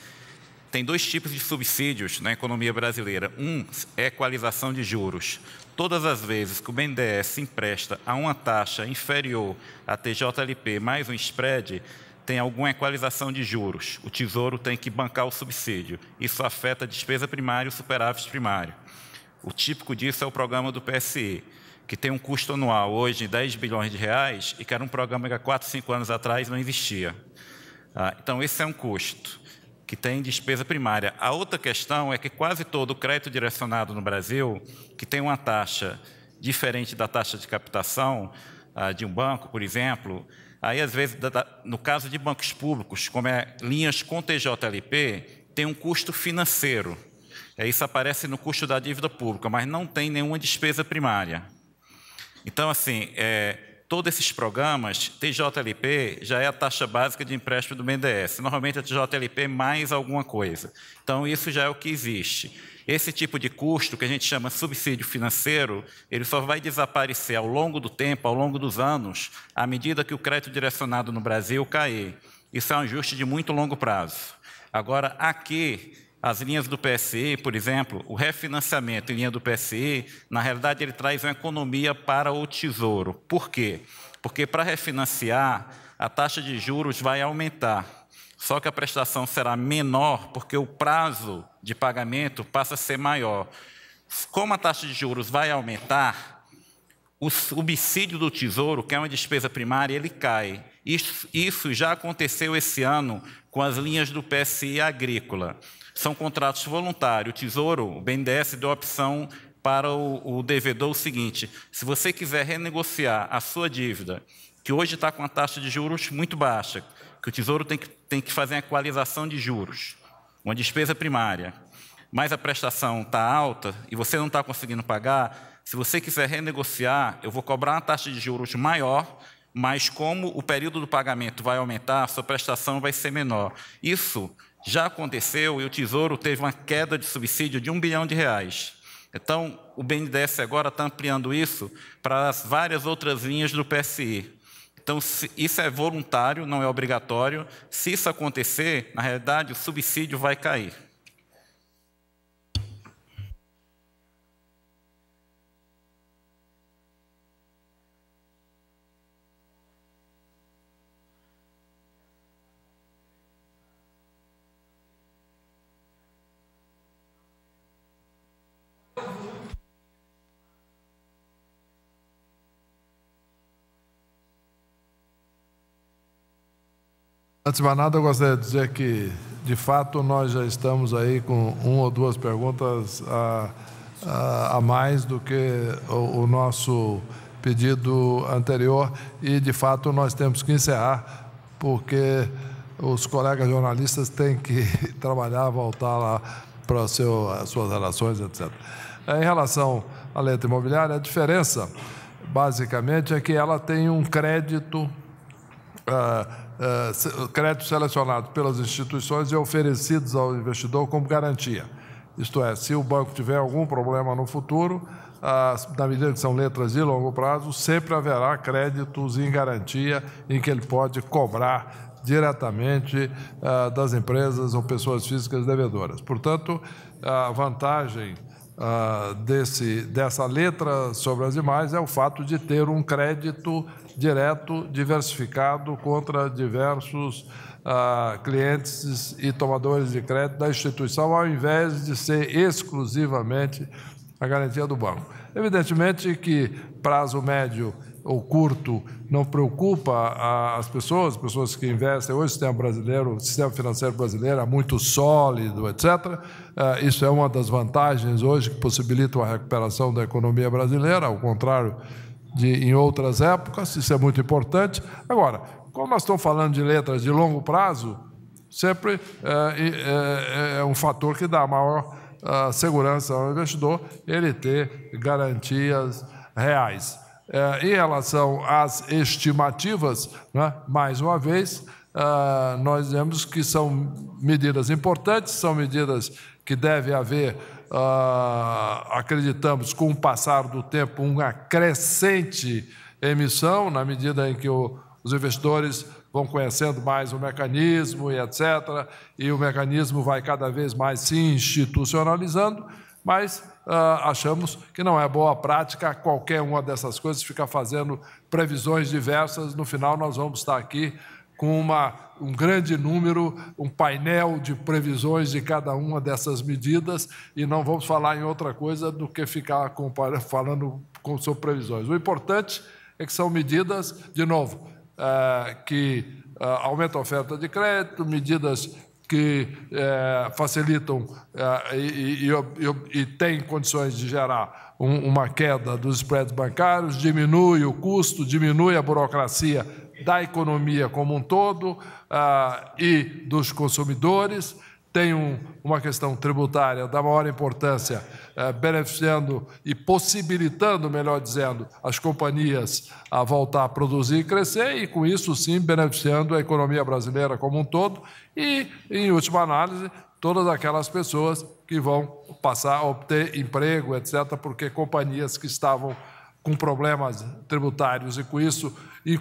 Tem dois tipos de subsídios na economia brasileira. Um é equalização de juros. Todas as vezes que o BNDES empresta a uma taxa inferior à TJLP mais um spread, tem alguma equalização de juros. O Tesouro tem que bancar o subsídio. Isso afeta a despesa primária e o superávit primário. O típico disso é o programa do PSE que tem um custo anual hoje de 10 bilhões de reais e que era um programa que há 4, 5 anos atrás não existia. Ah, então, esse é um custo que tem despesa primária. A outra questão é que quase todo o crédito direcionado no Brasil, que tem uma taxa diferente da taxa de captação ah, de um banco, por exemplo, aí às vezes, no caso de bancos públicos, como é linhas com TJLP, tem um custo financeiro. É, isso aparece no custo da dívida pública, mas não tem nenhuma despesa primária. Então, assim, é, todos esses programas, TJLP já é a taxa básica de empréstimo do BNDES. Normalmente, a TJLP é mais alguma coisa. Então, isso já é o que existe. Esse tipo de custo, que a gente chama subsídio financeiro, ele só vai desaparecer ao longo do tempo, ao longo dos anos, à medida que o crédito direcionado no Brasil cair. Isso é um ajuste de muito longo prazo. Agora, aqui, as linhas do PSE, por exemplo, o refinanciamento em linha do PSE, na realidade, ele traz uma economia para o Tesouro. Por quê? Porque para refinanciar, a taxa de juros vai aumentar. Só que a prestação será menor porque o prazo de pagamento passa a ser maior. Como a taxa de juros vai aumentar, o subsídio do Tesouro, que é uma despesa primária, ele cai. Isso, isso já aconteceu esse ano com as linhas do PSI agrícola. São contratos voluntários. O Tesouro, o BNDES, deu a opção para o, o devedor o seguinte: se você quiser renegociar a sua dívida, que hoje está com a taxa de juros muito baixa, que o Tesouro tem que, tem que fazer a equalização de juros, uma despesa primária, mas a prestação está alta e você não está conseguindo pagar, se você quiser renegociar, eu vou cobrar uma taxa de juros maior, mas como o período do pagamento vai aumentar, a sua prestação vai ser menor. Isso já aconteceu e o Tesouro teve uma queda de subsídio de um bilhão de reais. Então, o BNDES agora está ampliando isso para as várias outras linhas do PSI. Então, isso é voluntário, não é obrigatório. Se isso acontecer, na realidade, o subsídio vai cair. Antes de mais nada, eu gostaria de dizer que, de fato, nós já estamos aí com uma ou duas perguntas a, a, a mais do que o, o nosso pedido anterior e, de fato, nós temos que encerrar, porque os colegas jornalistas têm que trabalhar, voltar lá para seu, as suas relações, etc. Em relação à letra imobiliária, a diferença, basicamente, é que ela tem um crédito ah, é, créditos selecionados pelas instituições e oferecidos ao investidor como garantia. Isto é, se o banco tiver algum problema no futuro, na medida que são letras de longo prazo, sempre haverá créditos em garantia em que ele pode cobrar diretamente é, das empresas ou pessoas físicas devedoras. Portanto, a vantagem é, desse, dessa letra sobre as demais é o fato de ter um crédito direto, diversificado contra diversos ah, clientes e tomadores de crédito da instituição, ao invés de ser exclusivamente a garantia do banco. Evidentemente que prazo médio ou curto não preocupa as pessoas, as pessoas que investem hoje o sistema brasileiro, o sistema financeiro brasileiro é muito sólido, etc. Ah, isso é uma das vantagens hoje que possibilita a recuperação da economia brasileira, ao contrário de, em outras épocas, isso é muito importante. Agora, como nós estamos falando de letras de longo prazo, sempre é, é, é, é um fator que dá maior é, segurança ao investidor, ele ter garantias reais. É, em relação às estimativas, né, mais uma vez, nós vemos que são medidas importantes, são medidas que deve haver ah, acreditamos, com o passar do tempo, uma crescente emissão, na medida em que o, os investidores vão conhecendo mais o mecanismo e etc., e o mecanismo vai cada vez mais se institucionalizando, mas ah, achamos que não é boa prática qualquer uma dessas coisas ficar fazendo previsões diversas. No final, nós vamos estar aqui com uma um grande número, um painel de previsões de cada uma dessas medidas e não vamos falar em outra coisa do que ficar falando com, sobre previsões. O importante é que são medidas, de novo, é, que é, aumentam a oferta de crédito, medidas que é, facilitam é, e, e, e têm condições de gerar um, uma queda dos spreads bancários, diminui o custo, diminui a burocracia da economia como um todo ah, e dos consumidores, tem um, uma questão tributária da maior importância, eh, beneficiando e possibilitando, melhor dizendo, as companhias a voltar a produzir e crescer, e com isso sim beneficiando a economia brasileira como um todo, e, em última análise, todas aquelas pessoas que vão passar a obter emprego, etc., porque companhias que estavam com problemas tributários e com isso e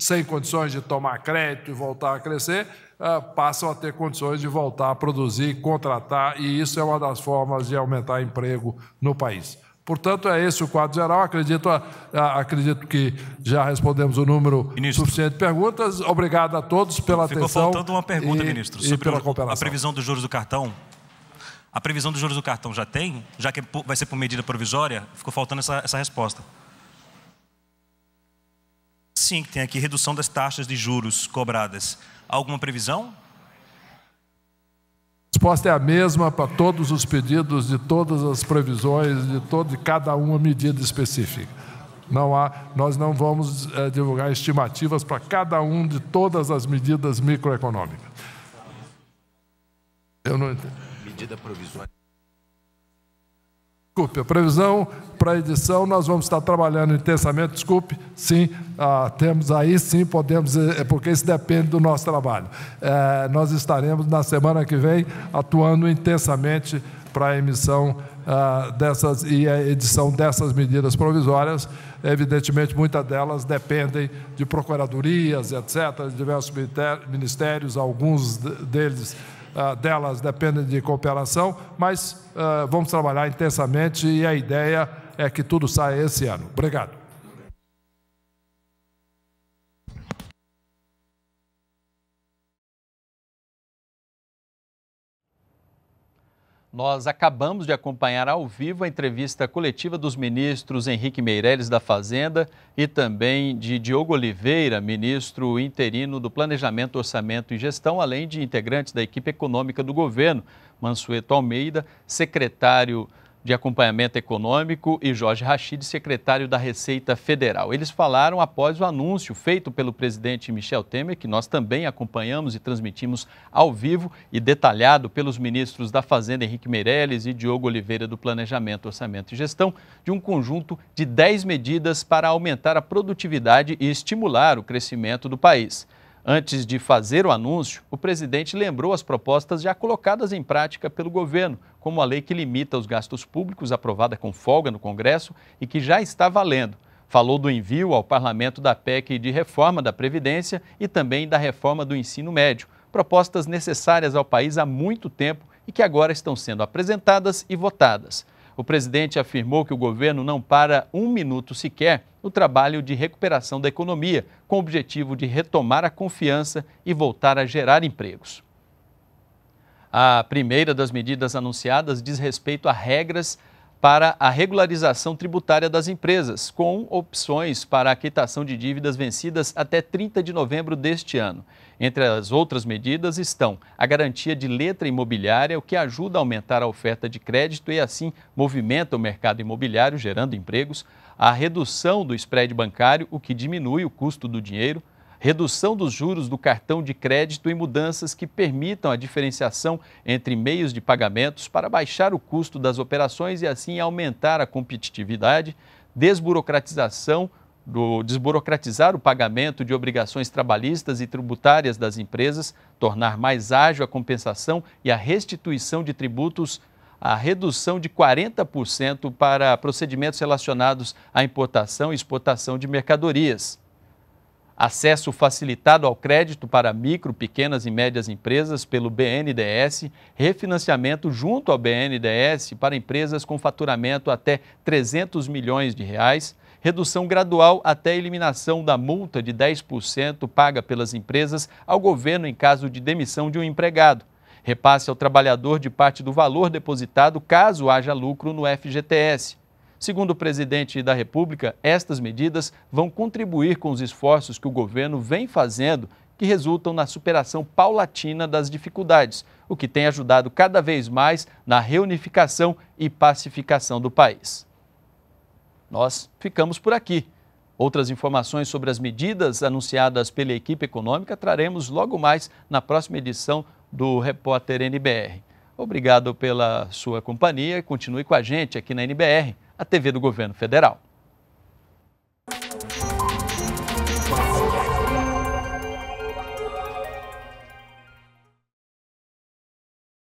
sem condições de tomar crédito e voltar a crescer, ah, passam a ter condições de voltar a produzir, contratar, e isso é uma das formas de aumentar emprego no país. Portanto, é esse o quadro geral. Acredito, acredito que já respondemos o número ministro, suficiente de perguntas. Obrigado a todos pela ficou atenção. Ficou faltando uma pergunta, e, ministro, e sobre cooperação. a previsão dos juros do cartão. A previsão dos juros do cartão já tem? Já que é vai ser por medida provisória? Ficou faltando essa, essa resposta. Sim, tem aqui redução das taxas de juros cobradas. Alguma previsão? A resposta é a mesma para todos os pedidos, de todas as previsões, de, todo, de cada uma medida específica. Não há, nós não vamos é, divulgar estimativas para cada um de todas as medidas microeconômicas. Eu não entendo. Medida provisória. Desculpe, a previsão para edição, nós vamos estar trabalhando intensamente, desculpe, sim, ah, temos aí sim, podemos, eh, é porque isso depende do nosso trabalho. É, nós estaremos na semana que vem atuando intensamente para a emissão ah, dessas e a edição dessas medidas provisórias. Evidentemente, muitas delas dependem de procuradorias, etc., de diversos ministérios, alguns deles ah, delas dependem de cooperação, mas ah, vamos trabalhar intensamente e a ideia é que tudo saia esse ano. Obrigado. Nós acabamos de acompanhar ao vivo a entrevista coletiva dos ministros Henrique Meirelles da Fazenda e também de Diogo Oliveira, ministro interino do Planejamento, Orçamento e Gestão, além de integrantes da equipe econômica do governo, Mansueto Almeida, secretário de Acompanhamento Econômico, e Jorge Rachid, secretário da Receita Federal. Eles falaram após o anúncio feito pelo presidente Michel Temer, que nós também acompanhamos e transmitimos ao vivo e detalhado pelos ministros da Fazenda Henrique Meirelles e Diogo Oliveira do Planejamento, Orçamento e Gestão, de um conjunto de 10 medidas para aumentar a produtividade e estimular o crescimento do país. Antes de fazer o anúncio, o presidente lembrou as propostas já colocadas em prática pelo governo, como a lei que limita os gastos públicos, aprovada com folga no Congresso e que já está valendo. Falou do envio ao parlamento da PEC de reforma da Previdência e também da reforma do ensino médio, propostas necessárias ao país há muito tempo e que agora estão sendo apresentadas e votadas. O presidente afirmou que o governo não para um minuto sequer o trabalho de recuperação da economia, com o objetivo de retomar a confiança e voltar a gerar empregos. A primeira das medidas anunciadas diz respeito a regras para a regularização tributária das empresas, com opções para a quitação de dívidas vencidas até 30 de novembro deste ano. Entre as outras medidas estão a garantia de letra imobiliária, o que ajuda a aumentar a oferta de crédito e assim movimenta o mercado imobiliário, gerando empregos, a redução do spread bancário, o que diminui o custo do dinheiro, redução dos juros do cartão de crédito e mudanças que permitam a diferenciação entre meios de pagamentos para baixar o custo das operações e assim aumentar a competitividade, desburocratização do desburocratizar o pagamento de obrigações trabalhistas e tributárias das empresas, tornar mais ágil a compensação e a restituição de tributos a redução de 40% para procedimentos relacionados à importação e exportação de mercadorias. Acesso facilitado ao crédito para micro, pequenas e médias empresas pelo BNDES, refinanciamento junto ao BNDES para empresas com faturamento até 300 milhões de reais, redução gradual até a eliminação da multa de 10% paga pelas empresas ao governo em caso de demissão de um empregado Repasse ao trabalhador de parte do valor depositado caso haja lucro no FGTS. Segundo o presidente da República, estas medidas vão contribuir com os esforços que o governo vem fazendo que resultam na superação paulatina das dificuldades, o que tem ajudado cada vez mais na reunificação e pacificação do país. Nós ficamos por aqui. Outras informações sobre as medidas anunciadas pela equipe econômica traremos logo mais na próxima edição do repórter NBR. Obrigado pela sua companhia e continue com a gente aqui na NBR, a TV do Governo Federal.